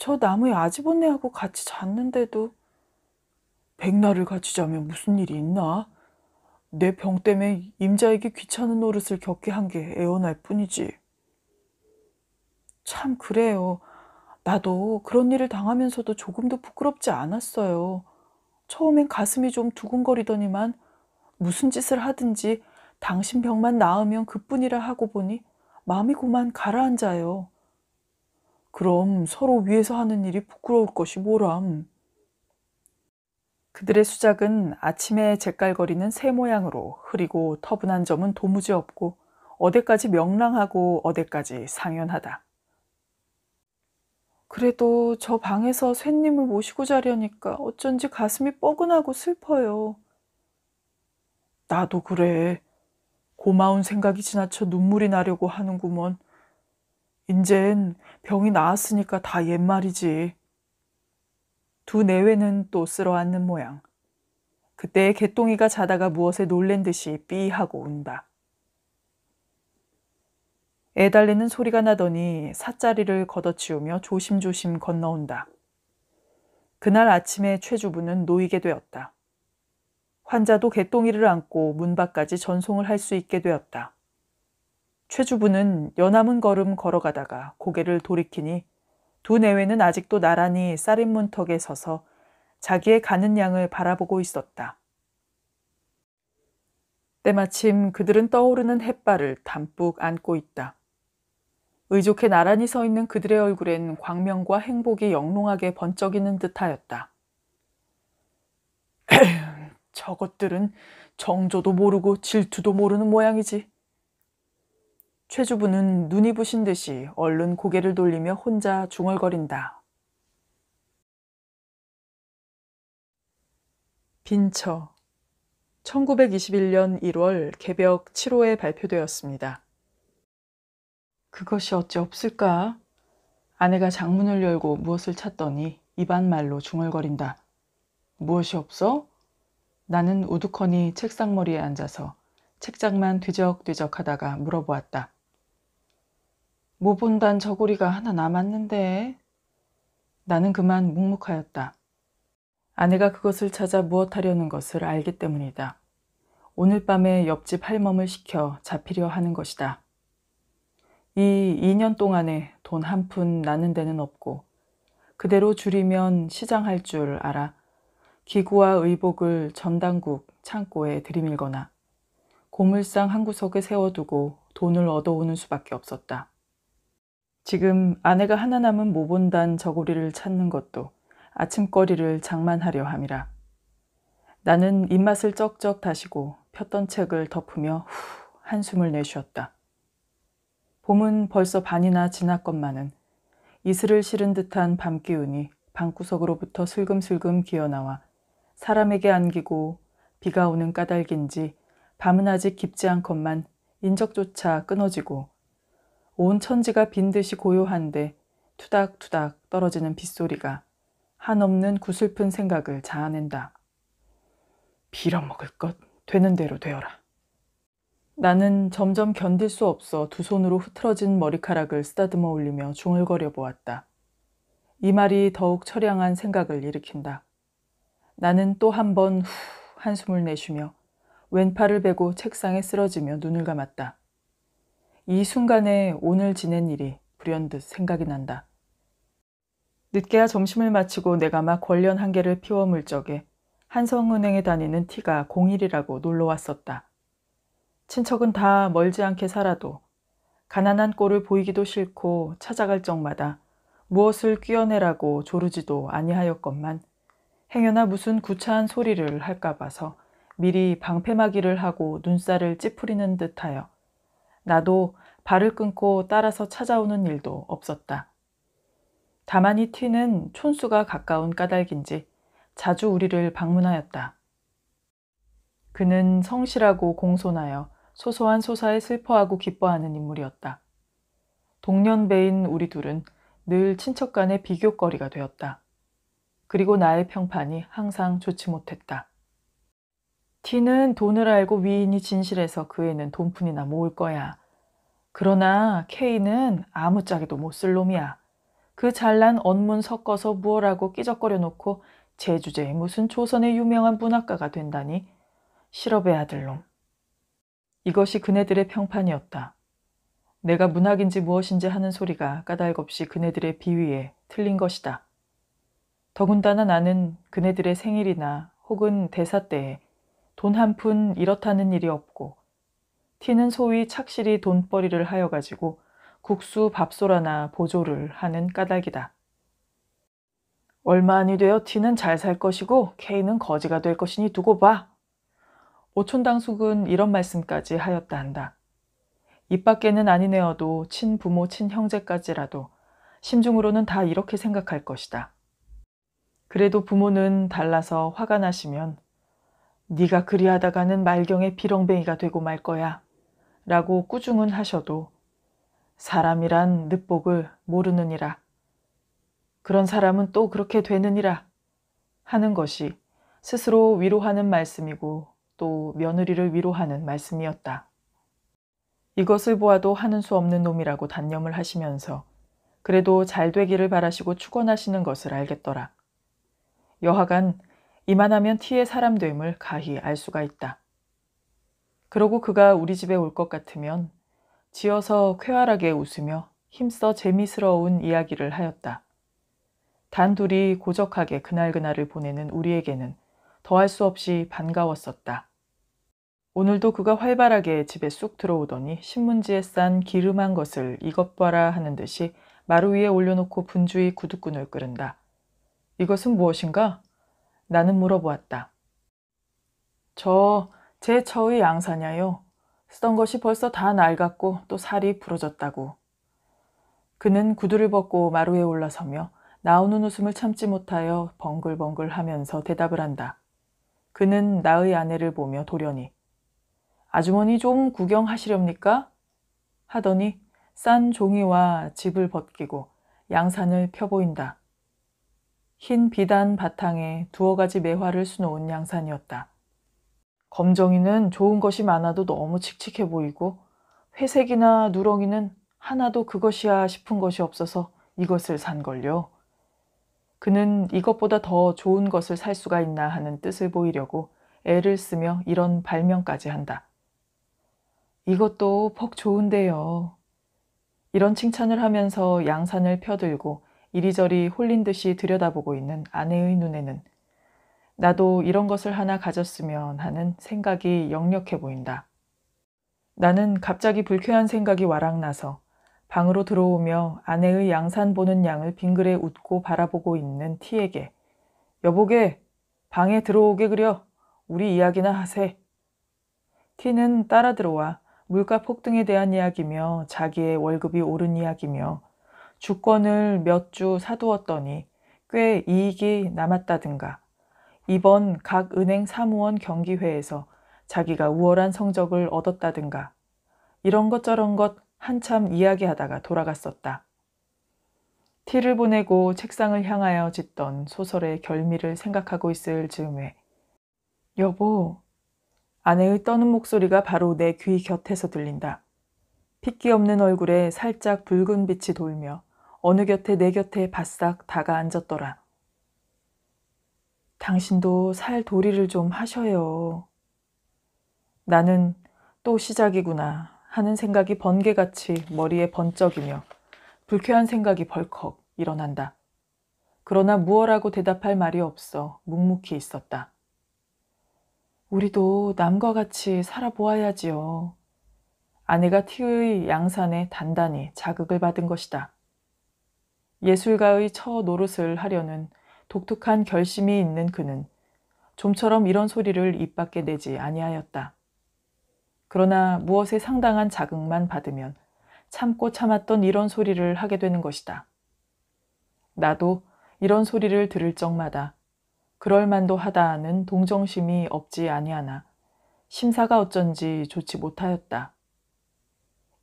저 나무에 아지본네하고 같이 잤는데도 백날을 같이 자면 무슨 일이 있나? 내 병 때문에 임자에게 귀찮은 노릇을 겪게 한 게 애원할 뿐이지. 참 그래요. 나도 그런 일을 당하면서도 조금도 부끄럽지 않았어요. 처음엔 가슴이 좀 두근거리더니만 무슨 짓을 하든지 당신 병만 나으면 그뿐이라 하고 보니 마음이 고만 가라앉아요. 그럼 서로 위해서 하는 일이 부끄러울 것이 뭐람. 그들의 수작은 아침에 잿깔거리는새 모양으로 흐리고 터분한 점은 도무지 없고 어데까지 명랑하고 어데까지 상연하다. 그래도 저 방에서 쇠님을 모시고 자려니까 어쩐지 가슴이 뻐근하고 슬퍼요. 나도 그래. 고마운 생각이 지나쳐 눈물이 나려고 하는구먼. 인젠 병이 나았으니까 다 옛말이지. 두 내외는 또 쓸어앉는 모양. 그때 개똥이가 자다가 무엇에 놀랜 듯이 삐 하고 운다. 애달리는 소리가 나더니 사짜리를 걷어치우며 조심조심 건너온다. 그날 아침에 최주부는 놓이게 되었다. 환자도 개똥이를 안고 문 밖까지 전송을 할 수 있게 되었다. 최주부는 여남은 걸음 걸어가다가 고개를 돌이키니 두 내외는 아직도 나란히 쌀인 문턱에 서서 자기의 가는 양을 바라보고 있었다. 때마침 그들은 떠오르는 햇발을 담뿍 안고 있다. 의족해 나란히 서 있는 그들의 얼굴엔 광명과 행복이 영롱하게 번쩍이는 듯하였다. <clears throat> 저것들은 정조도 모르고 질투도 모르는 모양이지. 최주부는 눈이 부신 듯이 얼른 고개를 돌리며 혼자 중얼거린다. 빈처 1921년 1월 개벽 7호에 발표되었습니다. 그것이 어찌 없을까? 아내가 장문을 열고 무엇을 찾더니 입안말로 중얼거린다. 무엇이 없어? 나는 우두커니 책상머리에 앉아서 책장만 뒤적뒤적 하다가 물어보았다. 모본단 저고리가 하나 남았는데. 나는 그만 묵묵하였다. 아내가 그것을 찾아 무엇하려는 것을 알기 때문이다. 오늘 밤에 옆집 할멈을 시켜 잡히려 하는 것이다. 이 2년 동안에 돈 한 푼 나는 데는 없고 그대로 줄이면 시장할 줄 알아 기구와 의복을 전당국 창고에 들이밀거나 고물상 한 구석에 세워두고 돈을 얻어오는 수밖에 없었다. 지금 아내가 하나 남은 모본단 저고리를 찾는 것도 아침거리를 장만하려 함이라. 나는 입맛을 쩍쩍 다시고 폈던 책을 덮으며 후 한숨을 내쉬었다. 봄은 벌써 반이나 지났건만은 이슬을 실은 듯한 밤 기운이 방구석으로부터 슬금슬금 기어나와 사람에게 안기고 비가 오는 까닭인지 밤은 아직 깊지 않건만 인적조차 끊어지고 온 천지가 빈듯이 고요한데 투닥투닥 떨어지는 빗소리가 한없는 구슬픈 생각을 자아낸다. 빌어먹을 것 되는 대로 되어라. 나는 점점 견딜 수 없어 두 손으로 흐트러진 머리카락을 쓰다듬어 올리며 중얼거려 보았다. 이 말이 더욱 처량한 생각을 일으킨다. 나는 또 한 번 후 한숨을 내쉬며 왼팔을 베고 책상에 쓰러지며 눈을 감았다. 이 순간에 오늘 지낸 일이 불현듯 생각이 난다. 늦게야 점심을 마치고 내가 막 권련 한 개를 피워물 적에 한성은행에 다니는 티가 공일이라고 놀러 왔었다. 친척은 다 멀지 않게 살아도 가난한 꼴을 보이기도 싫고 찾아갈 적마다 무엇을 끼어내라고 조르지도 아니하였건만 행여나 무슨 구차한 소리를 할까 봐서 미리 방패막이를 하고 눈살을 찌푸리는 듯하여 나도 발을 끊고 따라서 찾아오는 일도 없었다. 다만 이 티는 촌수가 가까운 까닭인지 자주 우리를 방문하였다. 그는 성실하고 공손하여 소소한 소사에 슬퍼하고 기뻐하는 인물이었다. 동년배인 우리 둘은 늘 친척 간의 비교거리가 되었다. 그리고 나의 평판이 항상 좋지 못했다. 티는 돈을 알고 위인이 진실해서 그애는 돈푼이나 모을 거야. 그러나 케이는 아무짝에도 못 쓸 놈이야. 그 잘난 언문 섞어서 무어라고 끼적거려 놓고 제주제에 무슨 조선의 유명한 문학가가 된다니 실업의 아들놈. 이것이 그네들의 평판이었다. 내가 문학인지 무엇인지 하는 소리가 까닭없이 그네들의 비위에 틀린 것이다. 더군다나 나는 그네들의 생일이나 혹은 대사 때에 돈한푼 이렇다는 일이 없고 티는 소위 착실히 돈벌이를 하여 가지고 국수 밥소라나 보조를 하는 까닭이다. 얼마 안이 되어 티는 잘 살 것이고 케이는 거지가 될 것이니 두고 봐. 오촌당숙은 이런 말씀까지 하였다 한다. 입 밖에는 아니네어도 친부모 친형제까지라도 심중으로는 다 이렇게 생각할 것이다. 그래도 부모는 달라서 화가 나시면 네가 그리하다가는 말경의 비렁뱅이가 되고 말 거야. 라고 꾸중은 하셔도 사람이란 늦복을 모르느니라. 그런 사람은 또 그렇게 되느니라 하는 것이 스스로 위로하는 말씀이고 또 며느리를 위로하는 말씀이었다. 이것을 보아도 하는 수 없는 놈이라고 단념을 하시면서 그래도 잘 되기를 바라시고 축원하시는 것을 알겠더라. 여하간 이만하면 티의 사람됨을 가히 알 수가 있다. 그러고 그가 우리 집에 올 것 같으면 지어서 쾌활하게 웃으며 힘써 재미스러운 이야기를 하였다. 단 둘이 고적하게 그날그날을 보내는 우리에게는 더할 수 없이 반가웠었다. 오늘도 그가 활발하게 집에 쑥 들어오더니 신문지에 싼 기름한 것을 이것 봐라 하는 듯이 마루 위에 올려놓고 분주히 구두끈을 끓은다. 이것은 무엇인가? 나는 물어보았다. 저, 제 처의 양사냐요? 쓰던 것이 벌써 다 낡았고 또 살이 부러졌다고. 그는 구두를 벗고 마루에 올라서며 나오는 웃음을 참지 못하여 벙글벙글 하면서 대답을 한다. 그는 나의 아내를 보며 도련히 아주머니 좀 구경하시렵니까? 하더니 싼 종이와 집을 벗기고 양산을 펴보인다. 흰 비단 바탕에 두어 가지 매화를 수놓은 양산이었다. 검정이는 좋은 것이 많아도 너무 칙칙해 보이고 회색이나 누렁이는 하나도 그것이야 싶은 것이 없어서 이것을 산걸요. 그는 이것보다 더 좋은 것을 살 수가 있나 하는 뜻을 보이려고 애를 쓰며 이런 발명까지 한다. 이것도 퍽 좋은데요. 이런 칭찬을 하면서 양산을 펴들고 이리저리 홀린 듯이 들여다보고 있는 아내의 눈에는 나도 이런 것을 하나 가졌으면 하는 생각이 역력해 보인다. 나는 갑자기 불쾌한 생각이 와락 나서 방으로 들어오며 아내의 양산 보는 양을 빙그레 웃고 바라보고 있는 티에게 여보게 방에 들어오게 그려 우리 이야기나 하세. 티는 따라 들어와 물가 폭등에 대한 이야기며 자기의 월급이 오른 이야기며 주권을 몇 주 사두었더니 꽤 이익이 남았다든가 이번 각 은행 사무원 경기회에서 자기가 우월한 성적을 얻었다든가 이런 것 저런 것 한참 이야기하다가 돌아갔었다. 티를 보내고 책상을 향하여 짓던 소설의 결미를 생각하고 있을 즈음에 여보 아내의 떠는 목소리가 바로 내 귀 곁에서 들린다. 핏기 없는 얼굴에 살짝 붉은 빛이 돌며 어느 곁에 내 곁에 바싹 다가 앉았더라. 당신도 살 도리를 좀 하셔요. 나는 또 시작이구나 하는 생각이 번개같이 머리에 번쩍이며 불쾌한 생각이 벌컥 일어난다. 그러나 무어라고 대답할 말이 없어 묵묵히 있었다. 우리도 남과 같이 살아보아야지요. 아내가 티의 양산에 단단히 자극을 받은 것이다. 예술가의 처 노릇을 하려는 독특한 결심이 있는 그는 좀처럼 이런 소리를 입 밖에 내지 아니하였다. 그러나 무엇에 상당한 자극만 받으면 참고 참았던 이런 소리를 하게 되는 것이다. 나도 이런 소리를 들을 적마다 그럴만도 하다는 동정심이 없지 아니하나 심사가 어쩐지 좋지 못하였다.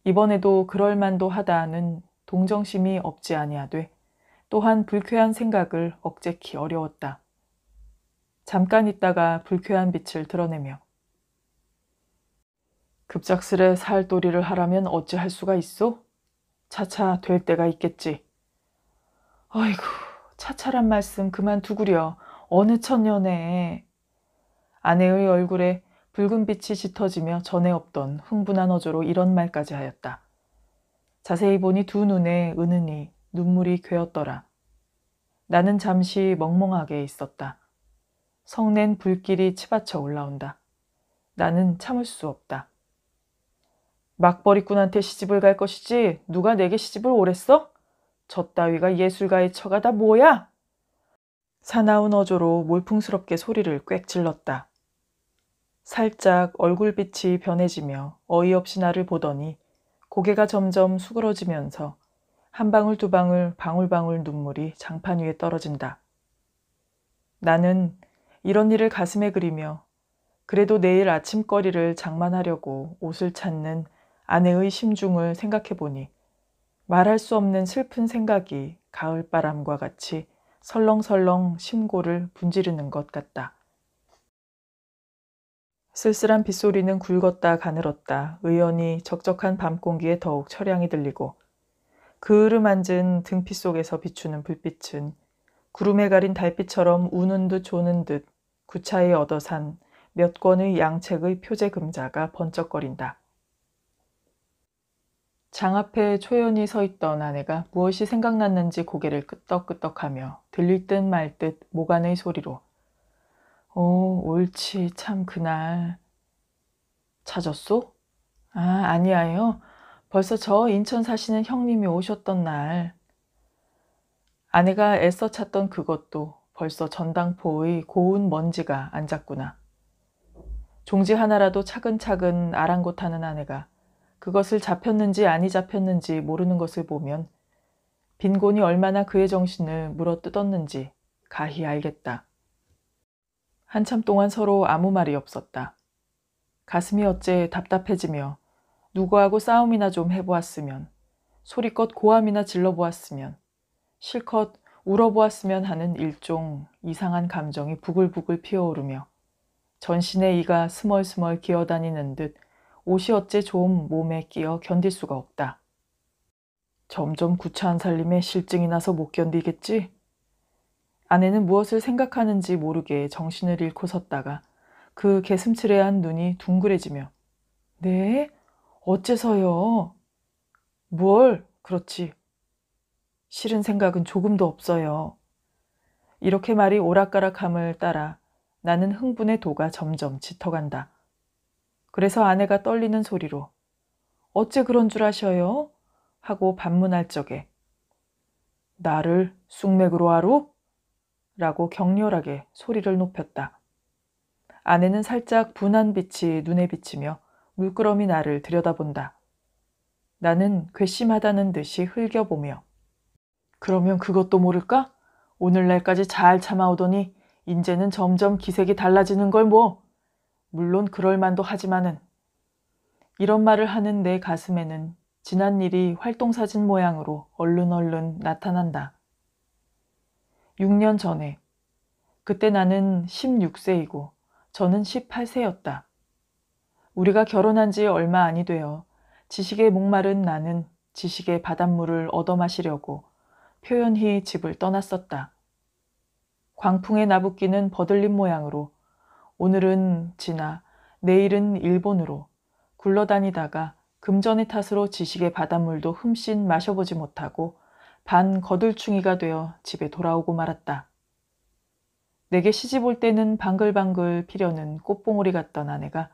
이번에도 그럴만도 하다는 동정심이 없지 아니하되 또한 불쾌한 생각을 억제키 어려웠다. 잠깐 있다가 불쾌한 빛을 드러내며 급작스레 살도리를 하라면 어찌할 수가 있소? 차차 될 때가 있겠지. 아이고, 차차란 말씀 그만두구려. 어느 천년에. 아내의 얼굴에 붉은 빛이 짙어지며 전에 없던 흥분한 어조로 이런 말까지 하였다. 자세히 보니 두 눈에 은은히 눈물이 괴었더라. 나는 잠시 멍멍하게 있었다. 성낸 불길이 치받쳐 올라온다. 나는 참을 수 없다. 막벌이꾼한테 시집을 갈 것이지 누가 내게 시집을 오랬어? 저 따위가 예술가의 처가 다 뭐야? 사나운 어조로 몰풍스럽게 소리를 꽥 질렀다. 살짝 얼굴빛이 변해지며 어이없이 나를 보더니 고개가 점점 수그러지면서 한 방울 두 방울 방울방울 눈물이 장판 위에 떨어진다. 나는 이런 일을 가슴에 그리며 그래도 내일 아침거리를 장만하려고 옷을 찾는 아내의 심중을 생각해 보니 말할 수 없는 슬픈 생각이 가을바람과 같이 설렁설렁 심고를 분지르는 것 같다. 쓸쓸한 빗소리는 굵었다 가늘었다 의연히 적적한 밤 공기에 더욱 철량이 들리고 그 흐름 앉은 등빛 속에서 비추는 불빛은 구름에 가린 달빛처럼 우는 듯 조는 듯 구차히 얻어 산 몇 권의 양책의 표제 금자가 번쩍거린다. 장 앞에 초연히 서 있던 아내가 무엇이 생각났는지 고개를 끄덕끄덕하며 들릴 듯 말 듯 모간의 소리로 오, 어, 옳지. 참, 그날. 찾았소? 아, 아니에요. 벌써 저 인천 사시는 형님이 오셨던 날. 아내가 애써 찾던 그것도 벌써 전당포의 고운 먼지가 앉았구나. 종지 하나라도 차근차근 아랑곳하는 아내가 그것을 잡혔는지 아니 잡혔는지 모르는 것을 보면 빈곤이 얼마나 그의 정신을 물어 뜯었는지 가히 알겠다. 한참 동안 서로 아무 말이 없었다. 가슴이 어째 답답해지며 누구하고 싸움이나 좀 해보았으면 소리껏 고함이나 질러보았으면 실컷 울어보았으면 하는 일종 이상한 감정이 부글부글 피어오르며 전신의 이가 스멀스멀 기어다니는 듯 옷이 어째 좀 몸에 끼어 견딜 수가 없다. 점점 구차한 살림에 실증이 나서 못 견디겠지? 아내는 무엇을 생각하는지 모르게 정신을 잃고 섰다가 그 개슴츠레한 눈이 둥그레지며 네? 어째서요? 뭘? 그렇지. 싫은 생각은 조금도 없어요. 이렇게 말이 오락가락함을 따라 나는 흥분의 도가 점점 짙어간다. 그래서 아내가 떨리는 소리로 어째 그런 줄 아셔요? 하고 반문할 적에 나를 숙맥으로 하루? 라고 격렬하게 소리를 높였다. 아내는 살짝 분한 빛이 눈에 비치며 물끄러미 나를 들여다본다. 나는 괘씸하다는 듯이 흘겨보며 그러면 그것도 모를까? 오늘날까지 잘 참아오더니 이제는 점점 기색이 달라지는 걸 뭐. 물론 그럴만도 하지만은 이런 말을 하는 내 가슴에는 지난 일이 활동사진 모양으로 얼른 얼른 나타난다. 6년 전에. 그때 나는 16세이고 저는 18세였다. 우리가 결혼한 지 얼마 안이 되어 지식에 목마른 나는 지식의 바닷물을 얻어 마시려고 표현히 집을 떠났었다. 광풍의 나부끼는 버들린 모양으로 오늘은 지나 내일은 일본으로 굴러다니다가 금전의 탓으로 지식의 바닷물도 흠씬 마셔보지 못하고 반 거들충이가 되어 집에 돌아오고 말았다. 내게 시집 올 때는 방글방글 피려는 꽃봉오리 같던 아내가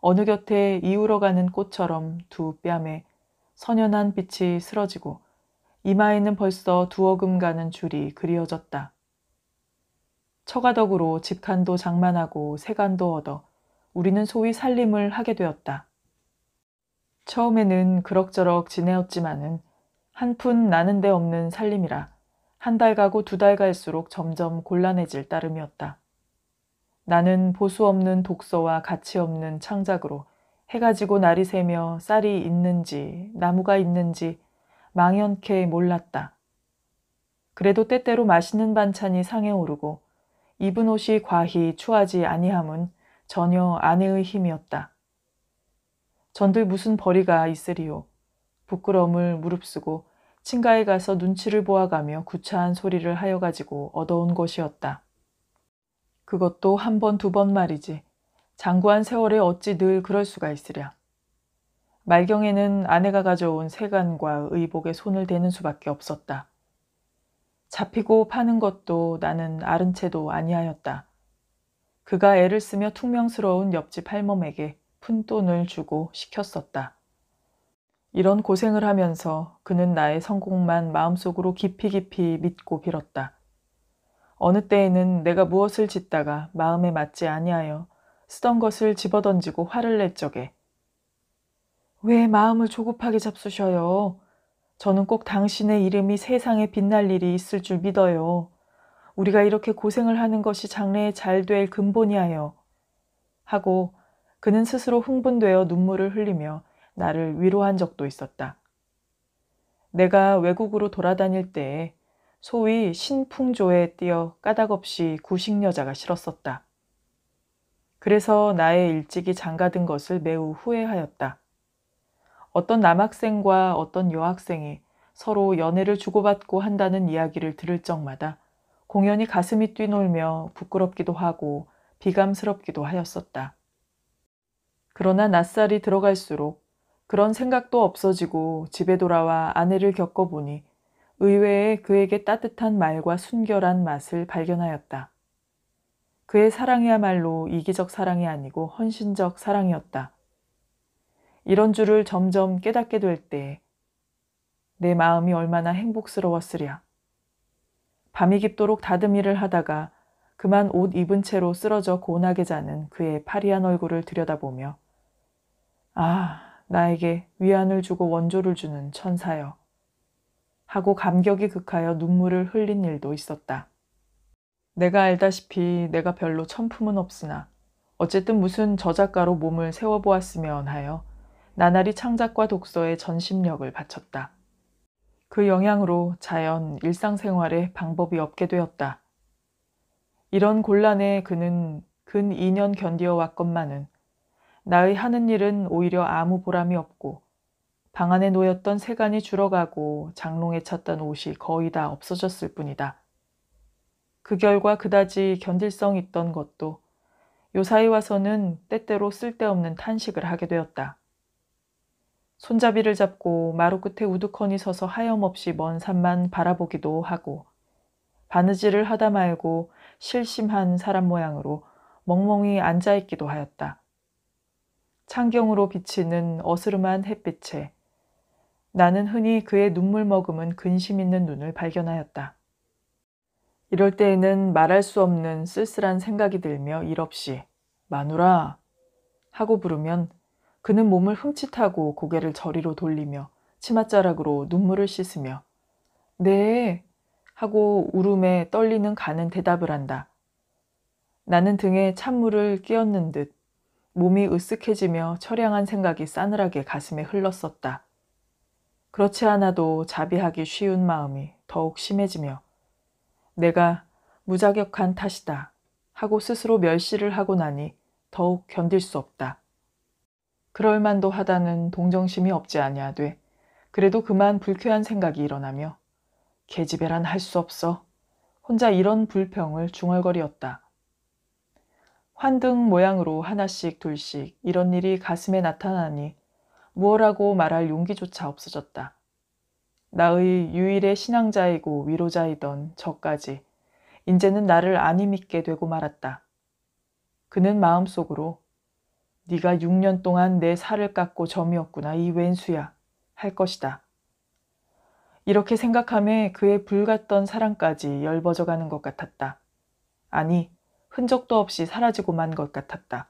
어느 곁에 이우러가는 꽃처럼 두 뺨에 선연한 빛이 쓰러지고 이마에는 벌써 두어금 가는 줄이 그리워졌다. 처가덕으로 집칸도 장만하고 세간도 얻어 우리는 소위 살림을 하게 되었다. 처음에는 그럭저럭 지내었지만은 한푼 나는 데 없는 살림이라 한 달 가고 두 달 갈수록 점점 곤란해질 따름이었다. 나는 보수 없는 독서와 가치 없는 창작으로 해가 지고 날이 새며 쌀이 있는지 나무가 있는지 망연케 몰랐다. 그래도 때때로 맛있는 반찬이 상에 오르고 입은 옷이 과히 추하지 아니함은 전혀 아내의 힘이었다. 전들 무슨 벌이가 있으리요. 부끄러움을 무릅쓰고 친가에 가서 눈치를 보아가며 구차한 소리를 하여가지고 얻어온 것이었다. 그것도 한 번, 두 번 말이지. 장구한 세월에 어찌 늘 그럴 수가 있으랴. 말경에는 아내가 가져온 세간과 의복에 손을 대는 수밖에 없었다. 잡히고 파는 것도 나는 아른 채도 아니하였다. 그가 애를 쓰며 퉁명스러운 옆집 할멈에게 푼돈을 주고 시켰었다. 이런 고생을 하면서 그는 나의 성공만 마음속으로 깊이 깊이 믿고 빌었다. 어느 때에는 내가 무엇을 짓다가 마음에 맞지 아니하여 쓰던 것을 집어던지고 화를 낼 적에 왜 마음을 조급하게 잡수셔요? 저는 꼭 당신의 이름이 세상에 빛날 일이 있을 줄 믿어요. 우리가 이렇게 고생을 하는 것이 장래에 잘 될 근본이하여 하고 그는 스스로 흥분되어 눈물을 흘리며 나를 위로한 적도 있었다. 내가 외국으로 돌아다닐 때에 소위 신풍조에 뛰어 까닭없이 구식여자가 싫었었다. 그래서 나의 일찍이 장가든 것을 매우 후회하였다. 어떤 남학생과 어떤 여학생이 서로 연애를 주고받고 한다는 이야기를 들을 적마다 공연히 가슴이 뛰놀며 부끄럽기도 하고 비감스럽기도 하였었다. 그러나 낯살이 들어갈수록 그런 생각도 없어지고 집에 돌아와 아내를 겪어보니 의외의 그에게 따뜻한 말과 순결한 맛을 발견하였다. 그의 사랑이야말로 이기적 사랑이 아니고 헌신적 사랑이었다. 이런 줄을 점점 깨닫게 될 때 내 마음이 얼마나 행복스러웠으랴. 밤이 깊도록 다듬이를 하다가 그만 옷 입은 채로 쓰러져 고운하게 자는 그의 파리한 얼굴을 들여다보며 아, 나에게 위안을 주고 원조를 주는 천사여. 하고 감격이 극하여 눈물을 흘린 일도 있었다. 내가 알다시피 내가 별로 천품은 없으나 어쨌든 무슨 저작가로 몸을 세워보았으면 하여 나날이 창작과 독서에 전심력을 바쳤다. 그 영향으로 자연 일상생활에 방법이 없게 되었다. 이런 곤란에 그는 근 2년 견디어 왔건만은 나의 하는 일은 오히려 아무 보람이 없고 방 안에 놓였던 세간이 줄어가고 장롱에 찼던 옷이 거의 다 없어졌을 뿐이다. 그 결과 그다지 견딜성 있던 것도 요사이 와서는 때때로 쓸데없는 탄식을 하게 되었다. 손잡이를 잡고 마루 끝에 우두커니 서서 하염없이 먼 산만 바라보기도 하고 바느질을 하다 말고 실심한 사람 모양으로 멍멍이 앉아있기도 하였다. 창경으로 비치는 어스름한 햇빛에 나는 흔히 그의 눈물 머금은 근심 있는 눈을 발견하였다. 이럴 때에는 말할 수 없는 쓸쓸한 생각이 들며 일없이 마누라 하고 부르면 그는 몸을 흠칫하고 고개를 저리로 돌리며 치맛자락으로 눈물을 씻으며 네 하고 울음에 떨리는 가는 대답을 한다. 나는 등에 찬물을 끼얹는 듯 몸이 으쓱해지며 처량한 생각이 싸늘하게 가슴에 흘렀었다. 그렇지 않아도 자비하기 쉬운 마음이 더욱 심해지며 내가 무자격한 탓이다 하고 스스로 멸시를 하고 나니 더욱 견딜 수 없다. 그럴만도 하다는 동정심이 없지 아니하되 그래도 그만 불쾌한 생각이 일어나며 개집애란할 수 없어 혼자 이런 불평을 중얼거리었다. 환등 모양으로 하나씩 둘씩 이런 일이 가슴에 나타나니 무엇라고 말할 용기조차 없어졌다. 나의 유일의 신앙자이고 위로자이던 저까지 이제는 나를 안이 믿게 되고 말았다. 그는 마음속으로 네가 6년 동안 내 살을 깎고 점이었구나 이 왼수야 할 것이다. 이렇게 생각함에 그의 불같던 사랑까지 열버져가는 것 같았다. 아니 흔적도 없이 사라지고 만 것 같았다.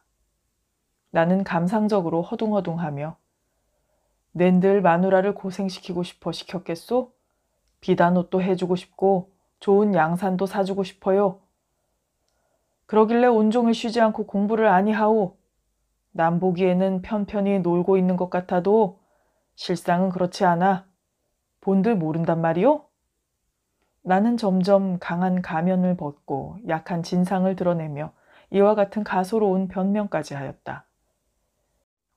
나는 감상적으로 허둥허둥하며 낸들 마누라를 고생시키고 싶어 시켰겠소? 비단 옷도 해주고 싶고 좋은 양산도 사주고 싶어요. 그러길래 온종일 쉬지 않고 공부를 아니하오. 남 보기에는 편편히 놀고 있는 것 같아도 실상은 그렇지 않아. 본들 모른단 말이오? 나는 점점 강한 가면을 벗고 약한 진상을 드러내며 이와 같은 가소로운 변명까지 하였다.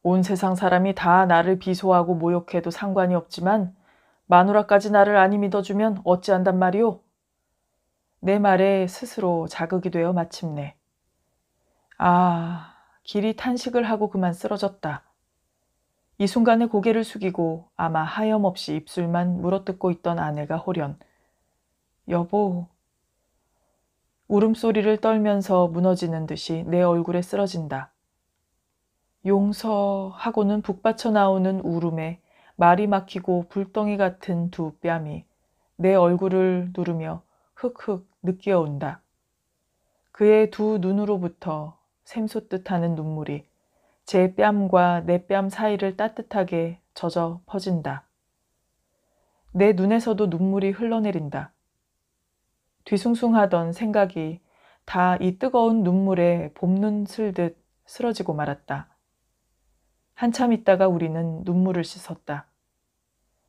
온 세상 사람이 다 나를 비소하고 모욕해도 상관이 없지만 마누라까지 나를 아니 믿어주면 어찌한단 말이오? 내 말에 스스로 자극이 되어 마침내 아, 길이 탄식을 하고 그만 쓰러졌다. 이 순간에 고개를 숙이고 아마 하염없이 입술만 물어뜯고 있던 아내가 홀연 여보. 울음소리를 떨면서 무너지는 듯이 내 얼굴에 쓰러진다. 용서하고는 북받쳐 나오는 울음에 말이 막히고 불덩이 같은 두 뺨이 내 얼굴을 누르며 흑흑 느껴온다. 그의 두 눈으로부터 샘솟듯 하는 눈물이 제 뺨과 내 뺨 사이를 따뜻하게 젖어 퍼진다. 내 눈에서도 눈물이 흘러내린다. 뒤숭숭하던 생각이 다 이 뜨거운 눈물에 봄눈 슬듯 쓰러지고 말았다. 한참 있다가 우리는 눈물을 씻었다.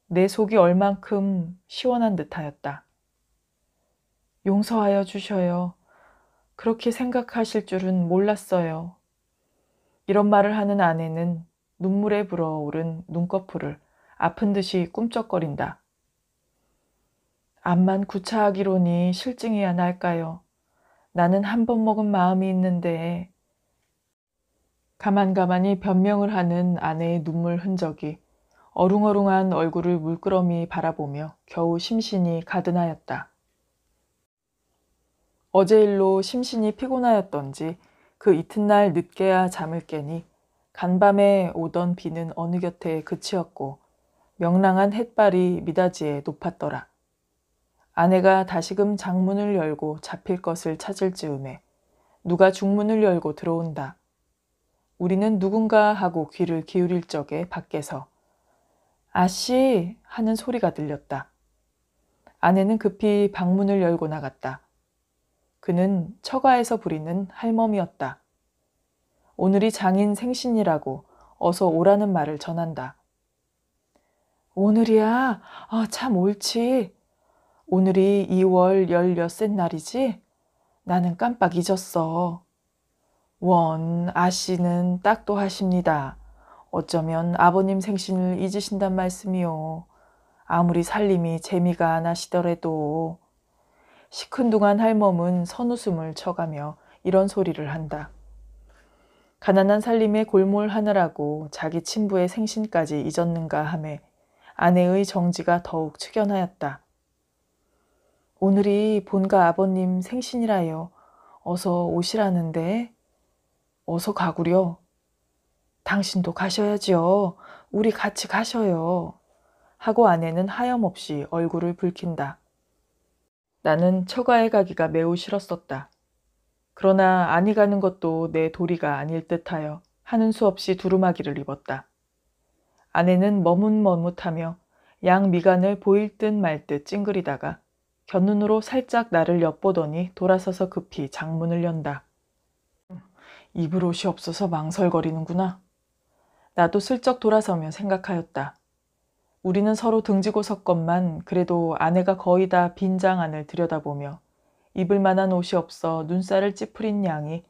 내 속이 얼만큼 시원한 듯하였다. 용서하여 주셔요. 그렇게 생각하실 줄은 몰랐어요. 이런 말을 하는 아내는 눈물에 불어오른 눈꺼풀을 아픈 듯이 꿈쩍거린다. 암만 구차하기로니 실증이야 날까요? 나는 한 번 먹은 마음이 있는데 가만가만히 변명을 하는 아내의 눈물 흔적이 어룽어룽한 얼굴을 물끄러미 바라보며 겨우 심신이 가든하였다. 어제 일로 심신이 피곤하였던지 그 이튿날 늦게야 잠을 깨니 간밤에 오던 비는 어느 곁에 그치었고 명랑한 햇발이 미다지에 높았더라. 아내가 다시금 장문을 열고 잡힐 것을 찾을 즈음에 누가 중문을 열고 들어온다. 우리는 누군가 하고 귀를 기울일 적에 밖에서 아씨 하는 소리가 들렸다. 아내는 급히 방문을 열고 나갔다. 그는 처가에서 부리는 할멈이었다. 오늘이 장인 생신이라고 어서 오라는 말을 전한다. 오늘이야? 아, 참 옳지. 오늘이 2월 열여섯 날이지? 나는 깜빡 잊었어. 원, 아씨는 딱도 하십니다. 어쩌면 아버님 생신을 잊으신단 말씀이요. 아무리 살림이 재미가 안 하시더라도. 시큰둥한 할멈은 선웃음을 쳐가며 이런 소리를 한다. 가난한 살림에 골몰하느라고 자기 친부의 생신까지 잊었는가 하며 아내의 정지가 더욱 측연하였다. 오늘이 본가 아버님 생신이라요. 어서 오시라는데. 어서 가구려. 당신도 가셔야지요. 우리 같이 가셔요. 하고 아내는 하염없이 얼굴을 붉힌다. 나는 처가에 가기가 매우 싫었었다. 그러나 아니 가는 것도 내 도리가 아닐 듯하여 하는 수 없이 두루마기를 입었다. 아내는 머뭇머뭇하며 양 미간을 보일 듯 말 듯 찡그리다가 곁눈으로 살짝 나를 엿보더니 돌아서서 급히 장문을 연다. 음, 입을 옷이 없어서 망설거리는구나. 나도 슬쩍 돌아서며 생각하였다. 우리는 서로 등지고 섰건만 그래도 아내가 거의 다 빈장 안을 들여다보며 입을 만한 옷이 없어 눈살을 찌푸린 양이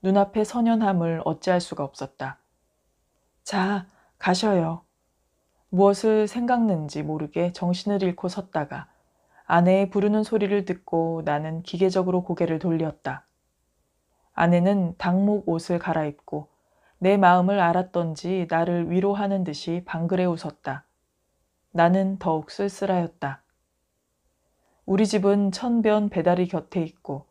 눈앞에 선연함을 어찌할 수가 없었다. 자, 가셔요. 무엇을 생각는지 모르게 정신을 잃고 섰다가 아내의 부르는 소리를 듣고 나는 기계적으로 고개를 돌렸다. 아내는 당목 옷을 갈아입고 내 마음을 알았던지 나를 위로하는 듯이 방글에 웃었다. 나는 더욱 쓸쓸하였다. 우리 집은 천변 배다리 곁에 있고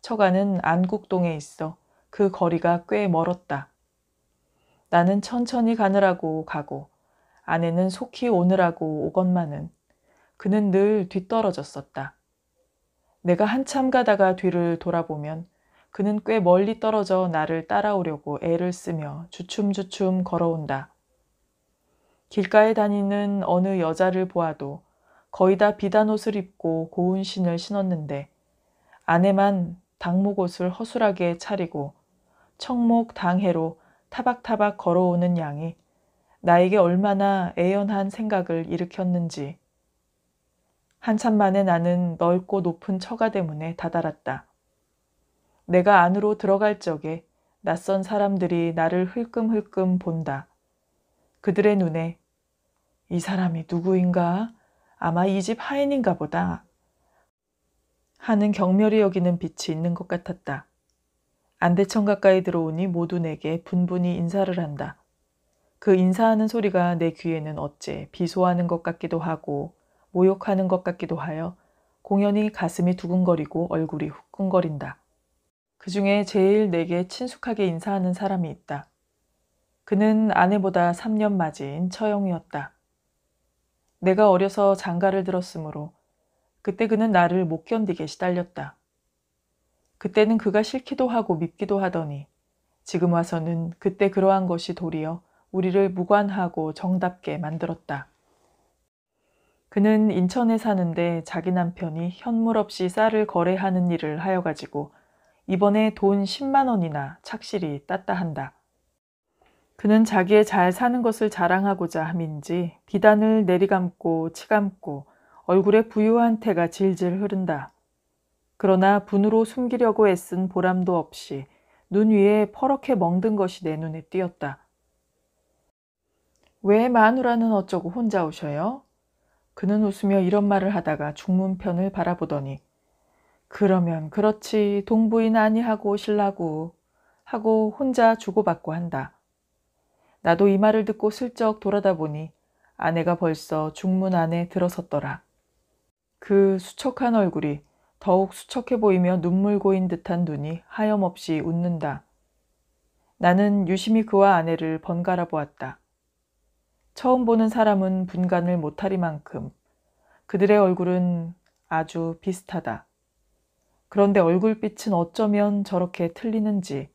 처가는 안국동에 있어 그 거리가 꽤 멀었다. 나는 천천히 가느라고 가고 아내는 속히 오느라고 오건만은 그는 늘 뒤떨어졌었다. 내가 한참 가다가 뒤를 돌아보면 그는 꽤 멀리 떨어져 나를 따라오려고 애를 쓰며 주춤주춤 걸어온다. 길가에 다니는 어느 여자를 보아도 거의 다 비단 옷을 입고 고운 신을 신었는데 아내만 당목옷을 허술하게 차리고 청목 당해로 타박타박 걸어오는 양이 나에게 얼마나 애연한 생각을 일으켰는지 한참 만에 나는 넓고 높은 처가 때문에 다다랐다. 내가 안으로 들어갈 적에 낯선 사람들이 나를 흘끔흘끔 본다. 그들의 눈에 이 사람이 누구인가? 아마 이 집 하인인가 보다. 하는 경멸이 여기는 빛이 있는 것 같았다. 안대천 가까이 들어오니 모두 내게 분분히 인사를 한다. 그 인사하는 소리가 내 귀에는 어째 비소하는 것 같기도 하고 모욕하는 것 같기도 하여 공연히 가슴이 두근거리고 얼굴이 후끈거린다. 그 중에 제일 내게 친숙하게 인사하는 사람이 있다. 그는 아내보다 3년 맞이인 처형이었다. 내가 어려서 장가를 들었으므로 그때 그는 나를 못 견디게 시달렸다. 그때는 그가 싫기도 하고 밉기도 하더니 지금 와서는 그때 그러한 것이 도리어 우리를 무관하고 정답게 만들었다. 그는 인천에 사는데 자기 남편이 현물 없이 쌀을 거래하는 일을 하여 가지고 이번에 돈 10만 원이나 착실히 땄다 한다. 그는 자기의 잘 사는 것을 자랑하고자 함인지 비단을 내리감고 치감고 얼굴에 부유한 태가 질질 흐른다. 그러나 분으로 숨기려고 애쓴 보람도 없이 눈 위에 퍼렇게 멍든 것이 내 눈에 띄었다. 왜 마누라는 어쩌고 혼자 오셔요? 그는 웃으며 이런 말을 하다가 중문편을 바라보더니 그러면 그렇지 동부인 아니하고 실라고 하고 혼자 주고받고 한다. 나도 이 말을 듣고 슬쩍 돌아다 보니 아내가 벌써 중문 안에 들어섰더라. 그 수척한 얼굴이 더욱 수척해 보이며 눈물 고인 듯한 눈이 하염없이 웃는다. 나는 유심히 그와 아내를 번갈아 보았다. 처음 보는 사람은 분간을 못하리만큼 그들의 얼굴은 아주 비슷하다. 그런데 얼굴빛은 어쩌면 저렇게 틀리는지.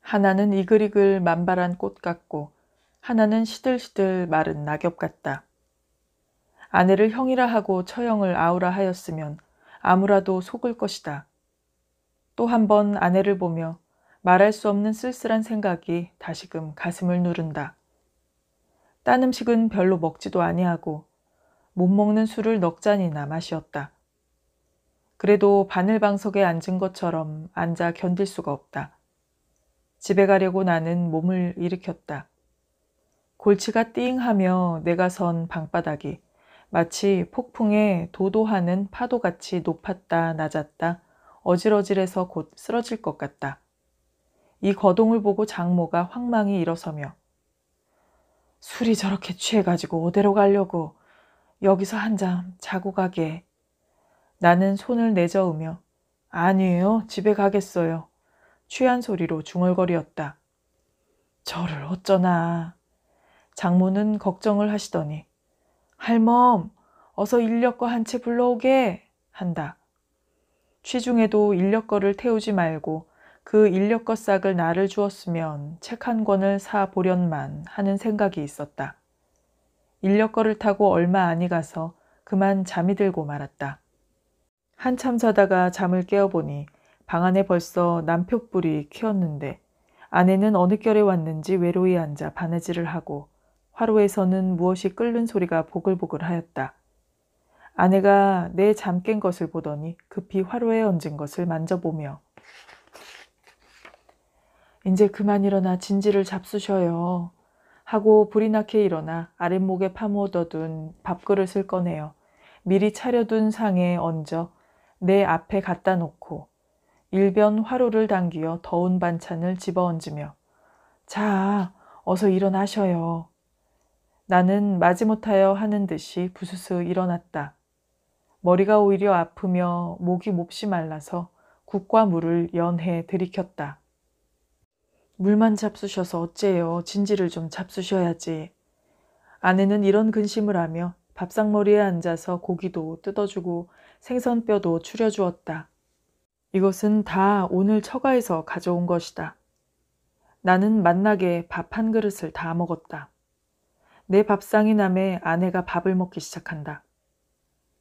하나는 이글이글 만발한 꽃 같고 하나는 시들시들 마른 낙엽 같다. 아내를 형이라 하고 처형을 아우라 하였으면 아무라도 속을 것이다. 또 한 번 아내를 보며 말할 수 없는 쓸쓸한 생각이 다시금 가슴을 누른다. 딴 음식은 별로 먹지도 아니하고 못 먹는 술을 넉 잔이나 마시었다. 그래도 바늘방석에 앉은 것처럼 앉아 견딜 수가 없다. 집에 가려고 나는 몸을 일으켰다. 골치가 띵하며 내가 선 방바닥이 마치 폭풍에 도도하는 파도같이 높았다 낮았다 어질어질해서 곧 쓰러질 것 같다. 이 거동을 보고 장모가 황망히 일어서며 술이 저렇게 취해가지고 어디로 가려고 여기서 한잠 자고 가게. 나는 손을 내저으며 아니에요. 집에 가겠어요. 취한 소리로 중얼거리었다. 저를 어쩌나. 장모는 걱정을 하시더니 할멈 어서 인력거 한 채 불러오게 한다. 취중에도 인력거를 태우지 말고 그 인력거 싹을 나를 주었으면 책 한 권을 사 보련만 하는 생각이 있었다. 인력거를 타고 얼마 안이 가서 그만 잠이 들고 말았다. 한참 자다가 잠을 깨어보니 방 안에 벌써 남표불이 튀었는데 아내는 어느 결에 왔는지 외로이 앉아 바느질을 하고 화로에서는 무엇이 끓는 소리가 보글보글하였다. 아내가 내 잠 깬 것을 보더니 급히 화로에 얹은 것을 만져보며 이제 그만 일어나 진지를 잡수셔요. 하고 불이 나게 일어나 아랫목에 파묻어둔 밥그릇을 꺼내요. 미리 차려둔 상에 얹어 내 앞에 갖다 놓고 일변 화로를 당기어 더운 반찬을 집어 얹으며 자, 어서 일어나셔요. 나는 마지못하여 하는 듯이 부스스 일어났다. 머리가 오히려 아프며 목이 몹시 말라서 국과 물을 연해 들이켰다. 물만 잡수셔서 어째요. 진지를 좀 잡수셔야지. 아내는 이런 근심을 하며 밥상머리에 앉아서 고기도 뜯어주고 생선뼈도 추려주었다. 이것은 다 오늘 처가에서 가져온 것이다. 나는 맛나게밥 한 그릇을 다 먹었다. 내 밥상이 남에 아내가 밥을 먹기 시작한다.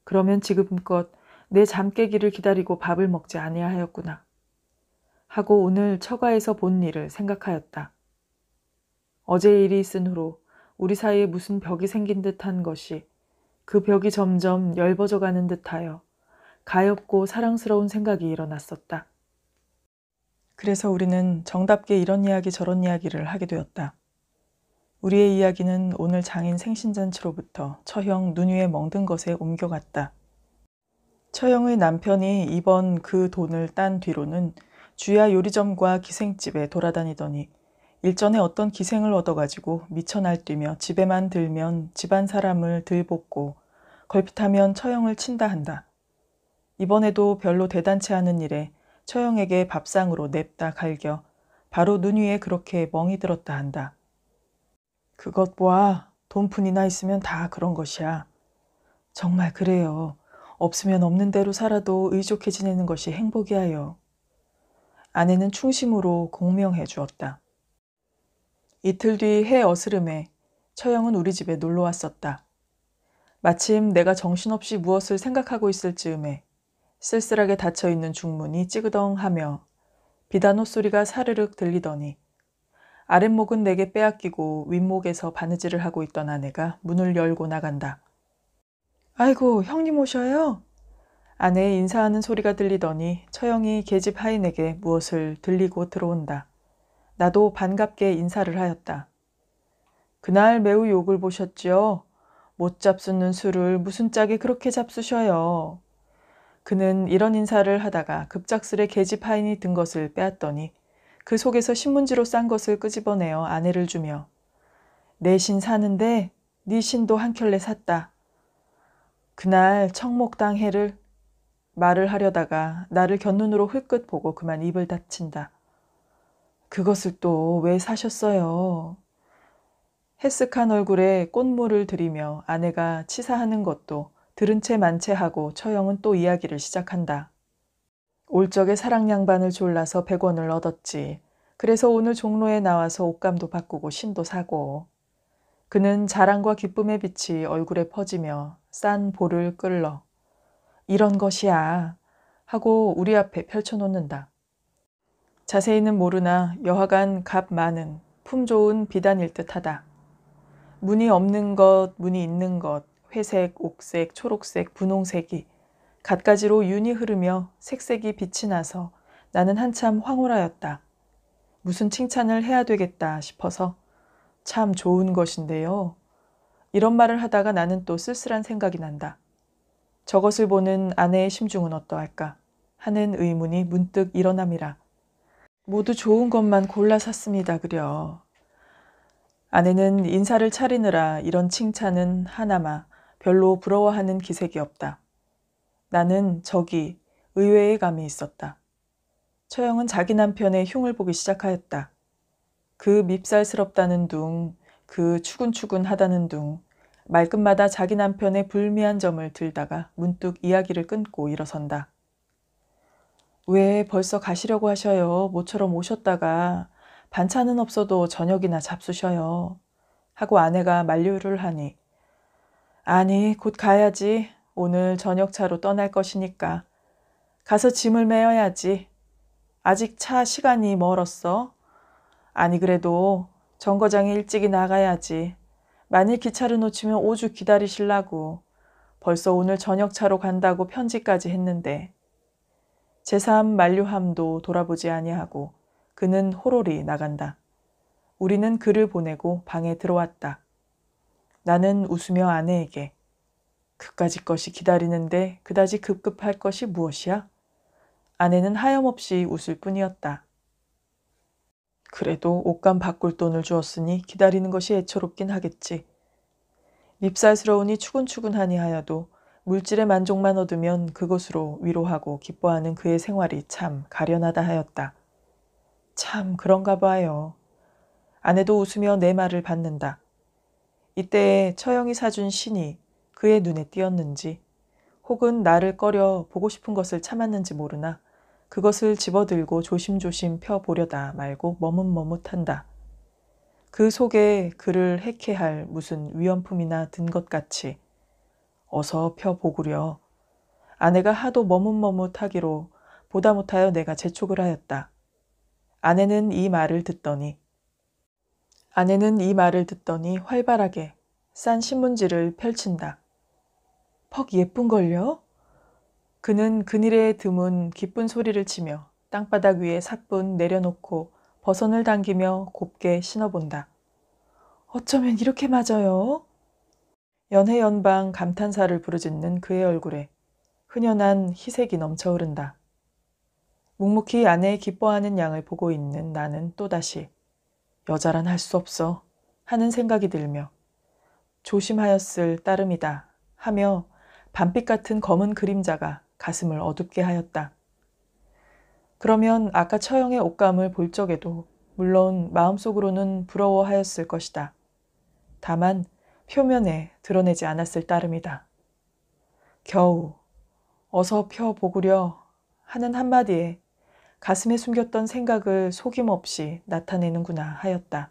그러면 지금껏 내 잠깨기를 기다리고 밥을 먹지 아니하였구나. 하고 오늘 처가에서 본 일을 생각하였다. 어제 일이 있은 후로 우리 사이에 무슨 벽이 생긴 듯한 것이 그 벽이 점점 열버져 가는 듯하여 가엾고 사랑스러운 생각이 일어났었다. 그래서 우리는 정답게 이런 이야기 저런 이야기를 하게 되었다. 우리의 이야기는 오늘 장인 생신잔치로부터 처형 눈위에 멍든 것에 옮겨갔다. 처형의 남편이 이번 그 돈을 딴 뒤로는 주야 요리점과 기생집에 돌아다니더니 일전에 어떤 기생을 얻어가지고 미쳐 날뛰며 집에만 들면 집안 사람을 들볶고 걸핏하면 처형을 친다 한다. 이번에도 별로 대단치 않은 일에 처형에게 밥상으로 냅다 갈겨 바로 눈 위에 그렇게 멍이 들었다 한다. 그것 보아 돈푼이나 있으면 다 그런 것이야. 정말 그래요. 없으면 없는 대로 살아도 의족해 지내는 것이 행복이하여. 아내는 충심으로 공명해 주었다. 이틀 뒤 해 어스름에 처형은 우리 집에 놀러 왔었다. 마침 내가 정신없이 무엇을 생각하고 있을 즈음에 쓸쓸하게 닫혀 있는 중문이 찌그덩하며 비단옷 소리가 사르륵 들리더니 아랫목은 내게 빼앗기고 윗목에서 바느질을 하고 있던 아내가 문을 열고 나간다. 아이고, 형님 오셔요? 아내의 인사하는 소리가 들리더니 처형이 계집 하인에게 무엇을 들리고 들어온다. 나도 반갑게 인사를 하였다. 그날 매우 욕을 보셨지요? 못 잡수는 술을 무슨 짝에 그렇게 잡수셔요. 그는 이런 인사를 하다가 급작스레 계집 하인이 든 것을 빼앗더니 그 속에서 신문지로 싼 것을 끄집어내어 아내를 주며 내 신 사는데 네 신도 한 켤레 샀다. 그날 청목당 해를 말을 하려다가 나를 곁눈으로 흘끗 보고 그만 입을 닫친다 그것을 또 왜 사셨어요? 해쓱한 얼굴에 꽃물을 들이며 아내가 치사하는 것도 들은 채 만채 하고 처형은 또 이야기를 시작한다. 올 적에 사랑 양반을 졸라서 100원을 얻었지. 그래서 오늘 종로에 나와서 옷감도 바꾸고 신도 사고. 그는 자랑과 기쁨의 빛이 얼굴에 퍼지며 싼 볼을 끌러 이런 것이야. 하고 우리 앞에 펼쳐놓는다. 자세히는 모르나 여하간 값 많은, 품 좋은 비단일 듯 하다. 문이 없는 것, 문이 있는 것, 회색, 옥색, 초록색, 분홍색이 갖가지로 윤이 흐르며 색색이 빛이 나서 나는 한참 황홀하였다. 무슨 칭찬을 해야 되겠다 싶어서 참 좋은 것인데요. 이런 말을 하다가 나는 또 쓸쓸한 생각이 난다. 저것을 보는 아내의 심중은 어떠할까 하는 의문이 문득 일어납이라 모두 좋은 것만 골라 샀습니다 그려. 아내는 인사를 차리느라 이런 칭찬은 하나마 별로 부러워하는 기색이 없다. 나는 저기 의외의 감이 있었다. 처형은 자기 남편의 흉을 보기 시작하였다. 그 밉살스럽다는 둥, 그 추근추근하다는 둥, 말끝마다 자기 남편의 불미한 점을 들다가 문득 이야기를 끊고 일어선다. 왜 벌써 가시려고 하셔요. 모처럼 오셨다가 반찬은 없어도 저녁이나 잡수셔요. 하고 아내가 만류를 하니 아니 곧 가야지. 오늘 저녁차로 떠날 것이니까. 가서 짐을 메어야지. 아직 차 시간이 멀었어. 아니 그래도 정거장에 일찍이 나가야지. 만일 기차를 놓치면 5주 기다리실라고 벌써 오늘 저녁차로 간다고 편지까지 했는데 제삼 만류함도 돌아보지 아니하고 그는 호로리 나간다. 우리는 그를 보내고 방에 들어왔다. 나는 웃으며 아내에게 그까지 것이 기다리는데 그다지 급급할 것이 무엇이야? 아내는 하염없이 웃을 뿐이었다. 그래도 옷감 바꿀 돈을 주었으니 기다리는 것이 애처롭긴 하겠지. 밉살스러우니 추근추근하니 하여도 물질의 만족만 얻으면 그것으로 위로하고 기뻐하는 그의 생활이 참 가련하다 하였다. 참 그런가 봐요. 아내도 웃으며 내 말을 받는다. 이때에 처형이 사준 신이 그의 눈에 띄었는지 혹은 나를 꺼려 보고 싶은 것을 참았는지 모르나 그것을 집어들고 조심조심 펴보려다 말고 머뭇머뭇한다. 그 속에 그를 해케할 무슨 위험품이나 든 것 같이 어서 펴보구려. 아내가 하도 머뭇머뭇하기로 보다 못하여 내가 재촉을 하였다. 아내는 이 말을 듣더니 아내는 이 말을 듣더니 활발하게 싼 신문지를 펼친다. 퍽 예쁜걸요? 그는 그늘에 드문 기쁜 소리를 치며 땅바닥 위에 사뿐 내려놓고 버선을 당기며 곱게 신어본다. 어쩌면 이렇게 맞아요? 연해연방 감탄사를 부르짖는 그의 얼굴에 흔연한 희색이 넘쳐 흐른다. 묵묵히 아내의 기뻐하는 양을 보고 있는 나는 또다시 여자란 할 수 없어 하는 생각이 들며 조심하였을 따름이다 하며 밤빛 같은 검은 그림자가 가슴을 어둡게 하였다. 그러면 아까 처형의 옷감을 볼 적에도 물론 마음속으로는 부러워하였을 것이다. 다만 표면에 드러내지 않았을 따름이다. 겨우 어서 펴보구려 하는 한마디에 가슴에 숨겼던 생각을 속임없이 나타내는구나 하였다.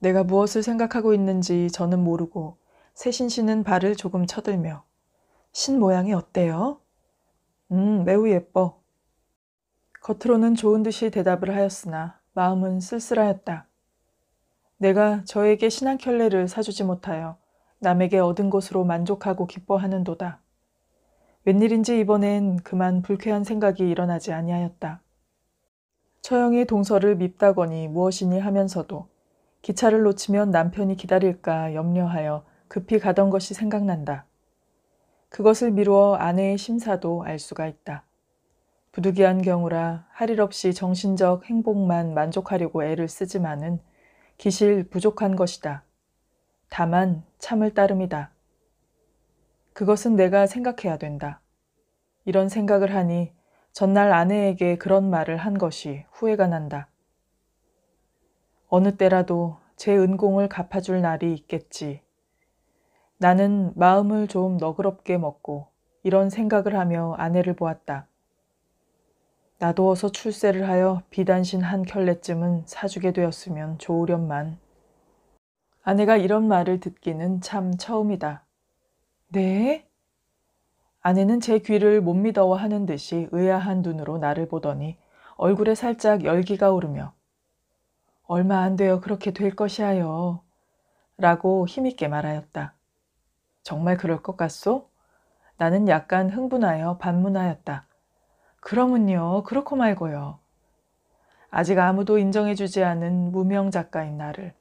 내가 무엇을 생각하고 있는지 저는 모르고 새신 씨는 발을 조금 쳐들며 신 모양이 어때요? 음, 매우 예뻐. 겉으로는 좋은 듯이 대답을 하였으나 마음은 쓸쓸하였다. 내가 저에게 신한켤레를 사주지 못하여 남에게 얻은 것으로 만족하고 기뻐하는도다. 웬일인지 이번엔 그만 불쾌한 생각이 일어나지 아니하였다. 처형이 동서를 밉다거니 무엇이니 하면서도 기차를 놓치면 남편이 기다릴까 염려하여 급히 가던 것이 생각난다. 그것을 미루어 아내의 심사도 알 수가 있다. 부득이한 경우라 할 일 없이 정신적 행복만 만족하려고 애를 쓰지만은 기실 부족한 것이다. 다만 참을 따름이다. 그것은 내가 생각해야 된다. 이런 생각을 하니 전날 아내에게 그런 말을 한 것이 후회가 난다. 어느 때라도 제 은공을 갚아줄 날이 있겠지 나는 마음을 좀 너그럽게 먹고 이런 생각을 하며 아내를 보았다. 나도 어서 출세를 하여 비단신 한 켤레쯤은 사주게 되었으면 좋으련만. 아내가 이런 말을 듣기는 참 처음이다. 네? 아내는 제 귀를 못 믿어워 하는 듯이 의아한 눈으로 나를 보더니 얼굴에 살짝 열기가 오르며 얼마 안 되어 그렇게 될 것이하여 라고 힘있게 말하였다. 정말 그럴 것 같소? 나는 약간 흥분하여 반문하였다. 그럼은요 그렇고 말고요. 아직 아무도 인정해주지 않은 무명 작가인 나를.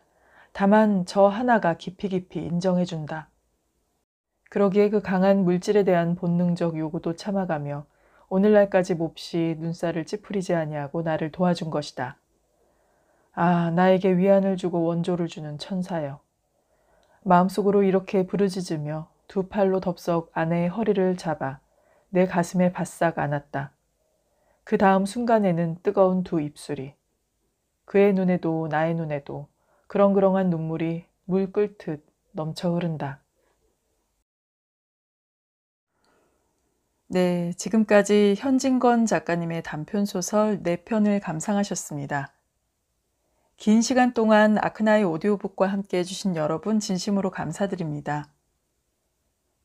다만 저 하나가 깊이 깊이 인정해준다. 그러기에 그 강한 물질에 대한 본능적 요구도 참아가며 오늘날까지 몹시 눈살을 찌푸리지 아니하고 나를 도와준 것이다. 아, 나에게 위안을 주고 원조를 주는 천사여. 마음속으로 이렇게 부르짖으며 두 팔로 덥석 아내의 허리를 잡아 내 가슴에 바싹 안았다. 그 다음 순간에는 뜨거운 두 입술이 그의 눈에도 나의 눈에도 그렁그렁한 눈물이 물 끓듯 넘쳐 흐른다. 네, 지금까지 현진건 작가님의 단편 소설 4편을 감상하셨습니다. 긴 시간 동안 아크나의 오디오북과 함께 해주신 여러분 진심으로 감사드립니다.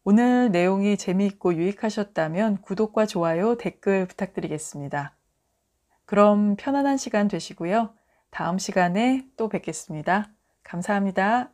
오늘 내용이 재미있고 유익하셨다면 구독과 좋아요, 댓글 부탁드리겠습니다. 그럼 편안한 시간 되시고요. 다음 시간에 또 뵙겠습니다. 감사합니다.